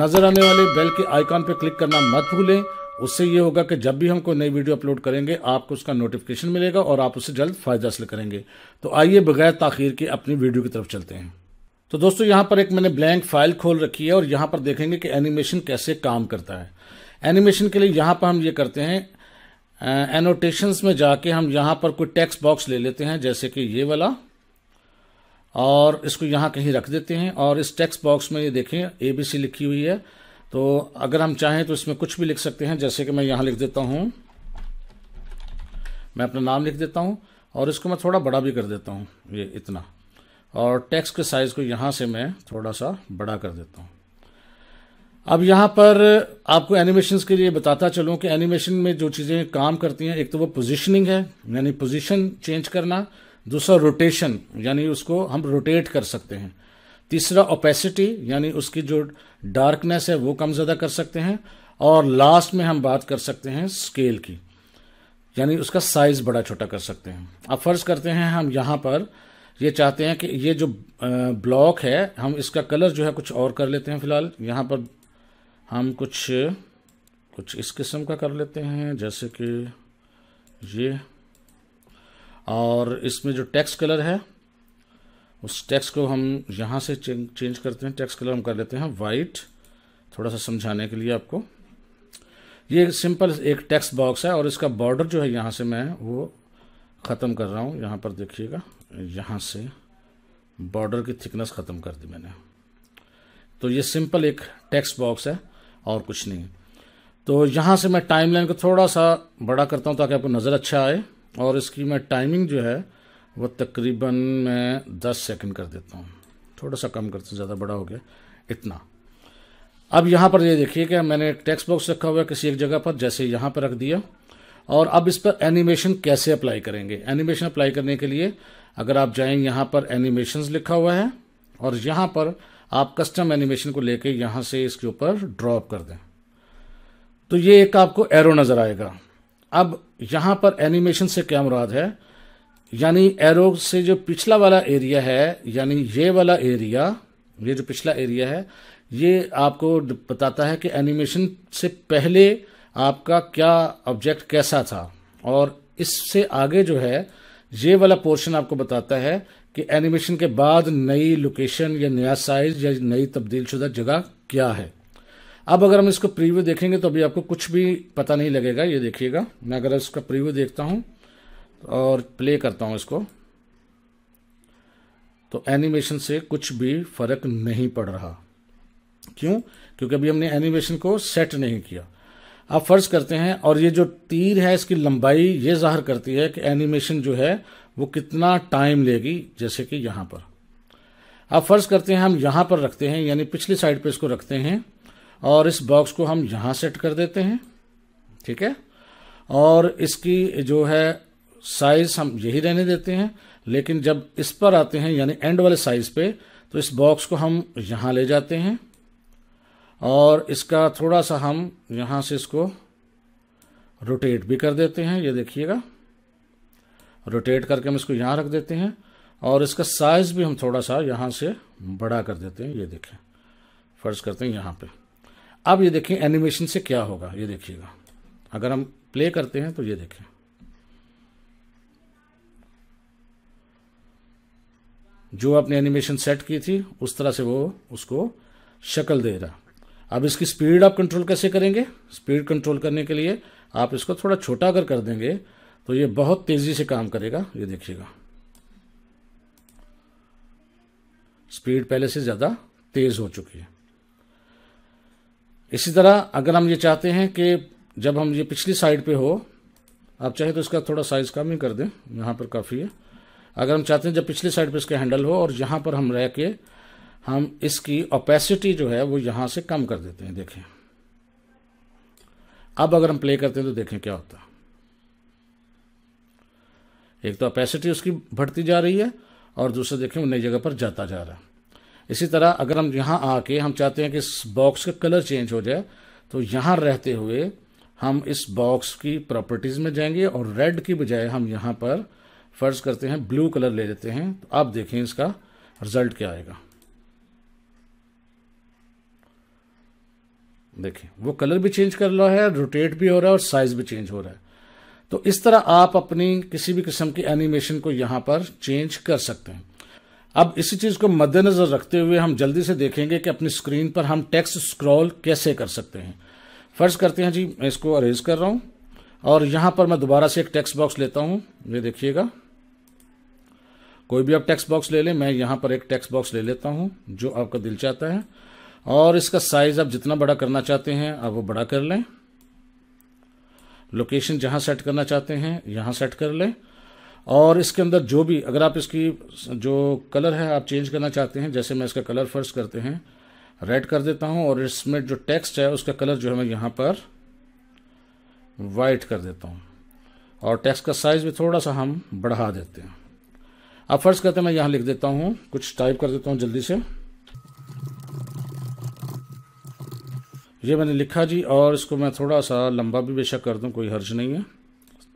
नज़र आने वाले बेल के आइकॉन पर क्लिक करना मत भूलें उससे ये होगा कि जब भी हम कोई नई वीडियो अपलोड करेंगे आपको उसका नोटिफिकेशन मिलेगा और आप उससे जल्द फ़ायदा हासिल करेंगे तो आइए बगैर ताखिर के अपनी वीडियो की तरफ चलते हैं तो दोस्तों यहां पर एक मैंने ब्लैंक फाइल खोल रखी है और यहां पर देखेंगे कि एनिमेशन कैसे काम करता है एनिमेशन के लिए यहाँ पर हम ये करते हैं एनोटेशंस में जाके हम यहाँ पर कोई टेक्स्ट बॉक्स ले लेते हैं जैसे कि ये वाला और इसको यहाँ कहीं रख देते हैं और इस टेक्स्ट बॉक्स में ये देखें ए बी सी लिखी हुई है तो अगर हम चाहें तो इसमें कुछ भी लिख सकते हैं जैसे कि मैं यहाँ लिख देता हूँ मैं अपना नाम लिख देता हूँ और इसको मैं थोड़ा बड़ा भी कर देता हूँ ये इतना और टेक्स्ट के साइज़ को यहाँ से मैं थोड़ा सा बड़ा कर देता हूँ अब यहाँ पर आपको एनिमेशन के लिए बताता चलूँ कि एनिमेशन में जो चीज़ें काम करती हैं एक तो वो पोजिशनिंग है यानी पोजिशन चेंज करना दूसरा रोटेशन यानी उसको हम रोटेट कर सकते हैं तीसरा ओपेसिटी यानी उसकी जो डार्कनेस है वो कम ज़्यादा कर सकते हैं और लास्ट में हम बात कर सकते हैं स्केल की यानी उसका साइज़ बड़ा छोटा कर सकते हैं अब फ़र्ज़ करते हैं हम यहाँ पर ये चाहते हैं कि ये जो ब्लॉक है हम इसका कलर जो है कुछ और कर लेते हैं फिलहाल यहाँ पर हम कुछ कुछ इस किस्म का कर लेते हैं जैसे कि ये और इसमें जो टेक्स्ट कलर है उस टेक्स्ट को हम यहाँ से चेंज करते हैं टेक्स्ट कलर हम कर लेते हैं वाइट थोड़ा सा समझाने के लिए आपको ये सिंपल एक टेक्स्ट बॉक्स है और इसका बॉर्डर जो है यहाँ से मैं वो ख़त्म कर रहा हूँ यहाँ पर देखिएगा यहाँ से बॉर्डर की थिकनेस ख़त्म कर दी मैंने तो ये सिंपल एक टेक्स्ट बॉक्स है और कुछ नहीं तो यहाँ से मैं टाइमलाइन को थोड़ा सा बड़ा करता हूँ ताकि आपको नज़र अच्छा आए और इसकी मैं टाइमिंग जो है वो तकरीबन मैं दस सेकंड कर देता हूँ थोड़ा सा कम करते ज़्यादा बड़ा हो गया इतना अब यहाँ पर ये देखिए कि मैंने एक टेक्स्ट बॉक्स रखा हुआ है किसी एक जगह पर जैसे यहाँ पर रख दिया और अब इस पर एनिमेशन कैसे अप्लाई करेंगे एनिमेशन अप्लाई करने के लिए अगर आप जाएंगे यहाँ पर एनिमेशन लिखा हुआ है और यहाँ पर आप कस्टम एनिमेशन को लेके यहां से इसके ऊपर ड्रॉप कर दें तो ये एक आपको एरो नज़र आएगा अब यहां पर एनिमेशन से क्या मुराद है यानी एरो से जो पिछला वाला एरिया है यानी ये वाला एरिया ये जो पिछला एरिया है ये आपको बताता है कि एनिमेशन से पहले आपका क्या ऑब्जेक्ट कैसा था और इससे आगे जो है ये वाला पोर्शन आपको बताता है कि एनिमेशन के बाद नई लोकेशन या नया साइज या नई तब्दील शुदा जगह क्या है अब अगर हम इसको प्रीव्यू देखेंगे तो अभी आपको कुछ भी पता नहीं लगेगा ये देखिएगा मैं अगर इसका प्रीव्यू देखता हूँ और प्ले करता हूँ इसको तो एनिमेशन से कुछ भी फर्क नहीं पड़ रहा क्यों क्योंकि अभी हमने एनिमेशन को सेट नहीं किया आप फर्ज करते हैं और ये जो तीर है इसकी लंबाई ये जाहिर करती है कि एनिमेशन जो है वो कितना टाइम लेगी जैसे कि यहाँ पर अब फर्ज करते हैं हम यहाँ पर रखते हैं यानी पिछली साइड पे इसको रखते हैं और इस बॉक्स को हम यहाँ सेट कर देते हैं ठीक है और इसकी जो है साइज हम यही रहने देते हैं लेकिन जब इस पर आते हैं यानी एंड वाले साइज पे तो इस बॉक्स को हम यहाँ ले जाते हैं और इसका थोड़ा सा हम यहाँ से इसको रोटेट भी कर देते हैं ये देखिएगा रोटेट करके हम इसको यहाँ रख देते हैं और इसका साइज़ भी हम थोड़ा सा यहाँ से बड़ा कर देते हैं ये देखें फर्ज करते हैं यहाँ पे अब ये देखें एनिमेशन से क्या होगा ये देखिएगा अगर हम प्ले करते हैं तो ये देखें जो आपने एनिमेशन सेट की थी उस तरह से वो उसको शक्ल दे रहा अब इसकी स्पीड आप कंट्रोल कैसे करेंगे स्पीड कंट्रोल करने के लिए आप इसको थोड़ा छोटा कर कर देंगे तो ये बहुत तेजी से काम करेगा ये देखिएगा स्पीड पहले से ज़्यादा तेज़ हो चुकी है इसी तरह अगर हम ये चाहते हैं कि जब हम ये पिछली साइड पे हो आप चाहे तो इसका थोड़ा साइज़ कम ही कर दें यहां पर काफ़ी है अगर हम चाहते हैं जब पिछली साइड पे इसका हैंडल हो और यहां पर हम रह के हम इसकी ओपेसिटी जो है वो यहां से कम कर देते हैं देखें अब अगर हम प्ले करते हैं तो देखें क्या होता है एक तो अपेसिटी उसकी बढ़ती जा रही है और दूसरा देखें वो नई जगह पर जाता जा रहा है इसी तरह अगर हम यहाँ आके हम चाहते हैं कि इस बॉक्स का कलर चेंज हो जाए तो यहाँ रहते हुए हम इस बॉक्स की प्रॉपर्टीज़ में जाएंगे और रेड की बजाय हम यहाँ पर फर्ज करते हैं ब्लू कलर ले लेते हैं तो आप देखें इसका रिजल्ट क्या आएगा देखिए वो कलर भी चेंज कर रहा है रोटेट भी हो रहा है और साइज भी चेंज हो रहा है तो इस तरह आप अपनी किसी भी किस्म की एनिमेशन को यहाँ पर चेंज कर सकते हैं अब इसी चीज़ को मद्देनज़र रखते हुए हम जल्दी से देखेंगे कि अपनी स्क्रीन पर हम टेक्स्ट स्क्रॉल कैसे कर सकते हैं फ़र्ज़ करते हैं जी मैं इसको अरेज कर रहा हूँ और यहाँ पर मैं दोबारा से एक टेक्स्ट बॉक्स लेता हूँ ये देखिएगा कोई भी आप टेक्स्ट बॉक्स ले लें मैं यहां पर एक टेक्स्ट बॉक्स ले लेता हूँ जो आपका दिल चाहता है और इसका साइज़ आप जितना बड़ा करना चाहते हैं आप वो बड़ा कर लें लोकेशन जहाँ सेट करना चाहते हैं यहाँ सेट कर लें और इसके अंदर जो भी अगर आप इसकी जो कलर है आप चेंज करना चाहते हैं जैसे मैं इसका कलर फर्स्ट करते हैं रेड कर देता हूँ और इसमें जो टेक्स्ट है उसका कलर जो है मैं यहाँ पर वाइट कर देता हूँ और टेक्स्ट का साइज़ भी थोड़ा सा हम बढ़ा देते हैं अब फर्स्ट करते हैं मैं यहाँ लिख देता हूँ कुछ टाइप कर देता हूँ जल्दी से ये मैंने लिखा जी और इसको मैं थोड़ा सा लंबा भी बेशक कर दूँ कोई हर्ज नहीं है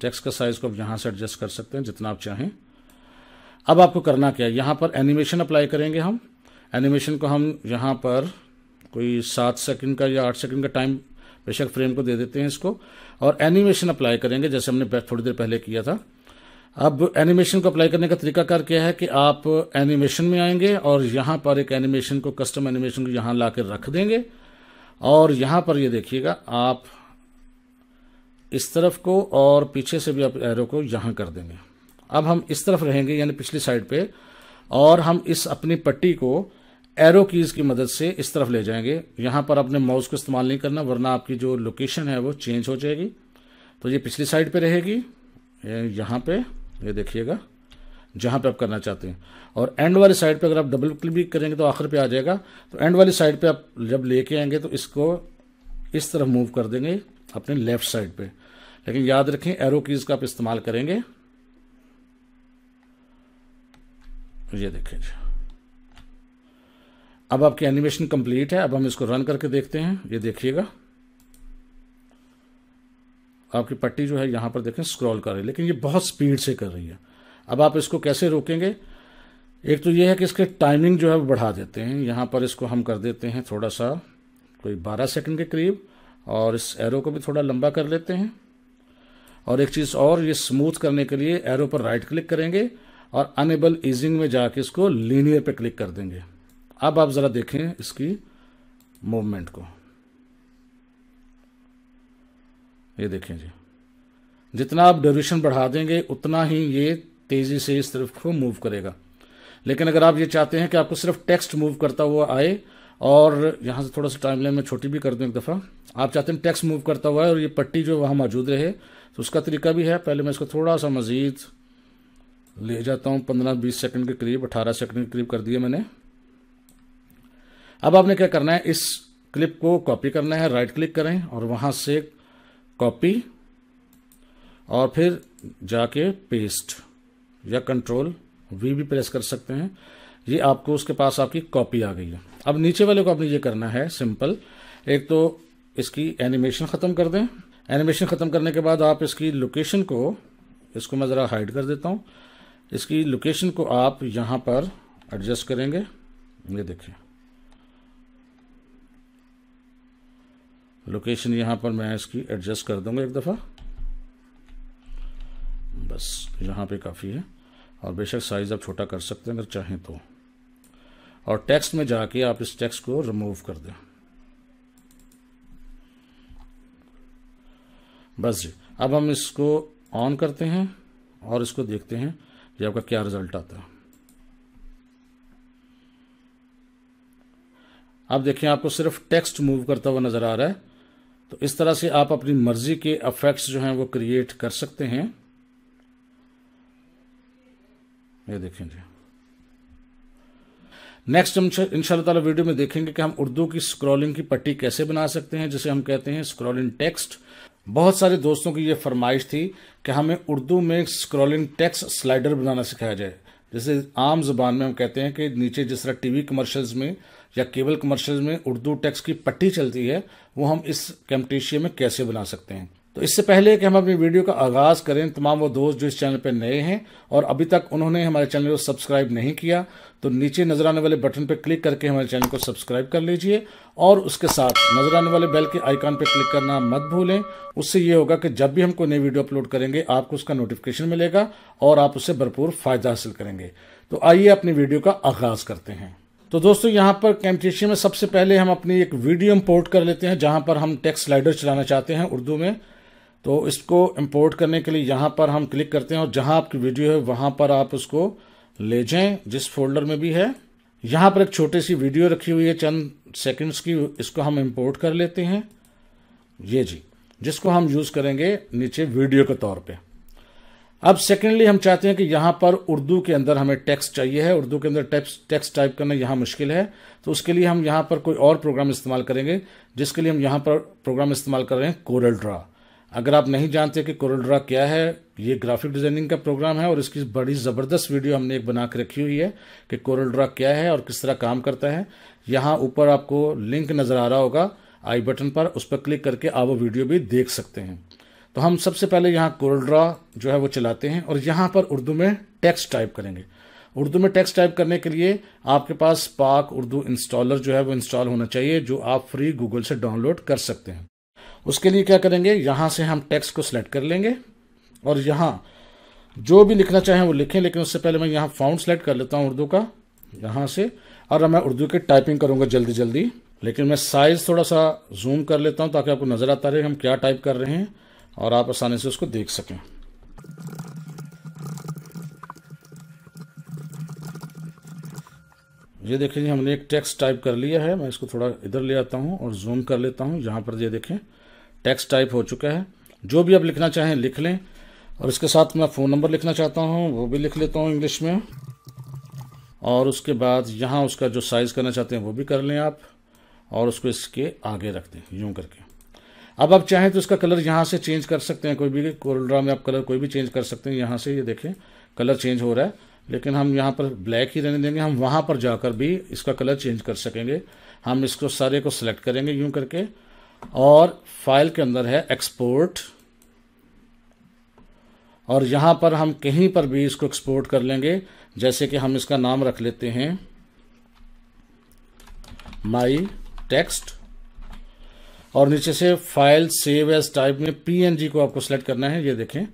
टेक्स्ट का साइज़ को आप यहाँ से एडजस्ट कर सकते हैं जितना आप चाहें अब आपको करना क्या है यहाँ पर एनिमेशन अप्लाई करेंगे हम एनिमेशन को हम यहाँ पर कोई सात सेकंड का या आठ सेकंड का टाइम बेशक फ्रेम को दे देते हैं इसको और एनिमेशन अप्लाई करेंगे जैसे हमने थोड़ी देर पहले किया था अब एनिमेशन को अप्लाई करने का तरीकाकार क्या है कि आप एनिमेशन में आएंगे और यहाँ पर एक एनिमेशन को कस्टम एनिमेशन को यहाँ ला रख देंगे और यहाँ पर ये यह देखिएगा आप इस तरफ को और पीछे से भी आप एरो को यहाँ कर देंगे अब हम इस तरफ रहेंगे यानी पिछली साइड पे और हम इस अपनी पट्टी को एरो कीज़ की मदद से इस तरफ ले जाएंगे यहाँ पर अपने माउस को इस्तेमाल नहीं करना वरना आपकी जो लोकेशन है वो चेंज हो जाएगी तो ये पिछली साइड पे रहेगी यहाँ पे ये देखिएगा जहां पे आप करना चाहते हैं और एंड वाली साइड पे अगर आप डबल क्लिक करेंगे तो आखिर पे आ जाएगा तो एंड वाली साइड पे आप जब लेके आएंगे तो इसको इस तरफ मूव कर देंगे अपने लेफ्ट साइड पे लेकिन याद रखें एरो कीज़ का आप इस्तेमाल करेंगे ये देखें जी अब आपकी एनिमेशन कंप्लीट है अब हम इसको रन करके देखते हैं ये देखिएगा आपकी पट्टी जो है यहां पर देखें स्क्रॉल कर रही है लेकिन ये बहुत स्पीड से कर रही है अब आप इसको कैसे रोकेंगे एक तो ये है कि इसके टाइमिंग जो है वो बढ़ा देते हैं यहाँ पर इसको हम कर देते हैं थोड़ा सा कोई 12 सेकंड के करीब और इस एरो को भी थोड़ा लंबा कर लेते हैं और एक चीज़ और ये स्मूथ करने के लिए एरो पर राइट क्लिक करेंगे और अनेबल ईजिंग में जाके इसको लीनियर पे क्लिक कर देंगे अब आप ज़रा देखें इसकी मूवमेंट को ये देखें जी जितना आप ड्यूरेशन बढ़ा देंगे उतना ही ये तेज़ी से इस तरफ को मूव करेगा लेकिन अगर आप ये चाहते हैं कि आपको सिर्फ टेक्स्ट मूव करता हुआ आए और यहाँ से थोड़ा सा टाइम लाइन में छोटी भी कर दूँ एक दफ़ा आप चाहते हैं टेक्स्ट मूव करता हुआ है और ये पट्टी जो वहाँ मौजूद रहे तो उसका तरीका भी है पहले मैं इसको थोड़ा सा मज़ीद ले जाता हूँ पंद्रह बीस सेकंड के करीब अठारह सेकंड के करीब कर दिए मैंने अब आपने क्या करना है इस क्लिप को कॉपी करना है राइट क्लिक करें और वहाँ से कॉपी और फिर जाके पेस्ट या कंट्रोल वी भी प्रेस कर सकते हैं ये आपको उसके पास आपकी कॉपी आ गई है अब नीचे वाले को आपने ये करना है सिंपल एक तो इसकी एनिमेशन ख़त्म कर दें एनिमेशन ख़त्म करने के बाद आप इसकी लोकेशन को इसको मैं ज़रा हाइड कर देता हूँ इसकी लोकेशन को आप यहाँ पर एडजस्ट करेंगे ये देखिए लोकेशन यहाँ पर मैं इसकी एडजस्ट कर दूंगा एक दफ़ा बस यहाँ पे काफ़ी है और बेशक साइज़ आप छोटा कर सकते हैं अगर चाहें तो और टेक्स्ट में जाके आप इस टेक्स्ट को रिमूव कर दें बस जी अब हम इसको ऑन करते हैं और इसको देखते हैं कि आपका क्या रिजल्ट आता है अब देखें आपको सिर्फ टेक्स्ट मूव करता हुआ नज़र आ रहा है तो इस तरह से आप अपनी मर्जी के अफेक्ट्स जो हैं वो क्रिएट कर सकते हैं ये जी नेक्स्ट हम इंशाल्लाह ताला वीडियो में देखेंगे कि हम उर्दू की स्क्रॉलिंग की पट्टी कैसे बना सकते हैं जिसे हम कहते हैं स्क्रॉलिंग टेक्स्ट बहुत सारे दोस्तों की ये फरमाइश थी कि हमें उर्दू में स्क्रॉलिंग टेक्स्ट स्लाइडर बनाना सिखाया जाए जैसे आम जबान में हम कहते हैं कि नीचे जिस तरह टीवी कमर्शल्स में या केबल कमर्शल में उर्दू टेक्स्ट की पट्टी चलती है वो हम इस कैम्पटिशिया में कैसे बना सकते हैं तो इससे पहले कि हम अपनी वीडियो का आगाज़ करें तमाम वो दोस्त जो इस चैनल पर नए हैं और अभी तक उन्होंने हमारे चैनल को सब्सक्राइब नहीं किया तो नीचे नजर आने वाले बटन पर क्लिक करके हमारे चैनल को सब्सक्राइब कर लीजिए और उसके साथ नजर आने वाले बेल के आइकॉन पर क्लिक करना मत भूलें उससे ये होगा कि जब भी हम कोई नई वीडियो अपलोड करेंगे आपको उसका नोटिफिकेशन मिलेगा और आप उससे भरपूर फ़ायदा हासिल करेंगे तो आइए अपनी वीडियो का आगाज़ करते हैं तो दोस्तों यहाँ पर कैम्टेशिया में सबसे पहले हम अपनी एक वीडियो इम्पोर्ट कर लेते हैं जहां पर हम टेक्स्ट स्लाइडर चलाना चाहते हैं उर्दू में तो इसको इंपोर्ट करने के लिए यहाँ पर हम क्लिक करते हैं और जहाँ आपकी वीडियो है वहाँ पर आप उसको ले जाएं जिस फोल्डर में भी है यहाँ पर एक छोटी सी वीडियो रखी हुई है चंद सेकंड्स की इसको हम इंपोर्ट कर लेते हैं ये जी जिसको हम यूज़ करेंगे नीचे वीडियो के तौर पे अब सेकेंडली हम चाहते हैं कि यहाँ पर उर्दू के अंदर हमें टेक्स्ट चाहिए है उर्दू के अंदर टेक्स्ट टाइप करना यहाँ मुश्किल है तो उसके लिए हम यहाँ पर कोई और प्रोग्राम इस्तेमाल करेंगे जिसके लिए हम यहाँ पर प्रोग्राम इस्तेमाल कर रहे हैं कोरल ड्रा अगर आप नहीं जानते कि कोरल क्या है ये ग्राफिक डिजाइनिंग का प्रोग्राम है और इसकी बड़ी ज़बरदस्त वीडियो हमने एक बना के रखी हुई है कि कोरल क्या है और किस तरह काम करता है यहाँ ऊपर आपको लिंक नज़र आ रहा होगा आई बटन पर उस पर क्लिक करके आप वो वीडियो भी देख सकते हैं तो हम सबसे पहले यहाँ कोरल जो है वो चलाते हैं और यहाँ पर उर्दू में टेक्स्ट टाइप करेंगे उर्दू में टेक्स्ट टाइप करने के लिए आपके पास पाक उर्दू इंस्टॉलर जो है वो इंस्टॉल होना चाहिए जो आप फ्री गूगल से डाउनलोड कर सकते हैं उसके लिए क्या करेंगे यहाँ से हम टेक्स्ट को सिलेक्ट कर लेंगे और यहाँ जो भी लिखना चाहें वो लिखें लेकिन उससे पहले मैं यहाँ फाउंड सेलेक्ट कर लेता हूँ उर्दू का यहाँ से और मैं उर्दू की टाइपिंग करूँगा जल्दी जल्दी लेकिन मैं साइज़ थोड़ा सा जूम कर लेता हूँ ताकि आपको नज़र आता रहे हम क्या टाइप कर रहे हैं और आप आसानी से उसको देख सकें ये देखें जी हमने एक टेक्स्ट टाइप कर लिया है मैं इसको थोड़ा इधर ले आता हूँ और जूम कर लेता हूँ यहाँ पर ये देखें टेक्स्ट टाइप हो चुका है जो भी आप लिखना चाहें लिख लें और इसके साथ मैं फ़ोन नंबर लिखना चाहता हूँ वो भी लिख लेता हूँ इंग्लिश में और उसके बाद यहाँ उसका जो साइज़ करना चाहते हैं वो भी कर लें आप और उसको इसके आगे रख दें यूँ करके अब आप चाहें तो इसका कलर यहाँ से चेंज कर सकते हैं कोई भी कोरोड्रा में आप कलर कोई भी चेंज कर सकते हैं यहाँ से ये यह देखें कलर चेंज हो रहा है लेकिन हम यहाँ पर ब्लैक ही रहने देंगे हम वहाँ पर जाकर भी इसका कलर चेंज कर सकेंगे हम इसको सारे को सिलेक्ट करेंगे यूँ करके और फाइल के अंदर है एक्सपोर्ट और यहां पर हम कहीं पर भी इसको एक्सपोर्ट कर लेंगे जैसे कि हम इसका नाम रख लेते हैं माई टेक्स्ट और नीचे से फाइल सेव एज टाइप में पीएनजी को आपको सेलेक्ट करना है ये देखें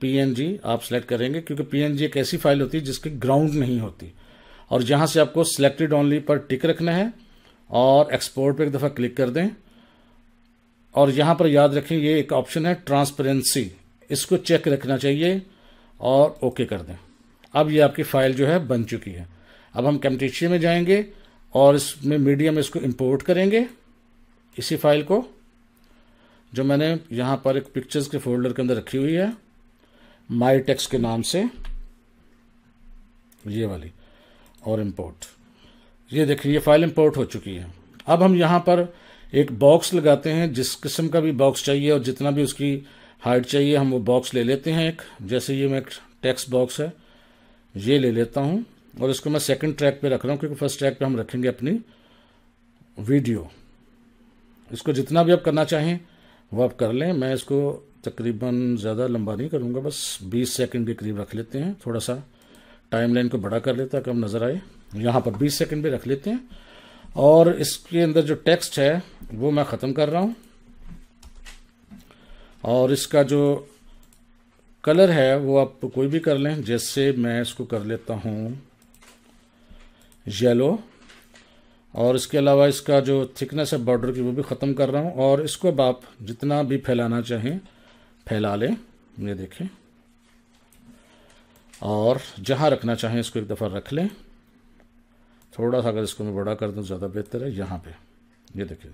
पीएनजी आप सेलेक्ट करेंगे क्योंकि पीएनजी एक ऐसी फाइल होती है जिसकी ग्राउंड नहीं होती और यहां से आपको सिलेक्टेड ओनली पर टिक रखना है और एक्सपोर्ट पर एक दफ़ा क्लिक कर दें और यहाँ पर याद रखें ये एक ऑप्शन है ट्रांसपेरेंसी इसको चेक रखना चाहिए और ओके कर दें अब ये आपकी फ़ाइल जो है बन चुकी है अब हम कैमटेशिया में जाएंगे और इसमें मीडियम इसको इंपोर्ट करेंगे इसी फाइल को जो मैंने यहाँ पर एक पिक्चर्स के फोल्डर के अंदर रखी हुई है माई टेक्स के नाम से ये वाली और इंपोर्ट ये देखिए ये फाइल इंपोर्ट हो चुकी है अब हम यहाँ पर एक बॉक्स लगाते हैं जिस किस्म का भी बॉक्स चाहिए और जितना भी उसकी हाइट चाहिए हम वो बॉक्स ले लेते हैं एक जैसे ये मैं एक टेक्स्ट बॉक्स है ये ले लेता हूँ और इसको मैं सेकंड ट्रैक पे रख रहा हूँ क्योंकि फर्स्ट ट्रैक पे हम रखेंगे अपनी वीडियो इसको जितना भी आप करना चाहें वो आप कर लें मैं इसको तकरीबन ज़्यादा लंबा नहीं करूँगा बस 20 सेकंड के करीब रख लेते हैं थोड़ा सा टाइमलाइन को बड़ा कर लेता है कम नज़र आए यहाँ पर 20 सेकंड भी रख लेते हैं और इसके अंदर जो टेक्स्ट है वो मैं ख़त्म कर रहा हूँ और इसका जो कलर है वो आप कोई भी कर लें जैसे मैं इसको कर लेता हूँ येलो और इसके अलावा इसका जो थिकनेस है बॉर्डर की वो भी ख़त्म कर रहा हूँ और इसको अब आप जितना भी फैलाना चाहें फैला लें ये देखें और जहाँ रखना चाहें इसको एक दफ़ा रख लें थोड़ा सा अगर इसको मैं बड़ा कर दूँ ज़्यादा बेहतर है यहाँ पे ये देखिए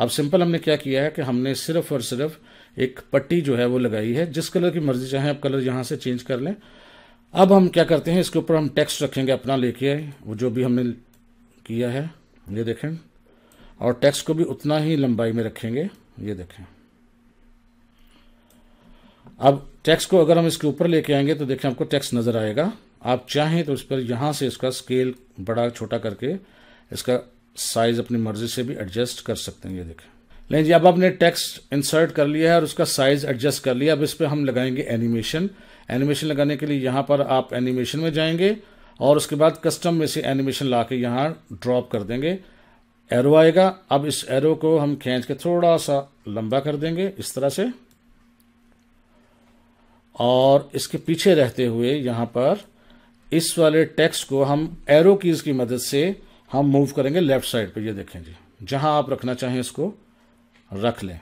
अब सिंपल हमने क्या किया है कि हमने सिर्फ और सिर्फ एक पट्टी जो है वो लगाई है जिस कलर की मर्जी चाहे आप कलर यहाँ से चेंज कर लें अब हम क्या करते हैं इसके ऊपर हम टेक्स्ट रखेंगे अपना लेके आए वो जो भी हमने किया है ये देखें और टेक्स्ट को भी उतना ही लंबाई में रखेंगे ये देखें अब टेक्स्ट को अगर हम इसके ऊपर लेके आएंगे तो देखें आपको टेक्स्ट नज़र आएगा आप चाहें तो इस पर यहां से इसका स्केल बड़ा छोटा करके इसका साइज अपनी मर्जी से भी एडजस्ट कर सकते हैं ये देखें लेकिन जी अब आपने टेक्स्ट इंसर्ट कर लिया है और उसका साइज एडजस्ट कर लिया अब इस पर हम लगाएंगे एनिमेशन एनिमेशन लगाने के लिए यहां पर आप एनिमेशन में जाएंगे और उसके बाद कस्टम में से एनिमेशन ला के यहाँ ड्रॉप कर देंगे एरो आएगा अब इस एरो को हम खींच के थोड़ा सा लंबा कर देंगे इस तरह से और इसके पीछे रहते हुए यहाँ पर इस वाले टेक्स्ट को हम एरो कीज की मदद से हम मूव करेंगे लेफ्ट साइड पे ये देखें जी जहां आप रखना चाहें इसको रख लें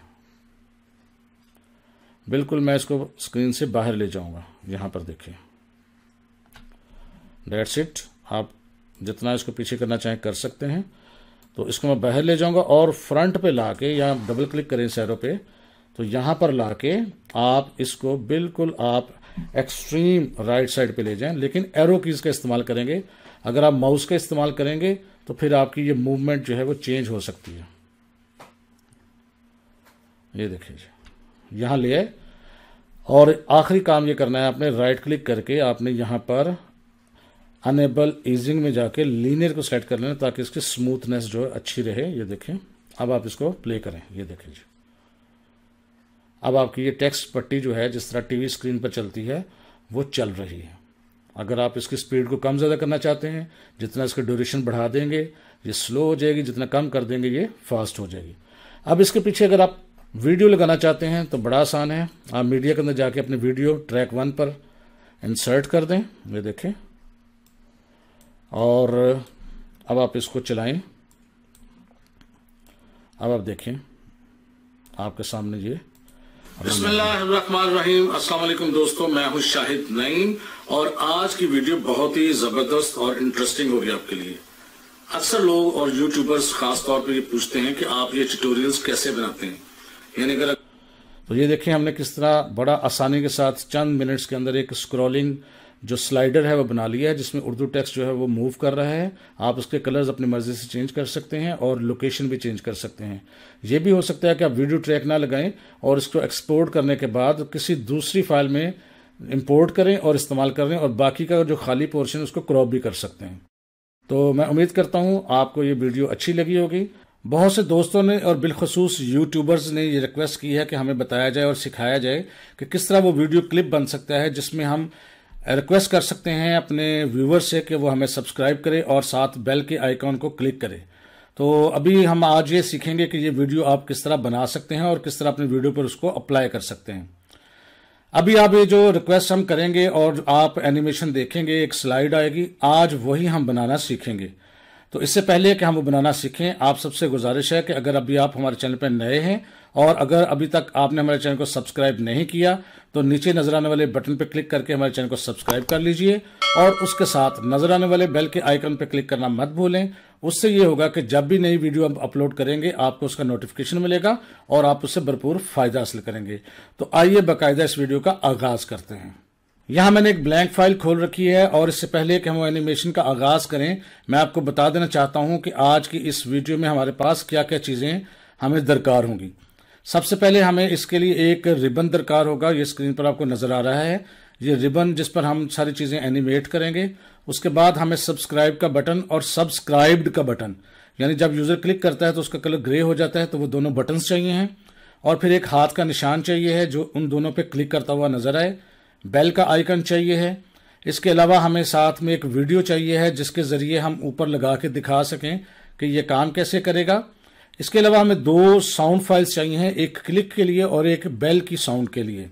बिल्कुल मैं इसको स्क्रीन से बाहर ले जाऊंगा यहां पर देखिए डेट्स इट आप जितना इसको पीछे करना चाहें कर सकते हैं तो इसको मैं बाहर ले जाऊंगा और फ्रंट पे ला के या डबल क्लिक करें सैरों पे तो यहां पर ला के आप इसको बिल्कुल आप एक्सट्रीम राइट साइड पे ले जाएं लेकिन एरो कीज का इस्तेमाल करेंगे अगर आप माउस का इस्तेमाल करेंगे तो फिर आपकी ये मूवमेंट जो है वो चेंज हो सकती है ये देखिए जी यहां ले आए और आखिरी काम ये करना है आपने राइट क्लिक करके आपने यहां पर अनेबल ईजिंग में जाके लीनियर को सेट कर लेना ताकि इसकी स्मूथनेस जो है अच्छी रहे ये देखें अब आप इसको प्ले करें ये देखें जी अब आपकी ये टेक्स्ट पट्टी जो है जिस तरह टीवी स्क्रीन पर चलती है वो चल रही है अगर आप इसकी स्पीड को कम ज़्यादा करना चाहते हैं जितना इसका ड्यूरेशन बढ़ा देंगे ये स्लो हो जाएगी जितना कम कर देंगे ये फास्ट हो जाएगी अब इसके पीछे अगर आप वीडियो लगाना चाहते हैं तो बड़ा आसान है आप मीडिया के अंदर जाके अपने वीडियो ट्रैक वन पर इंसर्ट कर दें ये देखें और अब आप इसको चलाएं अब आप देखें आपके सामने ये अस्सलाम दोस्तों मैं हूं शाहिद नईम और आज की वीडियो बहुत ही जबरदस्त और इंटरेस्टिंग होगी आपके लिए अक्सर लोग और यूट्यूबर्स खास तौर पर ये पूछते हैं कि आप ये ट्यूटोरियल्स कैसे बनाते हैं यानी अगर तो ये देखें हमने किस तरह बड़ा आसानी के साथ चंद मिनट्स के अंदर एक स्क्रॉलिंग जो स्लाइडर है वो बना लिया है जिसमें उर्दू टेक्स्ट जो है वो मूव कर रहा है आप उसके कलर्स अपनी मर्ज़ी से चेंज कर सकते हैं और लोकेशन भी चेंज कर सकते हैं ये भी हो सकता है कि आप वीडियो ट्रैक ना लगाएं और इसको एक्सपोर्ट करने के बाद किसी दूसरी फाइल में इम्पोर्ट करें और इस्तेमाल करें और बाकी का जो खाली पोर्शन उसको क्रॉप भी कर सकते हैं तो मैं उम्मीद करता हूँ आपको ये वीडियो अच्छी लगी होगी बहुत से दोस्तों ने और बिलखसूस यूट्यूबर्स ने ये रिक्वेस्ट की है कि हमें बताया जाए और सिखाया जाए कि किस तरह वो वीडियो क्लिप बन सकता है जिसमें हम रिक्वेस्ट कर सकते हैं अपने व्यूवर्स से कि वो हमें सब्सक्राइब करें और साथ बेल के आइकॉन को क्लिक करें तो अभी हम आज ये सीखेंगे कि ये वीडियो आप किस तरह बना सकते हैं और किस तरह अपने वीडियो पर उसको अप्लाई कर सकते हैं अभी आप ये जो रिक्वेस्ट हम करेंगे और आप एनिमेशन देखेंगे एक स्लाइड आएगी आज वही हम बनाना सीखेंगे तो इससे पहले कि हम वो बनाना सीखें आप सबसे गुजारिश है कि अगर अभी आप हमारे चैनल पर नए हैं और अगर अभी तक आपने हमारे चैनल को सब्सक्राइब नहीं किया तो नीचे नजर आने वाले बटन पर क्लिक करके हमारे चैनल को सब्सक्राइब कर लीजिए और उसके साथ नजर आने वाले बेल के आइकन पर क्लिक करना मत भूलें उससे ये होगा कि जब भी नई वीडियो हम अपलोड करेंगे आपको उसका नोटिफिकेशन मिलेगा और आप उससे भरपूर फायदा हासिल करेंगे तो आइए बाकायदा इस वीडियो का आगाज करते हैं यहां मैंने एक ब्लैंक फाइल खोल रखी है और इससे पहले कि हम एनिमेशन का आगाज करें मैं आपको बता देना चाहता हूं कि आज की इस वीडियो में हमारे पास क्या क्या चीजें हमें दरकार होंगी सबसे पहले हमें इसके लिए एक रिबन दरकार होगा ये स्क्रीन पर आपको नजर आ रहा है ये रिबन जिस पर हम सारी चीजें एनिमेट करेंगे उसके बाद हमें सब्सक्राइब का बटन और सब्सक्राइब्ड का बटन यानी जब यूजर क्लिक करता है तो उसका कलर ग्रे हो जाता है तो वो दोनों बटन्स चाहिए हैं और फिर एक हाथ का निशान चाहिए है जो उन दोनों पे क्लिक करता हुआ नजर आए बेल का आइकन चाहिए है इसके अलावा हमें साथ में एक वीडियो चाहिए है जिसके जरिए हम ऊपर लगा के दिखा सकें कि ये काम कैसे करेगा इसके अलावा हमें दो साउंड फाइल्स चाहिए हैं एक क्लिक के लिए और एक बेल की साउंड के लिए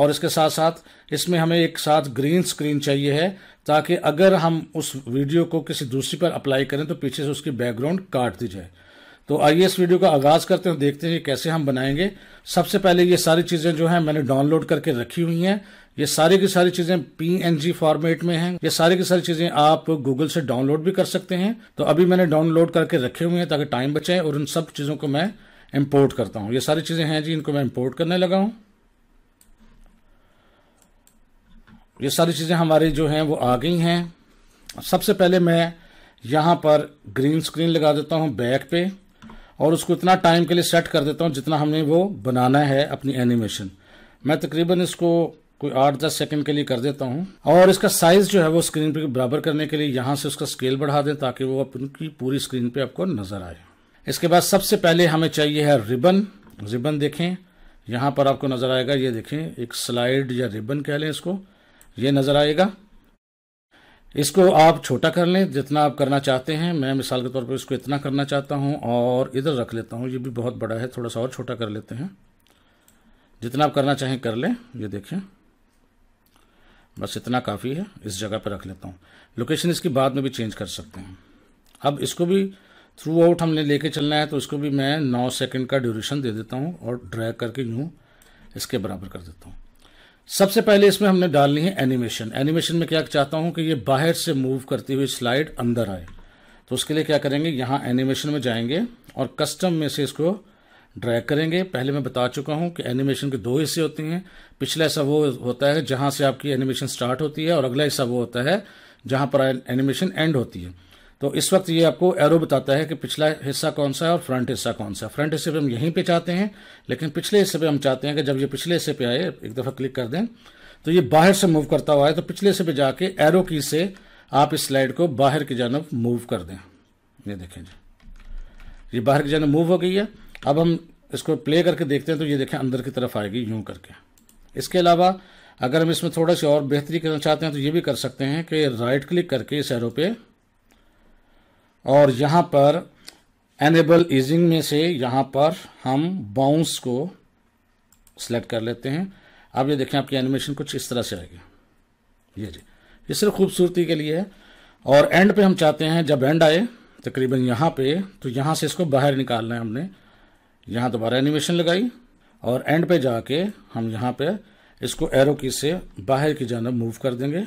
और इसके साथ साथ इसमें हमें एक साथ ग्रीन स्क्रीन चाहिए है ताकि अगर हम उस वीडियो को किसी दूसरी पर अप्लाई करें तो पीछे से उसकी बैकग्राउंड काट दी जाए तो आइए इस वीडियो का आगाज करते हैं देखते हैं कैसे हम बनाएंगे सबसे पहले ये सारी चीज़ें जो है मैंने डाउनलोड करके रखी हुई हैं ये सारी की सारी चीज़ें पी फॉर्मेट में हैं ये सारी की सारी चीज़ें आप गूगल से डाउनलोड भी कर सकते हैं तो अभी मैंने डाउनलोड करके रखे हुए हैं ताकि टाइम बचे और उन सब चीज़ों को मैं इम्पोर्ट करता हूँ ये सारी चीज़ें हैं जी इनको मैं इम्पोर्ट करने लगा हूँ ये सारी चीज़ें हमारी जो हैं वो आ गई हैं सबसे पहले मैं यहाँ पर ग्रीन स्क्रीन लगा देता हूँ बैक पे और उसको इतना टाइम के लिए सेट कर देता हूँ जितना हमने वो बनाना है अपनी एनिमेशन मैं तकरीबन इसको कोई आठ दस सेकंड के लिए कर देता हूँ और इसका साइज जो है वो स्क्रीन पे बराबर करने के लिए यहाँ से उसका स्केल बढ़ा दें ताकि वो अपनी पूरी स्क्रीन पे आपको नजर आए इसके बाद सबसे पहले हमें चाहिए है रिबन रिबन देखें यहाँ पर आपको नजर आएगा ये देखें एक स्लाइड या रिबन कह लें इसको ये नजर आएगा इसको आप छोटा कर लें जितना आप करना चाहते हैं मैं मिसाल के तौर पर इसको इतना करना चाहता हूँ और इधर रख लेता हूँ ये भी बहुत बड़ा है थोड़ा सा और छोटा कर लेते हैं जितना आप करना चाहें कर लें ये देखें बस इतना काफ़ी है इस जगह पर रख लेता हूँ लोकेशन इसकी बाद में भी चेंज कर सकते हैं अब इसको भी थ्रू आउट हमने ले चलना है तो इसको भी मैं नौ सेकेंड का ड्यूरेशन दे देता हूँ और ड्रैक करके यूँ इसके बराबर कर देता हूँ सबसे पहले इसमें हमने डालनी है एनिमेशन एनिमेशन में क्या चाहता हूँ कि ये बाहर से मूव करती हुई स्लाइड अंदर आए तो उसके लिए क्या करेंगे यहाँ एनिमेशन में जाएंगे और कस्टम में से इसको ड्रैग करेंगे पहले मैं बता चुका हूँ कि एनिमेशन के दो हिस्से होते हैं पिछला हिस्सा वो होता है जहाँ से आपकी एनिमेशन स्टार्ट होती है और अगला हिस्सा वो होता है जहाँ पर एनिमेशन एंड होती है तो इस वक्त ये आपको एरो बताता है कि पिछला हिस्सा कौन सा है और फ्रंट हिस्सा कौन सा फ्रंट हिस्से पे हम यहीं पे चाहते हैं लेकिन पिछले हिस्से पे हम चाहते हैं कि जब ये पिछले हिस्से पे आए एक दफ़ा क्लिक कर दें तो ये बाहर से मूव करता हुआ है तो पिछले हिस्से पे जाके एरो की से आप इस स्लाइड को बाहर की जानब मूव कर दें ये देखें जी ये बाहर की जानब मूव हो गई है अब हम इसको प्ले करके देखते हैं तो ये देखें अंदर की तरफ आएगी यूं करके इसके अलावा अगर हम इसमें थोड़ा सा और बेहतरी करना चाहते हैं तो ये भी कर सकते हैं कि राइट क्लिक करके इस एरो पे और यहाँ पर एनेबल इजिंग में से यहाँ पर हम बाउंस को सिलेक्ट कर लेते हैं अब ये देखें आपकी एनिमेशन कुछ इस तरह से आएगी ये जी ये सिर्फ खूबसूरती के लिए है और एंड पे हम चाहते हैं जब एंड आए तकरीबन यहाँ पे तो यहाँ से इसको बाहर निकालना है हमने यहाँ दोबारा एनिमेशन लगाई और एंड पे जाके हम यहाँ पे इसको एरो की से बाहर की जानब मूव कर देंगे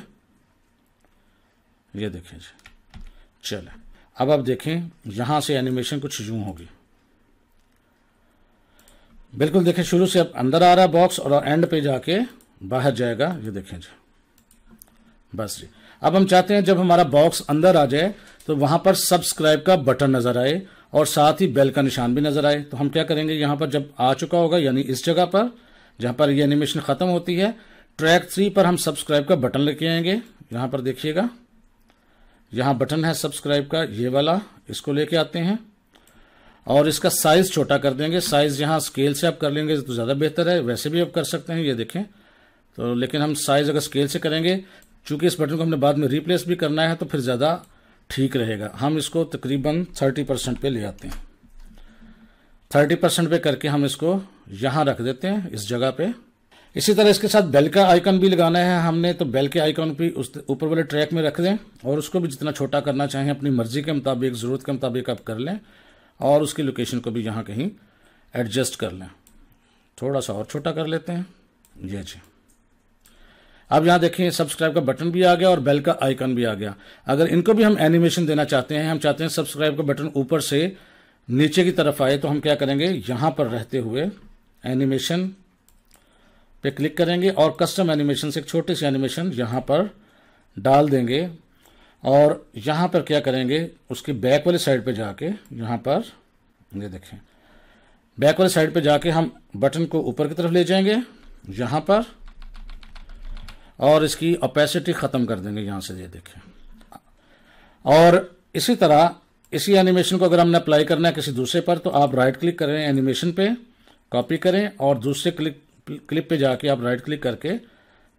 ये देखें जी चले अब आप देखें यहां से एनिमेशन कुछ यूं होगी बिल्कुल देखें शुरू से अब अंदर आ रहा है बॉक्स और एंड पे जाके बाहर जाएगा ये देखें जी बस जी अब हम चाहते हैं जब हमारा बॉक्स अंदर आ जाए तो वहां पर सब्सक्राइब का बटन नज़र आए और साथ ही बेल का निशान भी नज़र आए तो हम क्या करेंगे यहां पर जब आ चुका होगा यानी इस जगह पर जहां पर ये एनिमेशन ख़त्म होती है ट्रैक थ्री पर हम सब्सक्राइब का बटन लेके आएंगे यहां पर देखिएगा यहाँ बटन है सब्सक्राइब का ये वाला इसको लेके आते हैं और इसका साइज छोटा कर देंगे साइज यहाँ स्केल से आप कर लेंगे तो ज़्यादा बेहतर है वैसे भी आप कर सकते हैं ये देखें तो लेकिन हम साइज अगर स्केल से करेंगे चूंकि इस बटन को हमने बाद में रिप्लेस भी करना है तो फिर ज़्यादा ठीक रहेगा हम इसको तकरीबन थर्टी परसेंट पर ले आते हैं थर्टी परसेंट पे करके हम इसको यहाँ रख देते हैं इस जगह पे इसी तरह इसके साथ बेल का आइकन भी लगाना है हमने तो बेल के आइकन भी उस ऊपर वाले ट्रैक में रख दें और उसको भी जितना छोटा करना चाहें अपनी मर्जी के मुताबिक ज़रूरत के मुताबिक आप कर लें और उसकी लोकेशन को भी यहाँ कहीं एडजस्ट कर लें थोड़ा सा और छोटा कर लेते हैं जी जी अब यहाँ देखें सब्सक्राइब का बटन भी आ गया और बेल का आइकन भी आ गया अगर इनको भी हम एनिमेशन देना चाहते हैं हम चाहते हैं सब्सक्राइब का बटन ऊपर से नीचे की तरफ आए तो हम क्या करेंगे यहाँ पर रहते हुए एनिमेशन पे क्लिक करेंगे और कस्टम एनिमेशन से एक छोटी सी एनिमेशन यहाँ पर डाल देंगे और यहाँ पर क्या करेंगे उसकी बैक वाली साइड पे जाके यहाँ पर ये देखें बैक वाली साइड पे जाके हम बटन को ऊपर की तरफ ले जाएंगे यहाँ पर और इसकी अपेसिटी ख़त्म कर देंगे यहाँ से ये देखें और इसी तरह इसी एनिमेशन को अगर हमने अप्लाई करना है किसी दूसरे पर तो आप राइट क्लिक करें एनिमेशन पे कॉपी करें और दूसरे क्लिक क्लिप पे जाके आप राइट क्लिक करके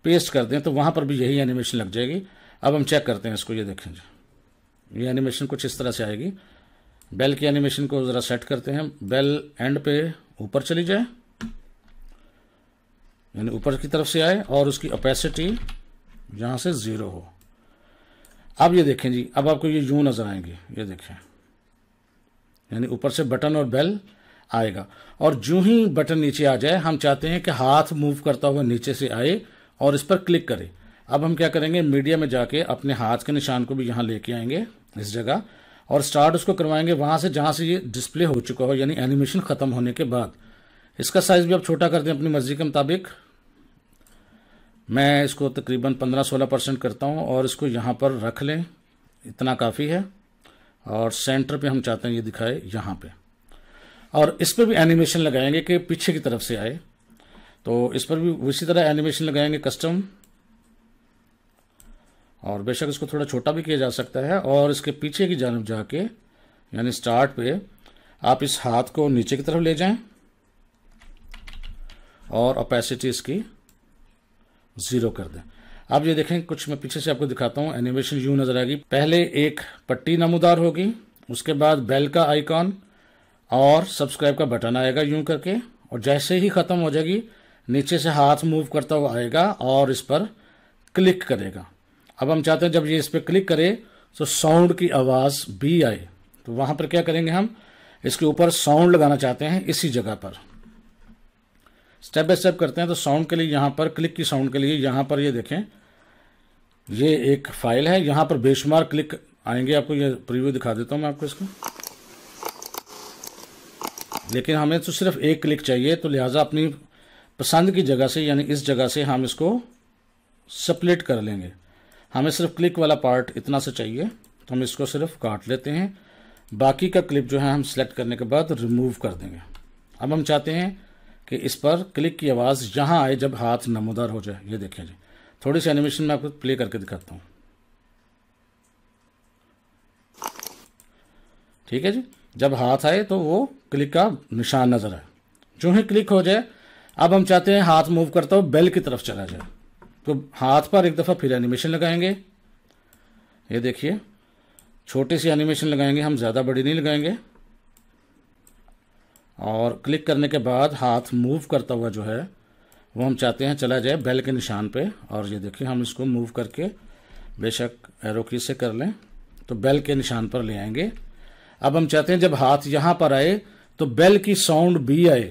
पेस्ट कर दें तो वहाँ पर भी यही एनिमेशन लग जाएगी अब हम चेक करते हैं इसको ये देखें जी ये एनिमेशन कुछ इस तरह से आएगी बेल की एनिमेशन को ज़रा सेट करते हैं बेल एंड पे ऊपर चली जाए यानी ऊपर की तरफ से आए और उसकी अपेसिटी यहाँ से ज़ीरो हो अब ये देखें जी अब आपको ये यूँ नज़र आएंगे ये देखें यानी ऊपर से बटन और बेल आएगा और जो ही बटन नीचे आ जाए हम चाहते हैं कि हाथ मूव करता हुआ नीचे से आए और इस पर क्लिक करें अब हम क्या करेंगे मीडिया में जाके अपने हाथ के निशान को भी यहाँ लेके आएंगे इस जगह और स्टार्ट उसको करवाएंगे वहां से जहाँ से ये डिस्प्ले हो चुका हो यानी एनिमेशन ख़त्म होने के बाद इसका साइज़ भी आप छोटा कर दें अपनी मर्ज़ी के मुताबिक मैं इसको तकरीबन 15-16 परसेंट करता हूँ और इसको यहाँ पर रख लें इतना काफ़ी है और सेंटर पे हम चाहते हैं ये दिखाए यहाँ पे और इस पर भी एनिमेशन लगाएंगे कि पीछे की तरफ से आए तो इस पर भी उसी तरह एनिमेशन लगाएंगे कस्टम और बेशक इसको थोड़ा छोटा भी किया जा सकता है और इसके पीछे की जानब जाके यानी स्टार्ट पे आप इस हाथ को नीचे की तरफ ले जाएं और अपेसिटी इसकी ज़ीरो कर दें अब ये देखें कुछ मैं पीछे से आपको दिखाता हूँ एनिमेशन यू नज़र आएगी पहले एक पट्टी नमोदार होगी उसके बाद बेल का आइकॉन और सब्सक्राइब का बटन आएगा यूं करके और जैसे ही ख़त्म हो जाएगी नीचे से हाथ मूव करता हुआ आएगा और इस पर क्लिक करेगा अब हम चाहते हैं जब ये इस पर क्लिक करे तो साउंड की आवाज़ भी आए तो वहां पर क्या करेंगे हम इसके ऊपर साउंड लगाना चाहते हैं इसी जगह पर स्टेप बाय स्टेप करते हैं तो साउंड के लिए यहाँ पर क्लिक की साउंड के लिए यहाँ पर ये यह देखें ये एक फाइल है यहाँ पर बेशुमार क्लिक आएंगे आपको ये प्रीव्यू दिखा देता हूँ मैं आपको इसको लेकिन हमें तो सिर्फ एक क्लिक चाहिए तो लिहाजा अपनी पसंद की जगह से यानी इस जगह से हम इसको सप्लिट कर लेंगे हमें सिर्फ क्लिक वाला पार्ट इतना सा चाहिए तो हम इसको सिर्फ काट लेते हैं बाकी का क्लिप जो है हम सेलेक्ट करने के बाद रिमूव कर देंगे अब हम चाहते हैं कि इस पर क्लिक की आवाज़ यहाँ आए जब हाथ नमोदार हो जाए ये देखें जी थोड़ी सी एनिमेशन मैं आपको प्ले करके दिखाता हूँ ठीक है जी जब हाथ आए तो वो क्लिक का निशान नज़र है जो ही क्लिक हो जाए अब हम चाहते हैं हाथ मूव करता हो बेल की तरफ चला जाए तो हाथ पर एक दफ़ा फिर एनिमेशन लगाएंगे ये देखिए छोटी सी एनिमेशन लगाएंगे हम ज़्यादा बड़ी नहीं लगाएंगे और क्लिक करने के बाद हाथ मूव करता हुआ जो है वो हम चाहते हैं चला जाए बेल के निशान पे और ये देखिए हम इसको मूव करके बेशक एरो से कर लें तो बेल के निशान पर ले आएंगे अब हम चाहते हैं जब हाथ यहाँ पर आए तो बेल की साउंड बी आए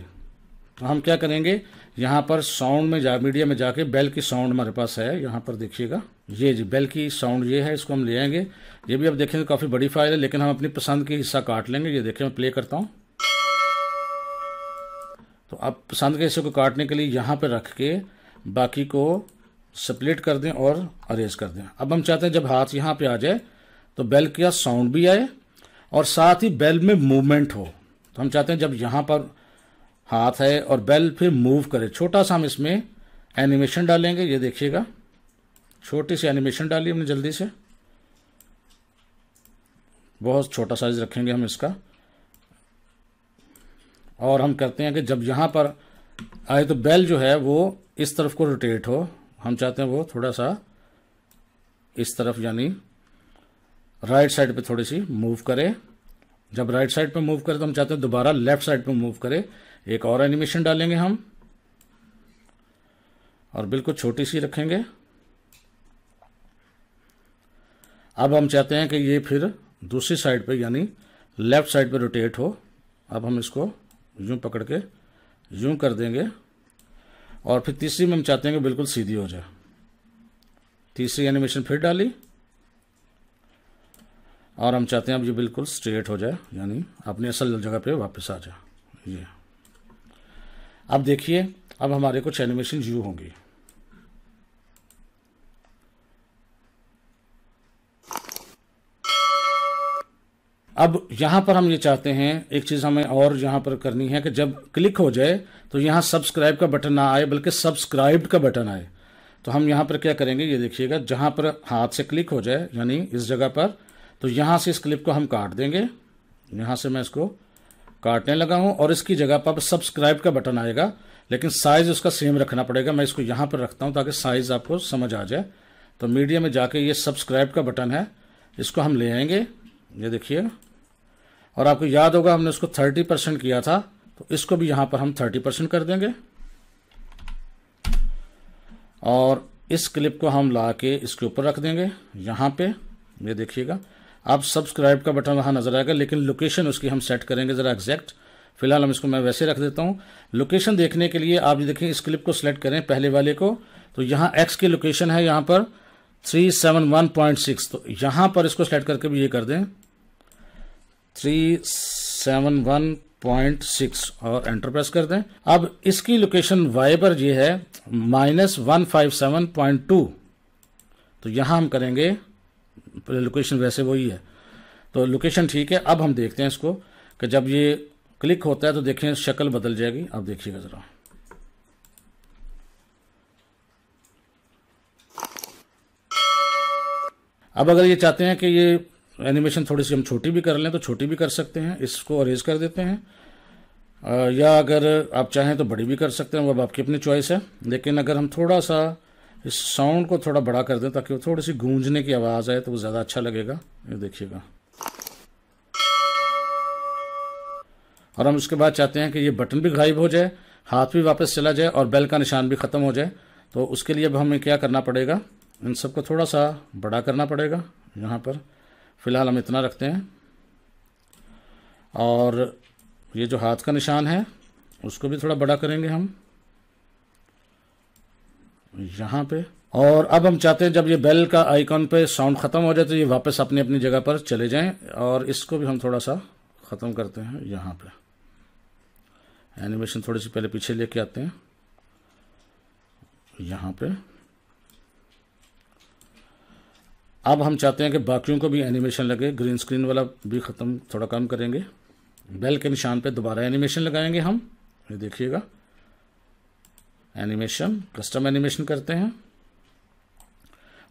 तो हम क्या करेंगे यहाँ पर साउंड में जा मीडिया में जाके बेल की साउंड हमारे पास है यहाँ पर देखिएगा ये जी बेल की साउंड ये है इसको हम ले आएंगे ये भी आप देखेंगे काफ़ी बड़ी फाइल है लेकिन हम अपनी पसंद की हिस्सा काट लेंगे ये देखें मैं प्ले करता हूँ तो आप पसंद के हिस्से को काटने के लिए यहाँ पर रख के बाकी को स्प्लिट कर दें और अरेज कर दें अब हम चाहते हैं जब हाथ यहाँ पर आ जाए तो बेल का साउंड भी आए और साथ ही बेल में मूवमेंट हो तो हम चाहते हैं जब यहाँ पर हाथ है और बेल फिर मूव करे छोटा सा हम इसमें एनिमेशन डालेंगे ये देखिएगा छोटी सी एनिमेशन डाली हमने जल्दी से बहुत छोटा साइज रखेंगे हम इसका और हम करते हैं कि जब यहाँ पर आए तो बेल जो है वो इस तरफ को रोटेट हो हम चाहते हैं वो थोड़ा सा इस तरफ यानी राइट साइड पे थोड़ी सी मूव करें जब राइट साइड पे मूव करे तो हम चाहते हैं दोबारा लेफ्ट साइड पे मूव करे एक और एनिमेशन डालेंगे हम और बिल्कुल छोटी सी रखेंगे अब हम चाहते हैं कि ये फिर दूसरी साइड पे यानी लेफ्ट साइड पे रोटेट हो अब हम इसको यूं पकड़ के यूं कर देंगे और फिर तीसरी में हम चाहते हैं कि बिल्कुल सीधी हो जाए तीसरी एनिमेशन फिर डाली और हम चाहते हैं अब ये बिल्कुल स्ट्रेट हो जाए यानी अपनी असल जगह पे वापस आ जाए ये अब देखिए अब हमारे कुछ एनिमेशन यू होंगी अब यहां पर हम ये चाहते हैं एक चीज़ हमें और यहां पर करनी है कि जब क्लिक हो जाए तो यहां सब्सक्राइब का बटन ना आए बल्कि सब्सक्राइब्ड का बटन आए तो हम यहां पर क्या करेंगे ये देखिएगा जहां पर हाथ से क्लिक हो जाए यानी इस जगह पर तो यहाँ से इस क्लिप को हम काट देंगे यहाँ से मैं इसको काटने लगा हूँ और इसकी जगह पर सब्सक्राइब का बटन आएगा लेकिन साइज उसका सेम रखना पड़ेगा मैं इसको यहाँ पर रखता हूँ ताकि साइज आपको समझ आ जाए तो मीडिया में जाके ये सब्सक्राइब का बटन है इसको हम ले आएंगे ये देखिए और आपको याद होगा हमने उसको थर्टी परसेंट किया था तो इसको भी यहाँ पर हम थर्टी परसेंट कर देंगे और इस क्लिप को हम ला के इसके ऊपर रख देंगे यहाँ पे ये देखिएगा आप सब्सक्राइब का बटन वहां नजर आएगा लेकिन लोकेशन उसकी हम सेट करेंगे ज़रा एग्जैक्ट फिलहाल हम इसको मैं वैसे रख देता हूं लोकेशन देखने के लिए आप देखें इस क्लिप को सिलेक्ट करें पहले वाले को तो यहां एक्स की लोकेशन है यहां पर 371.6 तो यहां पर इसको सिलेक्ट करके भी ये कर दें 371.6 और एंटर प्रेस कर दें अब इसकी लोकेशन वाई पर ये है minus one five seven point two तो यहां हम करेंगे लोकेशन वैसे वही है तो लोकेशन ठीक है अब हम देखते हैं इसको कि जब ये क्लिक होता है तो देखें शक्ल बदल जाएगी आप देखिएगा ज़रा अब अगर ये चाहते हैं कि ये एनिमेशन थोड़ी सी हम छोटी भी कर लें तो छोटी भी कर सकते हैं इसको अरेज कर देते हैं या अगर आप चाहें तो बड़ी भी कर सकते हैं वह अब आपकी अपनी चॉइस है लेकिन अगर हम थोड़ा सा इस साउंड को थोड़ा बड़ा कर दें ताकि वो थोड़ी सी गूंजने की आवाज़ आए तो वो ज़्यादा अच्छा लगेगा ये देखिएगा और हम उसके बाद चाहते हैं कि ये बटन भी गायब हो जाए हाथ भी वापस चला जाए और बेल का निशान भी ख़त्म हो जाए तो उसके लिए अब हमें क्या करना पड़ेगा इन सबको थोड़ा सा बड़ा करना पड़ेगा यहाँ पर फ़िलहाल हम इतना रखते हैं और ये जो हाथ का निशान है उसको भी थोड़ा बड़ा करेंगे हम यहाँ पे और अब हम चाहते हैं जब ये बेल का आइकॉन पे साउंड ख़त्म हो जाए तो ये वापस अपनी अपनी जगह पर चले जाएं और इसको भी हम थोड़ा सा ख़त्म करते हैं यहाँ पे एनिमेशन थोड़ी सी पहले पीछे लेके आते हैं यहाँ पे अब हम चाहते हैं कि बाकियों को भी एनिमेशन लगे ग्रीन स्क्रीन वाला भी ख़त्म थोड़ा कम करेंगे बेल के निशान पे दोबारा एनिमेशन लगाएंगे हम ये देखिएगा एनिमेशन कस्टम एनिमेशन करते हैं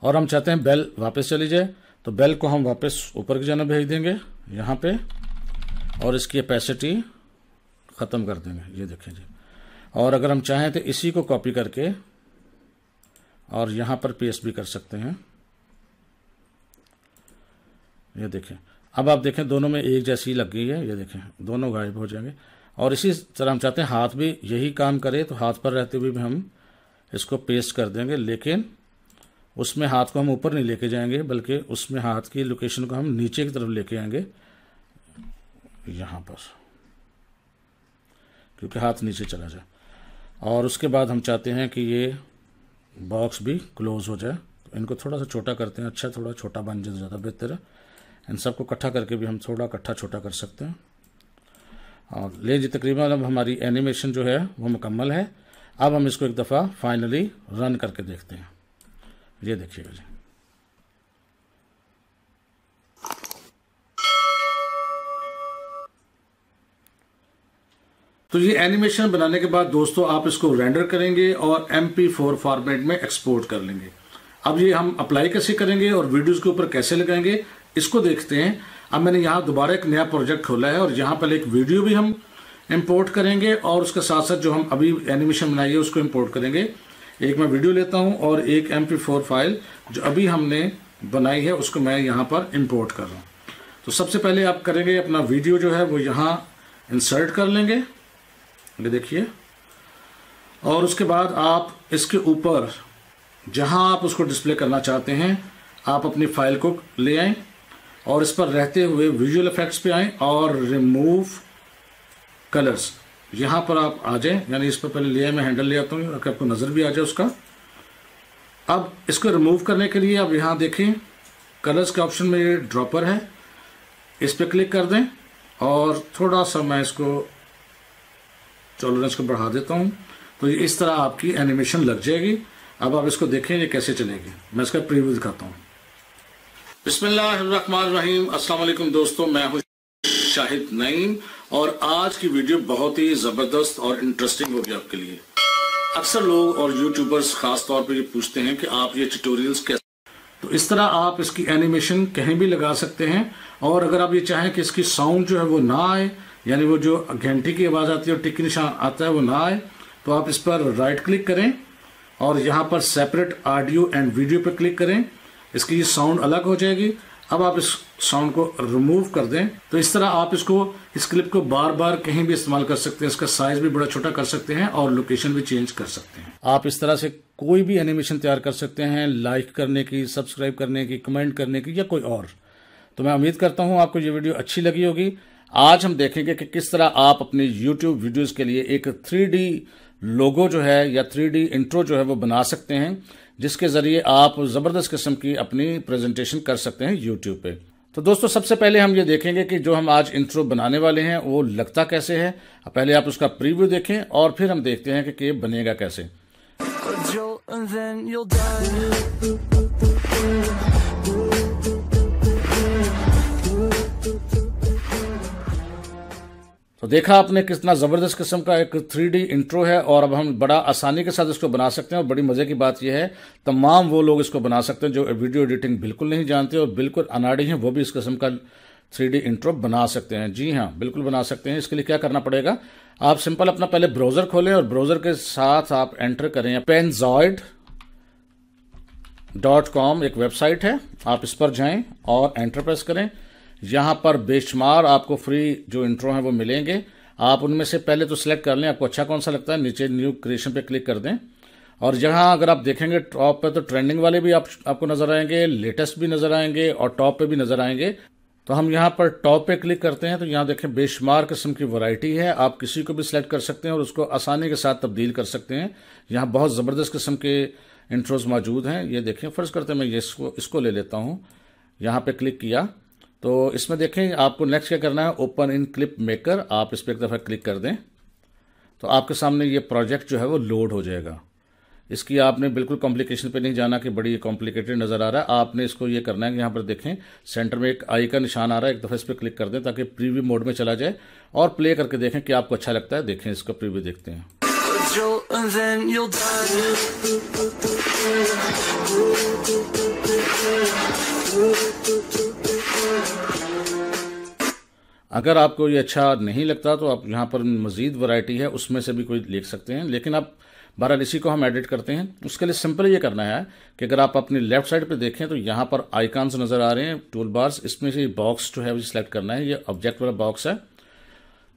और हम चाहते हैं बेल वापस चली जाए तो बेल को हम वापस ऊपर की जाना भेज देंगे यहाँ पे और इसकी कैपेसिटी ख़त्म कर देंगे ये देखें जी और अगर हम चाहें तो इसी को कॉपी करके और यहाँ पर पेस्ट भी कर सकते हैं ये देखें अब आप देखें दोनों में एक जैसी लग गई है ये देखें दोनों गायब हो जाएंगे और इसी तरह हम चाहते हैं हाथ भी यही काम करे तो हाथ पर रहते हुए भी हम इसको पेस्ट कर देंगे लेकिन उसमें हाथ को हम ऊपर नहीं लेके जाएंगे बल्कि उसमें हाथ की लोकेशन को हम नीचे की तरफ लेके आएंगे यहाँ पर क्योंकि हाथ नीचे चला जाए और उसके बाद हम चाहते हैं कि ये बॉक्स भी क्लोज हो जाए तो इनको थोड़ा सा छोटा करते हैं अच्छा थोड़ा छोटा बन जाए ज़्यादा बेहतर है इन सबको इकट्ठा करके भी हम थोड़ा इकट्ठा छोटा कर सकते हैं और ले जी तकरीबन अब हमारी एनिमेशन जो है वो मुकम्मल है अब हम इसको एक दफ़ा फाइनली रन करके देखते हैं ये देखिएगा जी तो ये एनिमेशन बनाने के बाद दोस्तों आप इसको रेंडर करेंगे और एम पी फोर फॉर्मेट में एक्सपोर्ट कर लेंगे अब ये हम अप्लाई कैसे करेंगे और वीडियोस के ऊपर कैसे लगाएंगे इसको देखते हैं अब मैंने यहाँ दोबारा एक नया प्रोजेक्ट खोला है और यहाँ पर एक वीडियो भी हम इम्पोर्ट करेंगे और उसके साथ साथ जो हम अभी एनिमेशन बनाइए उसको इम्पोर्ट करेंगे एक मैं वीडियो लेता हूँ और एक एम फाइल जो अभी हमने बनाई है उसको मैं यहाँ पर इम्पोर्ट कर रहा हूँ तो सबसे पहले आप करेंगे अपना वीडियो जो है वो यहाँ इंसर्ट कर लेंगे ये देखिए और उसके बाद आप इसके ऊपर जहाँ आप उसको डिस्प्ले करना चाहते हैं आप अपनी फाइल को ले आएँ और इस पर रहते हुए विजुअल इफेक्ट्स पे आएँ और रिमूव कलर्स यहाँ पर आप आ जाएँ यानी इस पर पहले लेयर मैं हैंडल ले आता हूँ आपको नज़र भी आ जाए उसका अब इसको रिमूव करने के लिए आप यहाँ देखें कलर्स के ऑप्शन में ये ड्रॉपर है इस पर क्लिक कर दें और थोड़ा सा मैं इसको टॉलरेंस को बढ़ा देता हूँ तो इस तरह आपकी एनिमेशन लग जाएगी अब आप इसको देखें ये कैसे चलेगी मैं इसका प्रीव्यू दिखाता हूँ बिस्मिल्लाहिर्रहमानिर्रहीम अस्सलाम वालेकुम दोस्तों मैं हूं शाहिद नईम और आज की वीडियो बहुत ही ज़बरदस्त और इंटरेस्टिंग होगी आपके लिए अक्सर लोग और यूट्यूबर्स खास तौर पे ये पूछते हैं कि आप ये ट्यूटोरियल्स कैसे तो इस तरह आप इसकी एनिमेशन कहीं भी लगा सकते हैं और अगर आप ये चाहें कि इसकी साउंड जो है वो ना आए यानी वो जो घंटी की आवाज़ आती है और टिक निशान आता है वो ना आए तो आप इस पर राइट क्लिक करें और यहाँ पर सेपरेट ऑडियो एंड वीडियो पर क्लिक करें इसकी ये साउंड अलग हो जाएगी अब आप इस साउंड को रिमूव कर दें तो इस तरह आप इसको इस क्लिप को बार बार कहीं भी इस्तेमाल कर सकते हैं इसका साइज भी बड़ा छोटा कर सकते हैं और लोकेशन भी चेंज कर सकते हैं आप इस तरह से कोई भी एनिमेशन तैयार कर सकते हैं लाइक करने की सब्सक्राइब करने की कमेंट करने की या कोई और तो मैं उम्मीद करता हूँ आपको ये वीडियो अच्छी लगी होगी आज हम देखेंगे कि किस तरह आप अपने यूट्यूब वीडियोज के लिए एक थ्री लोगो जो है या थ्री इंट्रो जो है वो बना सकते हैं जिसके ज़रिए आप ज़बरदस्त किस्म की अपनी प्रेजेंटेशन कर सकते हैं यूट्यूब पे तो दोस्तों सबसे पहले हम ये देखेंगे कि जो हम आज इंट्रो बनाने वाले हैं वो लगता कैसे है पहले आप उसका प्रीव्यू देखें और फिर हम देखते हैं कि, कि बनेगा कैसे तो देखा आपने कितना ज़बरदस्त किस्म का एक थ्री इंट्रो है और अब हम बड़ा आसानी के साथ इसको बना सकते हैं और बड़ी मज़े की बात यह है तमाम वो लोग इसको बना सकते हैं जो वीडियो एडिटिंग बिल्कुल नहीं जानते और बिल्कुल अनाड़ी हैं वो भी इस किस्म का थ्री इंट्रो बना सकते हैं जी हाँ बिल्कुल बना सकते हैं इसके लिए क्या करना पड़ेगा आप सिंपल अपना पहले ब्राउज़र खोलें और ब्राउज़र के साथ आप एंटर करें पेनजॉयड डॉट कॉम एक वेबसाइट है आप इस पर जाएं और एंटर प्रेस करें यहाँ पर बेशुमार आपको फ्री जो इंट्रो हैं वो मिलेंगे आप उनमें से पहले तो सिलेक्ट कर लें आपको अच्छा कौन सा लगता है नीचे न्यू क्रिएशन पे क्लिक कर दें और यहां अगर आप देखेंगे टॉप पे तो ट्रेंडिंग वाले भी आप, आपको नजर आएंगे लेटेस्ट भी नजर आएंगे और टॉप पे भी नजर आएंगे तो हम यहाँ पर टॉप पे क्लिक करते हैं तो यहाँ देखें बेशुमार किस्म की वैरायटी है आप किसी को भी सिलेक्ट कर सकते हैं और उसको आसानी के साथ तब्दील कर सकते हैं यहाँ बहुत ज़बरदस्त किस्म के इंट्रोज मौजूद हैं ये देखें फ़र्ज़ करते हैं मैं ये इसको इसको ले लेता हूँ यहाँ पर क्लिक किया तो इसमें देखें आपको नेक्स्ट क्या करना है ओपन इन क्लिप मेकर आप इस पर एक दफ़ा क्लिक कर दें तो आपके सामने ये प्रोजेक्ट जो है वो लोड हो जाएगा इसकी आपने बिल्कुल कॉम्प्लिकेशन पे नहीं जाना कि बड़ी कॉम्प्लिकेटेड नज़र आ रहा है आपने इसको ये करना है कि यहाँ पर देखें सेंटर में एक आई का निशान आ रहा है एक दफ़ा इस पर क्लिक कर दें ताकि प्रीव्यू मोड में चला जाए और प्ले करके देखें कि आपको अच्छा लगता है देखें इसका प्रीव्यू देखते हैं You'll, अगर आपको ये अच्छा नहीं लगता तो आप यहाँ पर मज़ीद वैरायटी है उसमें से भी कोई लिख सकते हैं लेकिन आप बहरहाल इसी को हम एडिट करते हैं उसके लिए सिंपल ये करना है कि अगर आप अपनी लेफ्ट साइड पे देखें तो यहाँ पर आइकॉन्स नज़र आ रहे हैं टूल बार्स इसमें से बॉक्स जो है वो सिलेक्ट करना है ये ऑब्जेक्ट वाला बॉक्स है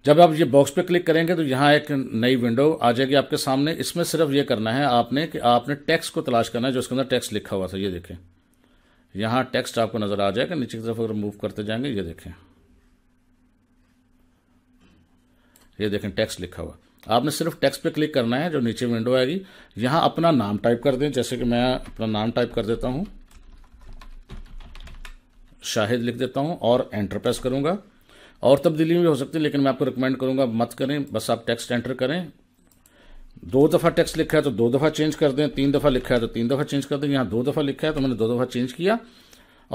जब आप ये बॉक्स पे क्लिक करेंगे तो यहाँ एक नई विंडो आ जाएगी आपके सामने इसमें सिर्फ ये करना है आपने कि आपने टेक्स्ट को तलाश करना है जो उसके अंदर टेक्स्ट लिखा हुआ था ये देखें यहाँ टेक्स्ट आपको नज़र आ जाएगा नीचे की तरफ अगर मूव करते जाएंगे ये देखें ये देखें टेक्स्ट लिखा हुआ आपने सिर्फ टैक्स पे क्लिक करना है जो नीचे विंडो आएगी यहां अपना नाम टाइप कर दें जैसे कि मैं अपना नाम टाइप कर देता हूं शाहिद लिख देता हूं और एंटर प्रेस करूंगा और तब्दीली भी हो सकती है लेकिन मैं आपको रिकमेंड करूंगा मत करें बस आप टेक्स्ट एंटर करें दो दफ़ा टेक्स्ट लिखा है तो दो दफ़ा चेंज कर दें तीन दफ़ा लिखा है तो तीन दफ़ा चेंज कर दें यहां दो दफ़ा लिखा है तो मैंने दो दफ़ा चेंज किया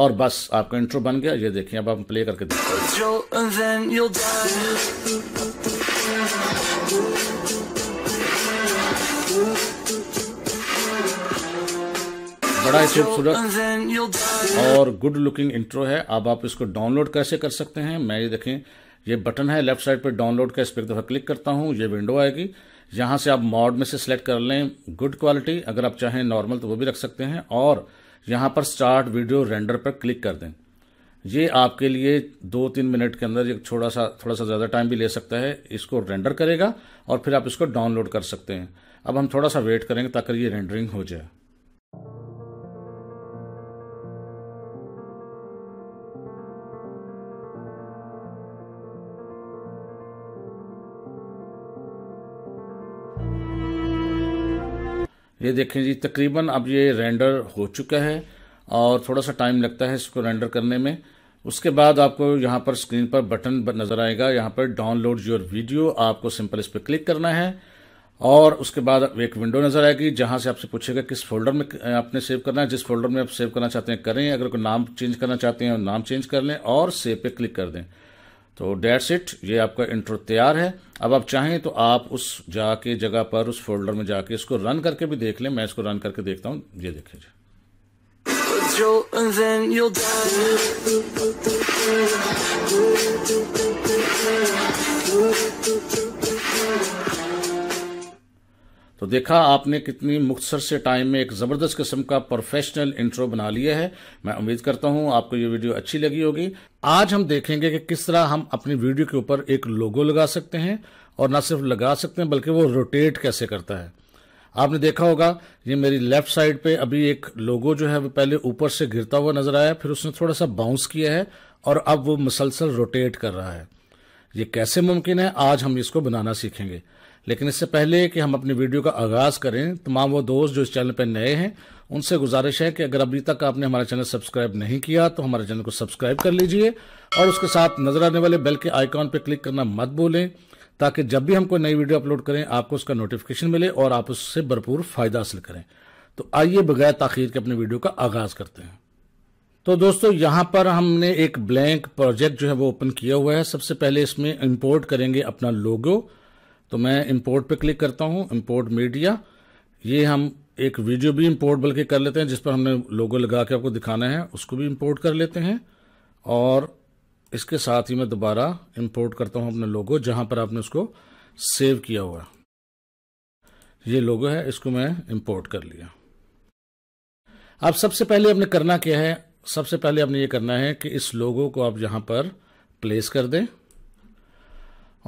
और बस आपका इंट्रो बन गया ये देखिए अब आप प्ले करके देखिए बड़ा ही खूबसूरत और गुड लुकिंग इंट्रो है अब आप इसको डाउनलोड कैसे कर सकते हैं मैं ये देखें ये बटन है लेफ्ट साइड पर डाउनलोड का इस पर एक दफ़ा क्लिक करता हूँ ये विंडो आएगी यहाँ से आप मॉड में से सिलेक्ट कर लें गुड क्वालिटी अगर आप चाहें नॉर्मल तो वो भी रख सकते हैं और यहाँ पर स्टार्ट वीडियो रेंडर पर क्लिक कर दें ये आपके लिए दो तीन मिनट के अंदर एक थोड़ा सा थोड़ा सा ज़्यादा टाइम भी ले सकता है इसको रेंडर करेगा और फिर आप इसको डाउनलोड कर सकते हैं अब हम थोड़ा सा वेट करेंगे ताकि ये रेंडरिंग हो जाए ये देखें जी तकरीबन अब ये रेंडर हो चुका है और थोड़ा सा टाइम लगता है इसको रेंडर करने में उसके बाद आपको यहाँ पर स्क्रीन पर बटन नज़र आएगा यहाँ पर डाउनलोड योर वीडियो आपको सिंपल इस पर क्लिक करना है और उसके बाद एक विंडो नज़र आएगी जहाँ से आपसे पूछेगा किस फोल्डर में आपने सेव करना है जिस फोल्डर में आप सेव करना चाहते हैं करें अगर कोई नाम चेंज करना चाहते हैं नाम चेंज कर लें और सेव पे क्लिक कर दें तो डेट्स इट ये आपका इंट्रो तैयार है अब आप चाहें तो आप उस जाके जगह पर उस फोल्डर में जाके इसको रन करके भी देख लें मैं इसको रन करके देखता हूँ ये देखें control and then you'll die. तो देखा आपने कितनी मुख्तर से टाइम में एक ज़बरदस्त किस्म का प्रोफेशनल इंट्रो बना लिया है मैं उम्मीद करता हूं आपको ये वीडियो अच्छी लगी होगी आज हम देखेंगे कि किस तरह हम अपनी वीडियो के ऊपर एक लोगो लगा सकते हैं और न सिर्फ लगा सकते हैं बल्कि वो रोटेट कैसे करता है आपने देखा होगा ये मेरी लेफ्ट साइड पे अभी एक लोगो जो है वो पहले ऊपर से गिरता हुआ नजर आया फिर उसने थोड़ा सा बाउंस किया है और अब वो मुसलसल रोटेट कर रहा है ये कैसे मुमकिन है आज हम इसको बनाना सीखेंगे लेकिन इससे पहले कि हम अपनी वीडियो का आगाज़ करें तमाम वो दोस्त जो इस चैनल पर नए हैं उनसे गुजारिश है कि अगर अभी तक आपने हमारा चैनल सब्सक्राइब नहीं किया तो हमारे चैनल को सब्सक्राइब कर लीजिए और उसके साथ नजर आने वाले बेल के आइकॉन पर क्लिक करना मत भूलें ताकि जब भी हम कोई नई वीडियो अपलोड करें आपको उसका नोटिफिकेशन मिले और आप उससे भरपूर फायदा हासिल करें तो आइए बगैर ताखिर के अपने वीडियो का आगाज करते हैं तो दोस्तों यहां पर हमने एक ब्लैंक प्रोजेक्ट जो है वो ओपन किया हुआ है सबसे पहले इसमें इंपोर्ट करेंगे अपना लोगो तो मैं इंपोर्ट पे क्लिक करता हूँ इंपोर्ट मीडिया ये हम एक वीडियो भी इंपोर्ट बल्कि कर लेते हैं जिस पर हमने लोगो लगा के आपको दिखाना है उसको भी इंपोर्ट कर लेते हैं और इसके साथ ही मैं दोबारा इंपोर्ट करता हूं अपने लोगो जहां पर आपने उसको सेव किया हुआ ये लोगो है इसको मैं इंपोर्ट कर लिया आप सबसे पहले आपने करना क्या है सबसे पहले आपने ये करना है कि इस लोगो को आप यहां पर प्लेस कर दें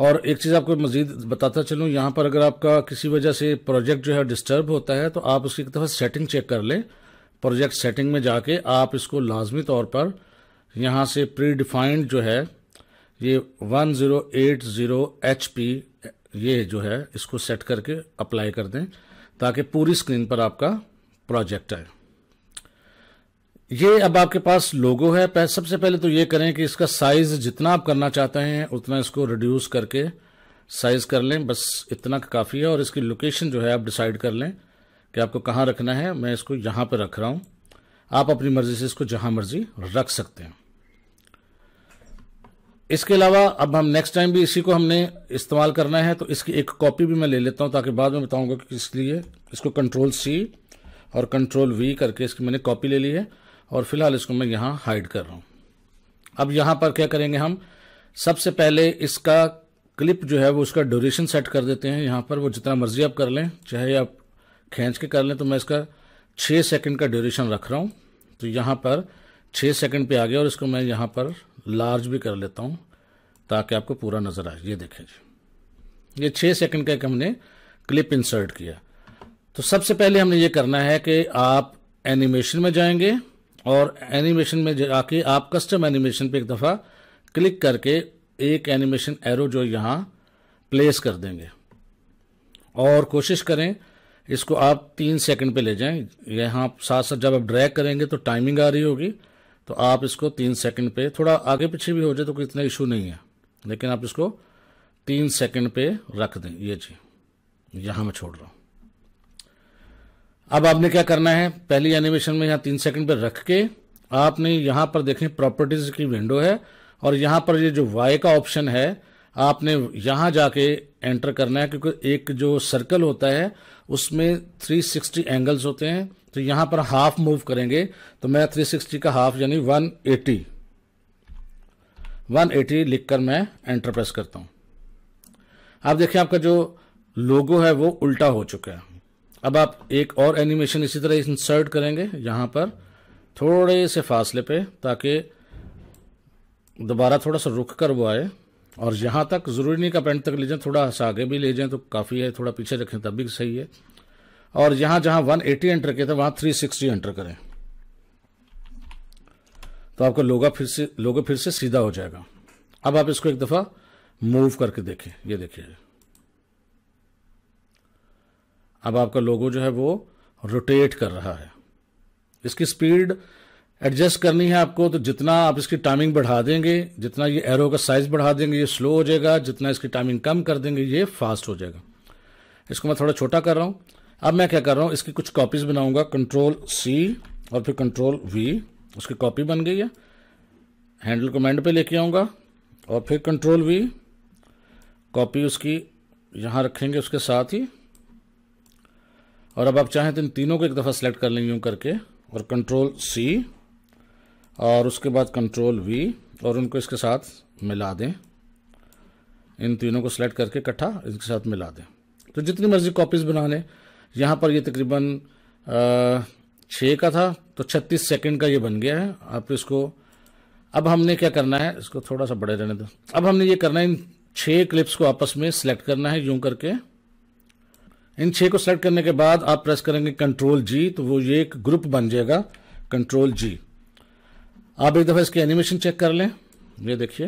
और एक चीज़ आपको मजीद बताता चलू यहां पर अगर आपका किसी वजह से प्रोजेक्ट जो है डिस्टर्ब होता है तो आप उसकी एक दफ़ा सेटिंग चेक कर लें प्रोजेक्ट सेटिंग में जाके आप इसको लाजमी तौर पर यहाँ से प्री डिफाइंड जो है ये 1080 HP ये जो है इसको सेट करके अप्लाई कर दें ताकि पूरी स्क्रीन पर आपका प्रोजेक्ट आए ये अब आपके पास लोगो है सबसे पहले तो ये करें कि इसका साइज जितना आप करना चाहते हैं उतना इसको रिड्यूस करके साइज कर लें बस इतना काफ़ी है और इसकी लोकेशन जो है आप डिसाइड कर लें कि आपको कहाँ रखना है मैं इसको यहाँ पर रख रहा हूँ आप अपनी मर्ज़ी से इसको जहाँ मर्ज़ी रख सकते हैं इसके अलावा अब हम नेक्स्ट टाइम भी इसी को हमने इस्तेमाल करना है तो इसकी एक कॉपी भी मैं ले लेता हूँ ताकि बाद में बताऊँगा कि किस लिए इसको कंट्रोल सी और कंट्रोल वी करके इसकी मैंने कॉपी ले ली है और फिलहाल इसको मैं यहाँ हाइड कर रहा हूँ अब यहाँ पर क्या करेंगे हम सबसे पहले इसका क्लिप जो है वो उसका ड्यूरेशन सेट कर देते हैं यहाँ पर वो जितना मर्जी आप कर लें चाहे आप खींच के कर लें तो मैं इसका छः सेकेंड का ड्यूरेशन रख रहा हूँ तो यहाँ पर छः सेकेंड पर आ गया और इसको मैं यहाँ पर लार्ज भी कर लेता हूँ ताकि आपको पूरा नज़र आए ये देखें जी ये छः सेकंड का एक हमने क्लिप इंसर्ट किया तो सबसे पहले हमने ये करना है कि आप एनिमेशन में जाएंगे और एनिमेशन में आके आप कस्टम एनिमेशन पे एक दफ़ा क्लिक करके एक एनिमेशन एरो जो यहाँ प्लेस कर देंगे और कोशिश करें इसको आप तीन सेकंड पे ले जाएं यहाँ साथ साथ जब आप ड्रैग करेंगे तो टाइमिंग आ रही होगी तो आप इसको तीन सेकंड पे थोड़ा आगे पीछे भी हो जाए तो इतना इशू नहीं है लेकिन आप इसको तीन सेकंड पे रख दें ये जी यहां मैं छोड़ रहा हूं अब आपने क्या करना है पहली एनिमेशन में यहां तीन सेकंड पे रख के आपने यहां पर देखें प्रॉपर्टीज की विंडो है और यहां पर ये जो वाई का ऑप्शन है आपने यहां जाके एंटर करना है क्योंकि एक जो सर्कल होता है उसमें 360 एंगल्स होते हैं तो यहाँ पर हाफ मूव करेंगे तो मैं 360 का हाफ यानी 180 180 लिखकर मैं एंटर प्रेस करता हूँ आप देखिए आपका जो लोगो है वो उल्टा हो चुका है अब आप एक और एनिमेशन इसी तरह इंसर्ट करेंगे यहाँ पर थोड़े से फासले पे ताकि दोबारा थोड़ा सा रुक कर वो आए और यहाँ तक ज़रूरी नहीं कि आप एंड तक ले जाए थोड़ा सा आगे भी ले जाए तो काफ़ी है थोड़ा पीछे रखें तब भी सही है और यहाँ जहाँ एटी एंटर किया था वहाँ सिक्सटी एंटर करें तो आपका लोगा फिर से लोगो फिर से सीधा हो जाएगा अब आप इसको एक दफ़ा मूव करके देखें ये देखिए अब आपका लोगो जो है वो रोटेट कर रहा है इसकी स्पीड एडजस्ट करनी है आपको तो जितना आप इसकी टाइमिंग बढ़ा देंगे जितना ये एरो का साइज बढ़ा देंगे ये स्लो हो जाएगा जितना इसकी टाइमिंग कम कर देंगे ये फास्ट हो जाएगा इसको मैं थोड़ा छोटा कर रहा हूँ अब मैं क्या कर रहा हूँ इसकी कुछ कॉपीज बनाऊंगा कंट्रोल सी और फिर कंट्रोल वी उसकी कॉपी बन गई है हैंडल कमेंड पे लेके आऊँगा और फिर कंट्रोल वी कॉपी उसकी यहाँ रखेंगे उसके साथ ही और अब आप चाहें तो इन तीनों को एक दफ़ा सेलेक्ट कर लेंगे यूँ करके और कंट्रोल सी और उसके बाद कंट्रोल वी और उनको इसके साथ मिला दें इन तीनों को सिलेक्ट करके इकट्ठा इसके साथ मिला दें तो जितनी मर्जी कॉपीज़ बना लें यहाँ पर ये तकरीबन छः का था तो छत्तीस सेकंड का ये बन गया है आप इसको अब हमने क्या करना है इसको थोड़ा सा बड़े रहने दो अब हमने ये करना है इन छः क्लिप्स को आपस में सेलेक्ट करना है यूं करके इन छः को सेलेक्ट करने के बाद आप प्रेस करेंगे कंट्रोल जी तो वो ये एक ग्रुप बन जाएगा कंट्रोल जी आप एक दफ़ा इसके एनिमेशन चेक कर लें ये देखिए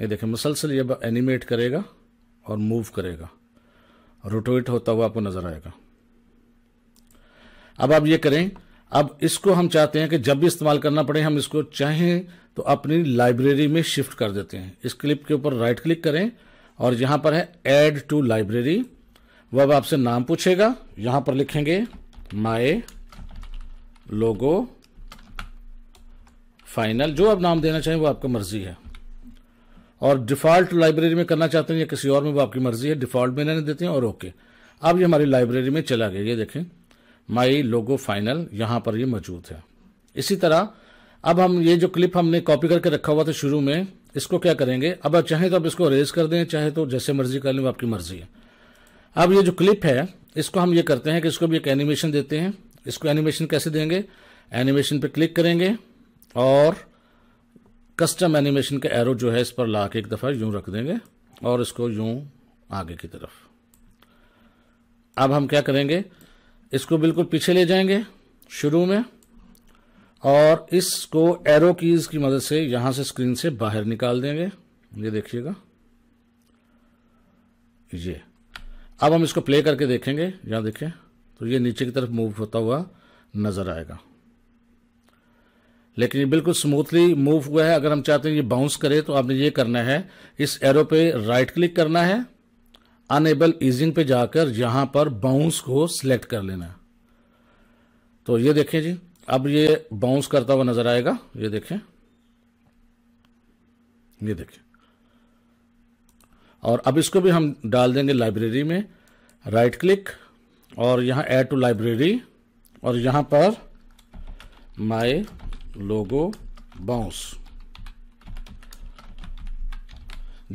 ये देखिए मुसलसल ये एनिमेट करेगा और मूव करेगा रोटोइट होता हुआ आपको नज़र आएगा अब आप ये करें अब इसको हम चाहते हैं कि जब भी इस्तेमाल करना पड़े हम इसको चाहें तो अपनी लाइब्रेरी में शिफ्ट कर देते हैं इस क्लिप के ऊपर राइट क्लिक करें और यहां पर है ऐड टू लाइब्रेरी वह अब आपसे नाम पूछेगा यहां पर लिखेंगे माए लोगो फाइनल जो आप नाम देना चाहें वो आपका मर्जी है और डिफ़ॉल्ट लाइब्रेरी में करना चाहते हैं या किसी और में वो आपकी मर्जी है डिफ़ॉल्ट में रहने देते हैं और ओके अब ये हमारी लाइब्रेरी में चला गया ये देखें माई लोगो फाइनल यहाँ पर ये मौजूद है इसी तरह अब हम ये जो क्लिप हमने कॉपी करके रखा हुआ था शुरू में इसको क्या करेंगे अब आप चाहें तो आप इसको रेज कर दें चाहे तो जैसे मर्जी कर लें आपकी मर्जी है अब ये जो क्लिप है इसको हम ये करते हैं कि इसको भी एक एनिमेशन देते हैं इसको एनिमेशन कैसे देंगे एनिमेशन पे क्लिक करेंगे और कस्टम एनिमेशन का एरो जो है इस पर ला के एक दफ़ा यूं रख देंगे और इसको यूं आगे की तरफ अब हम क्या करेंगे इसको बिल्कुल पीछे ले जाएंगे शुरू में और इसको एरो कीज़ की मदद से यहां से स्क्रीन से बाहर निकाल देंगे ये देखिएगा ये अब हम इसको प्ले करके देखेंगे यहाँ देखें तो ये नीचे की तरफ मूव होता हुआ नज़र आएगा लेकिन ये बिल्कुल स्मूथली मूव हुआ है अगर हम चाहते हैं ये बाउंस करे तो आपने ये करना है इस एरो पे राइट क्लिक करना है अनएबल इजिंग पे जाकर यहाँ पर बाउंस को सिलेक्ट कर लेना है तो ये देखें जी अब ये बाउंस करता हुआ नज़र आएगा ये देखें ये देखें और अब इसको भी हम डाल देंगे लाइब्रेरी में राइट क्लिक और यहाँ ऐड टू लाइब्रेरी और यहाँ पर माई लोगो बाउंस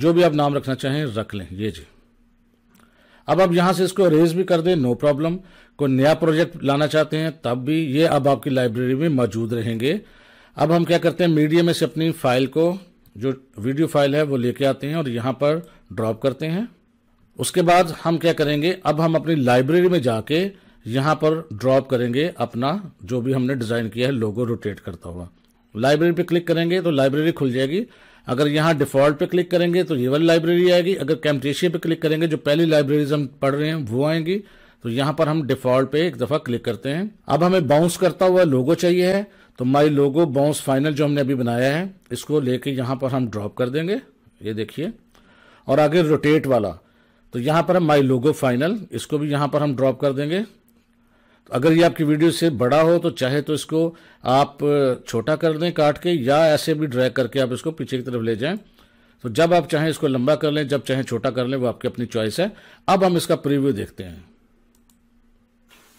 जो भी आप नाम रखना चाहें रख लें ये जी अब आप यहाँ से इसको अरेज भी कर दें नो प्रॉब्लम कोई नया प्रोजेक्ट लाना चाहते हैं तब भी ये अब आपकी लाइब्रेरी में मौजूद रहेंगे अब हम क्या करते हैं मीडिया में से अपनी फाइल को जो वीडियो फाइल है वो लेके आते हैं और यहाँ पर ड्रॉप करते हैं उसके बाद हम क्या करेंगे अब हम अपनी लाइब्रेरी में जाके यहाँ पर ड्रॉप करेंगे अपना जो भी हमने डिज़ाइन किया है लोगो रोटेट करता हुआ लाइब्रेरी पे क्लिक करेंगे तो लाइब्रेरी खुल जाएगी अगर यहाँ डिफॉल्ट पे क्लिक करेंगे तो ये वाली लाइब्रेरी आएगी अगर कैमटेशिया पे क्लिक करेंगे जो पहली लाइब्रेरीज हम पढ़ रहे हैं वो आएंगी तो यहाँ पर हम डिफॉल्ट पे एक दफ़ा क्लिक करते हैं अब हमें बाउंस करता हुआ लोगो चाहिए है तो माई लोगो बाउंस फाइनल जो हमने अभी बनाया है इसको लेके यहाँ पर हम ड्रॉप कर देंगे ये देखिए और आगे रोटेट वाला तो यहाँ पर हम माई लोगो फाइनल इसको भी यहाँ पर हम ड्रॉप कर देंगे तो अगर ये आपकी वीडियो से बड़ा हो तो चाहे तो इसको आप छोटा कर दें काट के या ऐसे भी ड्रैग करके आप इसको पीछे की तरफ ले जाएं तो जब आप चाहें इसको लंबा कर लें जब चाहें छोटा कर लें वो आपकी अपनी चॉइस है अब हम इसका प्रीव्यू देखते हैं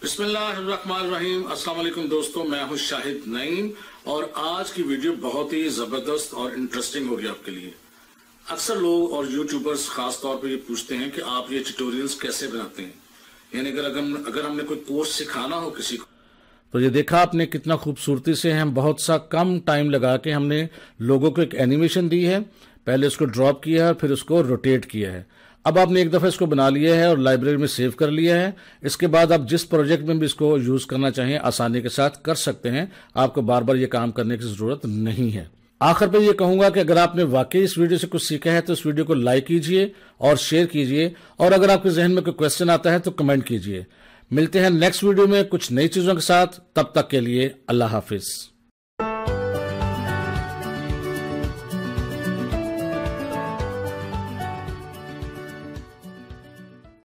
बिस्मिल्लाहिर्रहमानिर्रहीम अस्सलाम वालेकुम दोस्तों मैं हूं शाहिद नईम और आज की वीडियो बहुत ही जबरदस्त और इंटरेस्टिंग होगी आपके लिए अक्सर लोग और यूट्यूबर्स खास तौर पे ये पूछते हैं कि आप ये ट्यूटोरियल्स कैसे बनाते हैं यानी अगर अगर अगर हमने कोई कोर्स सिखाना हो किसी को तो ये देखा आपने कितना खूबसूरती से हम बहुत सा कम टाइम लगा के हमने लोगों को एक एनिमेशन दी है पहले उसको ड्रॉप किया है फिर उसको रोटेट किया है अब आपने एक दफ़ा इसको बना लिया है और लाइब्रेरी में सेव कर लिया है इसके बाद आप जिस प्रोजेक्ट में भी इसको यूज़ करना चाहें आसानी के साथ कर सकते हैं आपको बार बार ये काम करने की ज़रूरत नहीं है आखिर पर ये कहूंगा कि अगर आपने वाकई इस वीडियो से कुछ सीखा है तो इस वीडियो को लाइक कीजिए और शेयर कीजिए और अगर आपके जहन में कोई क्वेश्चन आता है तो कमेंट कीजिए मिलते हैं नेक्स्ट वीडियो में कुछ नई चीजों के साथ तब तक के लिए अल्लाह हाफिज़